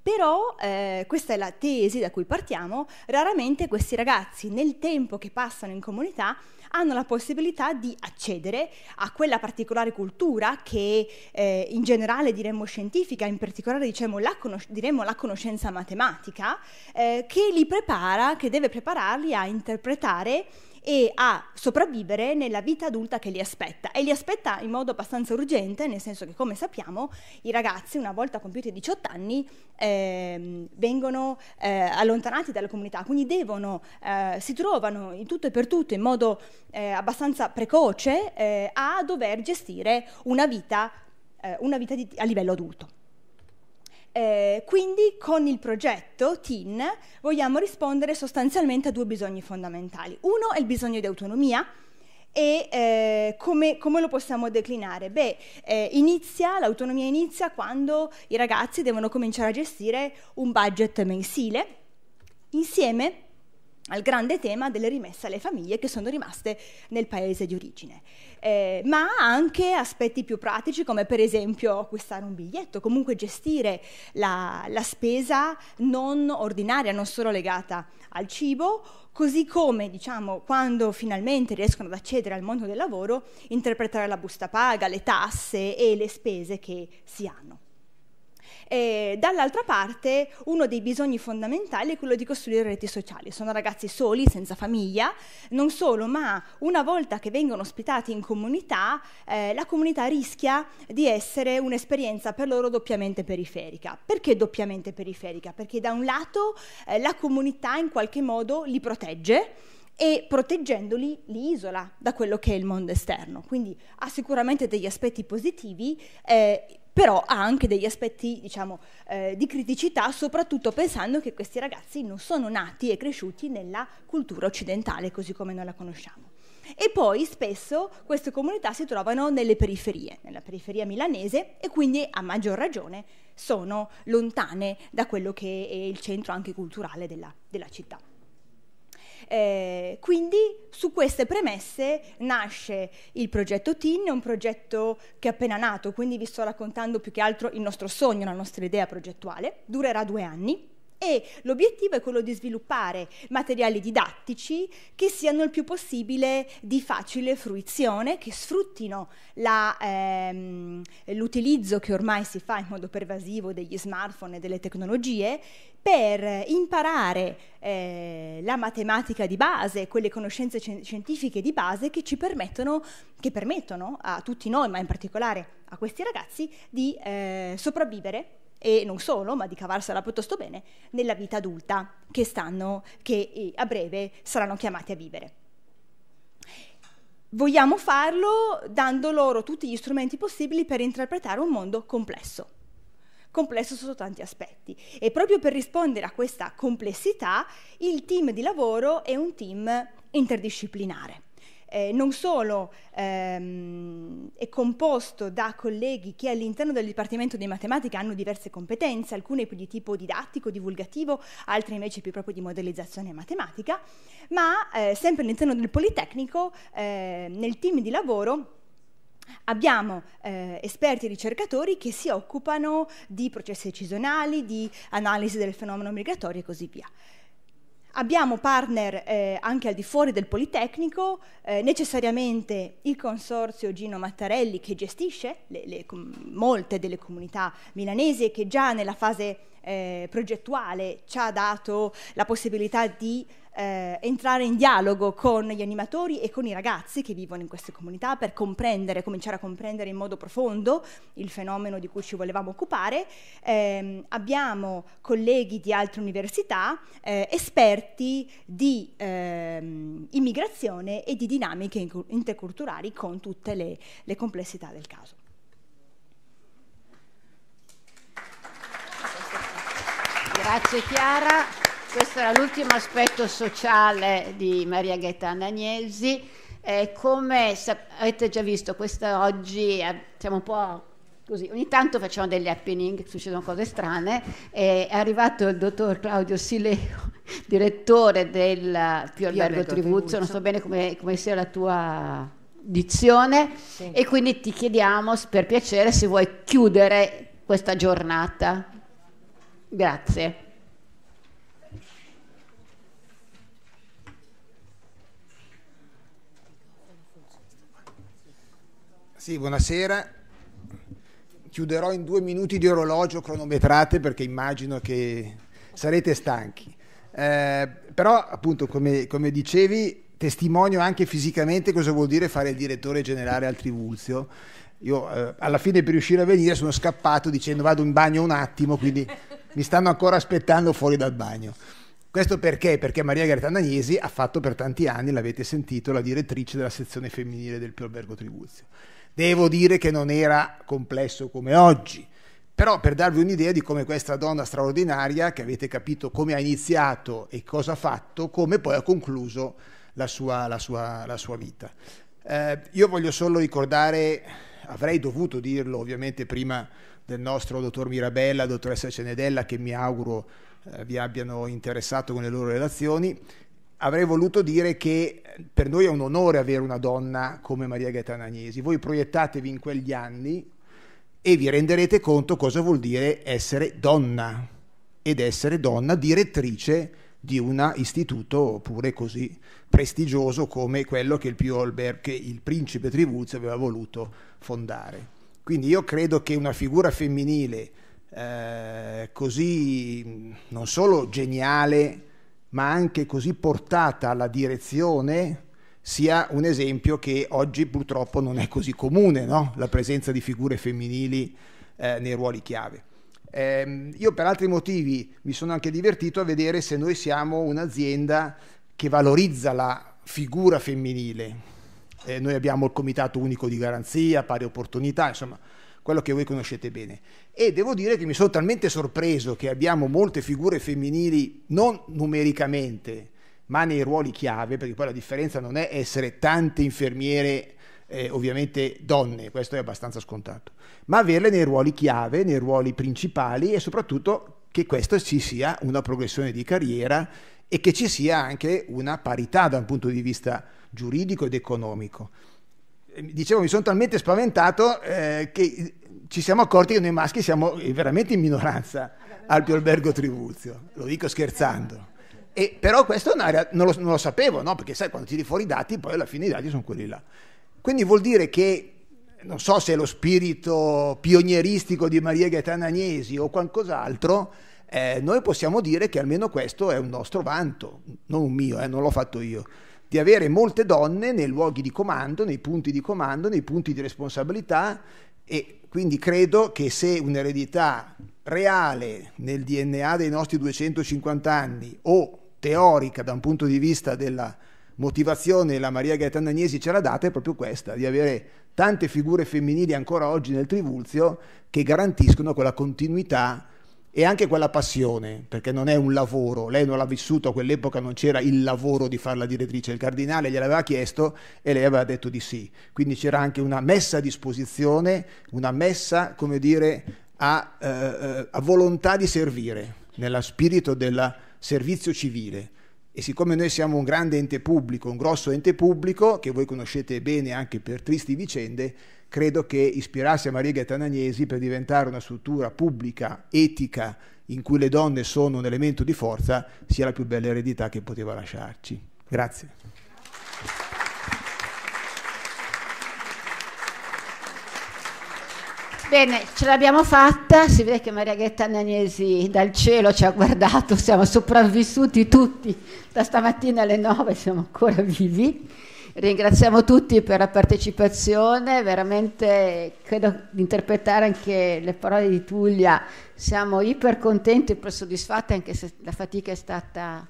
Però, eh, questa è la tesi da cui partiamo, raramente questi ragazzi nel tempo che passano in comunità hanno la possibilità di accedere a quella particolare cultura che eh, in generale diremmo scientifica, in particolare diciamo, la conos- diremmo la conoscenza matematica, eh, che li prepara, che deve prepararli a interpretare e a sopravvivere nella vita adulta che li aspetta. E li aspetta in modo abbastanza urgente, nel senso che come sappiamo i ragazzi una volta compiuti i 18 anni eh, vengono eh, allontanati dalla comunità, quindi devono, eh, si trovano in tutto e per tutto in modo eh, abbastanza precoce eh, a dover gestire una vita, eh, una vita di, a livello adulto. Eh, quindi con il progetto TIN vogliamo rispondere sostanzialmente a due bisogni fondamentali. Uno è il bisogno di autonomia, e eh, come, come, lo possiamo declinare? Beh, eh, inizia, l'autonomia inizia quando i ragazzi devono cominciare a gestire un budget mensile insieme al grande tema delle rimesse alle famiglie che sono rimaste nel paese di origine eh, ma anche aspetti più pratici come per esempio acquistare un biglietto, comunque gestire la, la spesa non ordinaria, non solo legata al cibo, così come diciamo, quando finalmente riescono ad accedere al mondo del lavoro, interpretare la busta paga, le tasse e le spese che si hanno. E dall'altra parte uno dei bisogni fondamentali è quello di costruire reti sociali. Sono ragazzi soli, senza famiglia, non solo, ma una volta che vengono ospitati in comunità, eh, la comunità rischia di essere un'esperienza per loro doppiamente periferica. Perché doppiamente periferica? Perché da un lato eh, la comunità in qualche modo li protegge e proteggendoli li isola da quello che è il mondo esterno. Quindi ha sicuramente degli aspetti positivi, eh, però ha anche degli aspetti diciamo, eh, di criticità, soprattutto pensando che questi ragazzi non sono nati e cresciuti nella cultura occidentale così come noi la conosciamo. E poi spesso queste comunità si trovano nelle periferie, nella periferia milanese e quindi a maggior ragione sono lontane da quello che è il centro anche culturale della, della città. Eh, quindi su queste premesse nasce il progetto TIN, un progetto che è appena nato, quindi vi sto raccontando più che altro il nostro sogno, la nostra idea progettuale, durerà due anni e l'obiettivo è quello di sviluppare materiali didattici che siano il più possibile di facile fruizione, che sfruttino ehm, l'utilizzo ehm, che ormai si fa in modo pervasivo degli smartphone e delle tecnologie per imparare eh, la matematica di base, quelle conoscenze scientifiche di base che ci permettono, che permettono a tutti noi, ma in particolare a questi ragazzi, di eh, sopravvivere e non solo, ma di cavarsela piuttosto bene nella vita adulta che, stanno, che eh, a breve saranno chiamati a vivere. Vogliamo farlo dando loro tutti gli strumenti possibili per interpretare un mondo complesso complesso sotto tanti aspetti. E proprio per rispondere a questa complessità, il team di lavoro è un team interdisciplinare eh, non solo ehm, è composto da colleghi che all'interno del Dipartimento di Matematica hanno diverse competenze, alcune più di tipo didattico, divulgativo, altre invece più proprio di modellizzazione matematica, ma eh, sempre all'interno del Politecnico, eh, nel team di lavoro, Abbiamo eh, esperti e ricercatori che si occupano di processi decisionali, di analisi del fenomeno migratorio e così via. Abbiamo partner eh, anche al di fuori del Politecnico, eh, necessariamente il consorzio Gino Mattarelli che gestisce le, le, molte delle comunità milanesi e che già nella fase eh, progettuale ci ha dato la possibilità di eh, entrare in dialogo con gli animatori e con i ragazzi che vivono in queste comunità per comprendere, cominciare a comprendere in modo profondo il fenomeno di cui ci volevamo occupare. Eh, abbiamo colleghi di altre università, eh, esperti di ehm, immigrazione e di dinamiche interculturali con tutte le, le complessità del caso. Grazie Chiara. Questo era l'ultimo aspetto sociale di Maria Gaetana Agnesi. Eh, come avete già visto, questa oggi eh, siamo un po' Così, ogni tanto facciamo degli happening, succedono cose strane. È arrivato il dottor Claudio Sileo, direttore del Pio Albergo Tribuzzo, non so bene come, come sia la tua dizione, sì. e quindi ti chiediamo per piacere se vuoi chiudere questa giornata. Grazie. Sì, buonasera. Chiuderò in due minuti di orologio cronometrate perché immagino che sarete stanchi. Eh, però, appunto, come, come, dicevi, testimonio anche fisicamente cosa vuol dire fare il direttore generale al Trivulzio. Io eh, alla fine per riuscire a venire sono scappato dicendo vado in bagno un attimo, quindi mi stanno ancora aspettando fuori dal bagno. Questo perché? Perché Maria Garetana Agnesi ha fatto per tanti anni, l'avete sentito, la direttrice della sezione femminile del Pio Albergo Tribuzio. Devo dire che non era complesso come oggi, però per darvi un'idea di come questa donna straordinaria, che avete capito come ha iniziato e cosa ha fatto, come poi ha concluso la sua, la sua, la sua vita. Eh, io voglio solo ricordare, avrei dovuto dirlo ovviamente prima del nostro dottor Mirabella, dottoressa Cenedella, che mi auguro eh, vi abbiano interessato con le loro relazioni, avrei voluto dire che eh, per noi è un onore avere una donna come Maria Gaetana Agnesi. Voi proiettatevi in quegli anni e vi renderete conto cosa vuol dire essere donna ed essere donna direttrice di un istituto pure così prestigioso come quello che il, Pio Albert, che il principe Trivulzio aveva voluto fondare. Quindi io credo che una figura femminile eh, così non solo geniale, ma anche così portata alla direzione sia un esempio che oggi purtroppo non è così comune, no? la presenza di figure femminili eh, nei ruoli chiave. Eh, io per altri motivi mi sono anche divertito a vedere se noi siamo un'azienda che valorizza la figura femminile, eh, noi abbiamo il Comitato Unico di Garanzia, Pari Opportunità, insomma quello che voi conoscete bene. E devo dire che mi sono talmente sorpreso che abbiamo molte figure femminili, non numericamente, ma nei ruoli chiave, perché poi la differenza non è essere tante infermiere, eh, ovviamente donne, questo è abbastanza scontato, ma averle nei ruoli chiave, nei ruoli principali e soprattutto che questa ci sia una progressione di carriera e che ci sia anche una parità da un punto di vista giuridico ed economico. Ehm, dicevo, mi sono talmente spaventato eh, che ci siamo accorti che noi maschi siamo eh, veramente in minoranza al albergo Tribuzio, lo dico scherzando. E, però questo è un'area, non lo, non lo sapevo, no? perché sai, quando tiri fuori i dati, poi alla fine i dati sono quelli là. Quindi vuol dire che non so se è lo spirito pionieristico di Maria Gaetana Agnesi o qualcos'altro, eh, noi possiamo dire che almeno questo è un nostro vanto, non un mio, eh, non l'ho fatto io di avere molte donne nei luoghi di comando, nei punti di comando, nei punti di responsabilità e quindi credo che se un'eredità reale nel DNA dei nostri 250 anni o teorica da un punto di vista della motivazione la Maria Gaetana Agnesi ce l'ha data è proprio questa, di avere tante figure femminili ancora oggi nel Trivulzio che garantiscono quella continuità e anche quella passione, perché non è un lavoro, lei non l'ha vissuto, a quell'epoca non c'era il lavoro di farla direttrice, il cardinale gliel'aveva chiesto e lei aveva detto di sì, quindi c'era anche una messa a disposizione, una messa, come dire, a, eh, eh a volontà di servire, nello spirito del servizio civile. E siccome noi siamo un grande ente pubblico, un grosso ente pubblico, che voi conoscete bene anche per tristi vicende, credo che ispirarsi a Maria Gaetanagnesi per diventare una struttura pubblica, etica, in cui le donne sono un elemento di forza, sia la più bella eredità che poteva lasciarci. Grazie. Bene, ce l'abbiamo fatta, si vede che Maria Ghetta Anagnesi dal cielo ci ha guardato, siamo sopravvissuti tutti, da stamattina alle 9 siamo ancora vivi. Ringraziamo tutti per la partecipazione, veramente credo di interpretare anche le parole di Tullia, siamo iper contenti e soddisfatti anche se la fatica è stata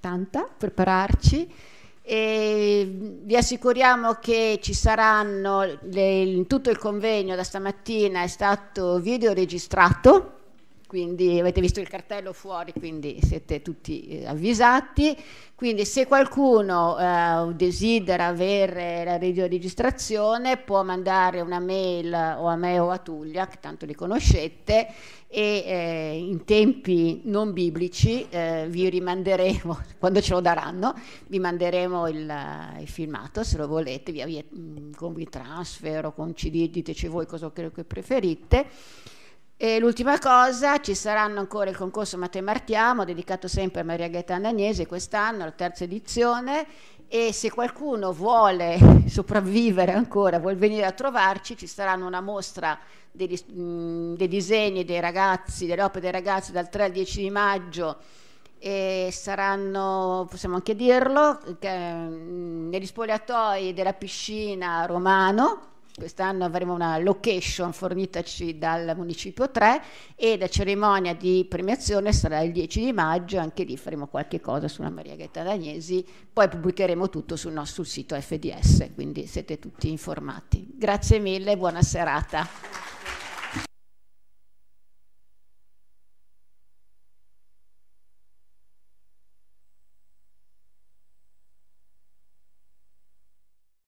tanta, prepararci. E vi assicuriamo che ci saranno le, tutto il convegno da stamattina è stato videoregistrato quindi avete visto il cartello fuori quindi siete tutti eh, avvisati quindi se qualcuno eh, desidera avere la videoregistrazione può mandare una mail o a me o a Tuglia che tanto li conoscete e eh, in tempi non biblici eh, vi rimanderemo, quando ce lo daranno, vi manderemo il, eh, il filmato se lo volete, via, via, mm, con WeTransfer o con CD, diteci voi cosa credo che preferite. E l'ultima cosa, ci saranno ancora il concorso Matemartiamo, dedicato sempre a Maria Gaetana Agnese, quest'anno, la terza edizione, e se qualcuno vuole sopravvivere ancora, vuol venire a trovarci, ci saranno una mostra degli, mh, mhmm, dei disegni dei ragazzi, delle opere dei ragazzi dal 3 al 10 di maggio e saranno, possiamo anche dirlo, che, mh, mhmm, negli spogliatoi della piscina Romano quest'anno avremo una location fornitaci dal Municipio 3 e la cerimonia di premiazione sarà il 10 di maggio, anche lì faremo qualche cosa sulla Maria Gaetana D'Agnesi, poi pubblicheremo tutto sul nostro sito FDS, quindi siete tutti informati. Grazie mille, buona serata.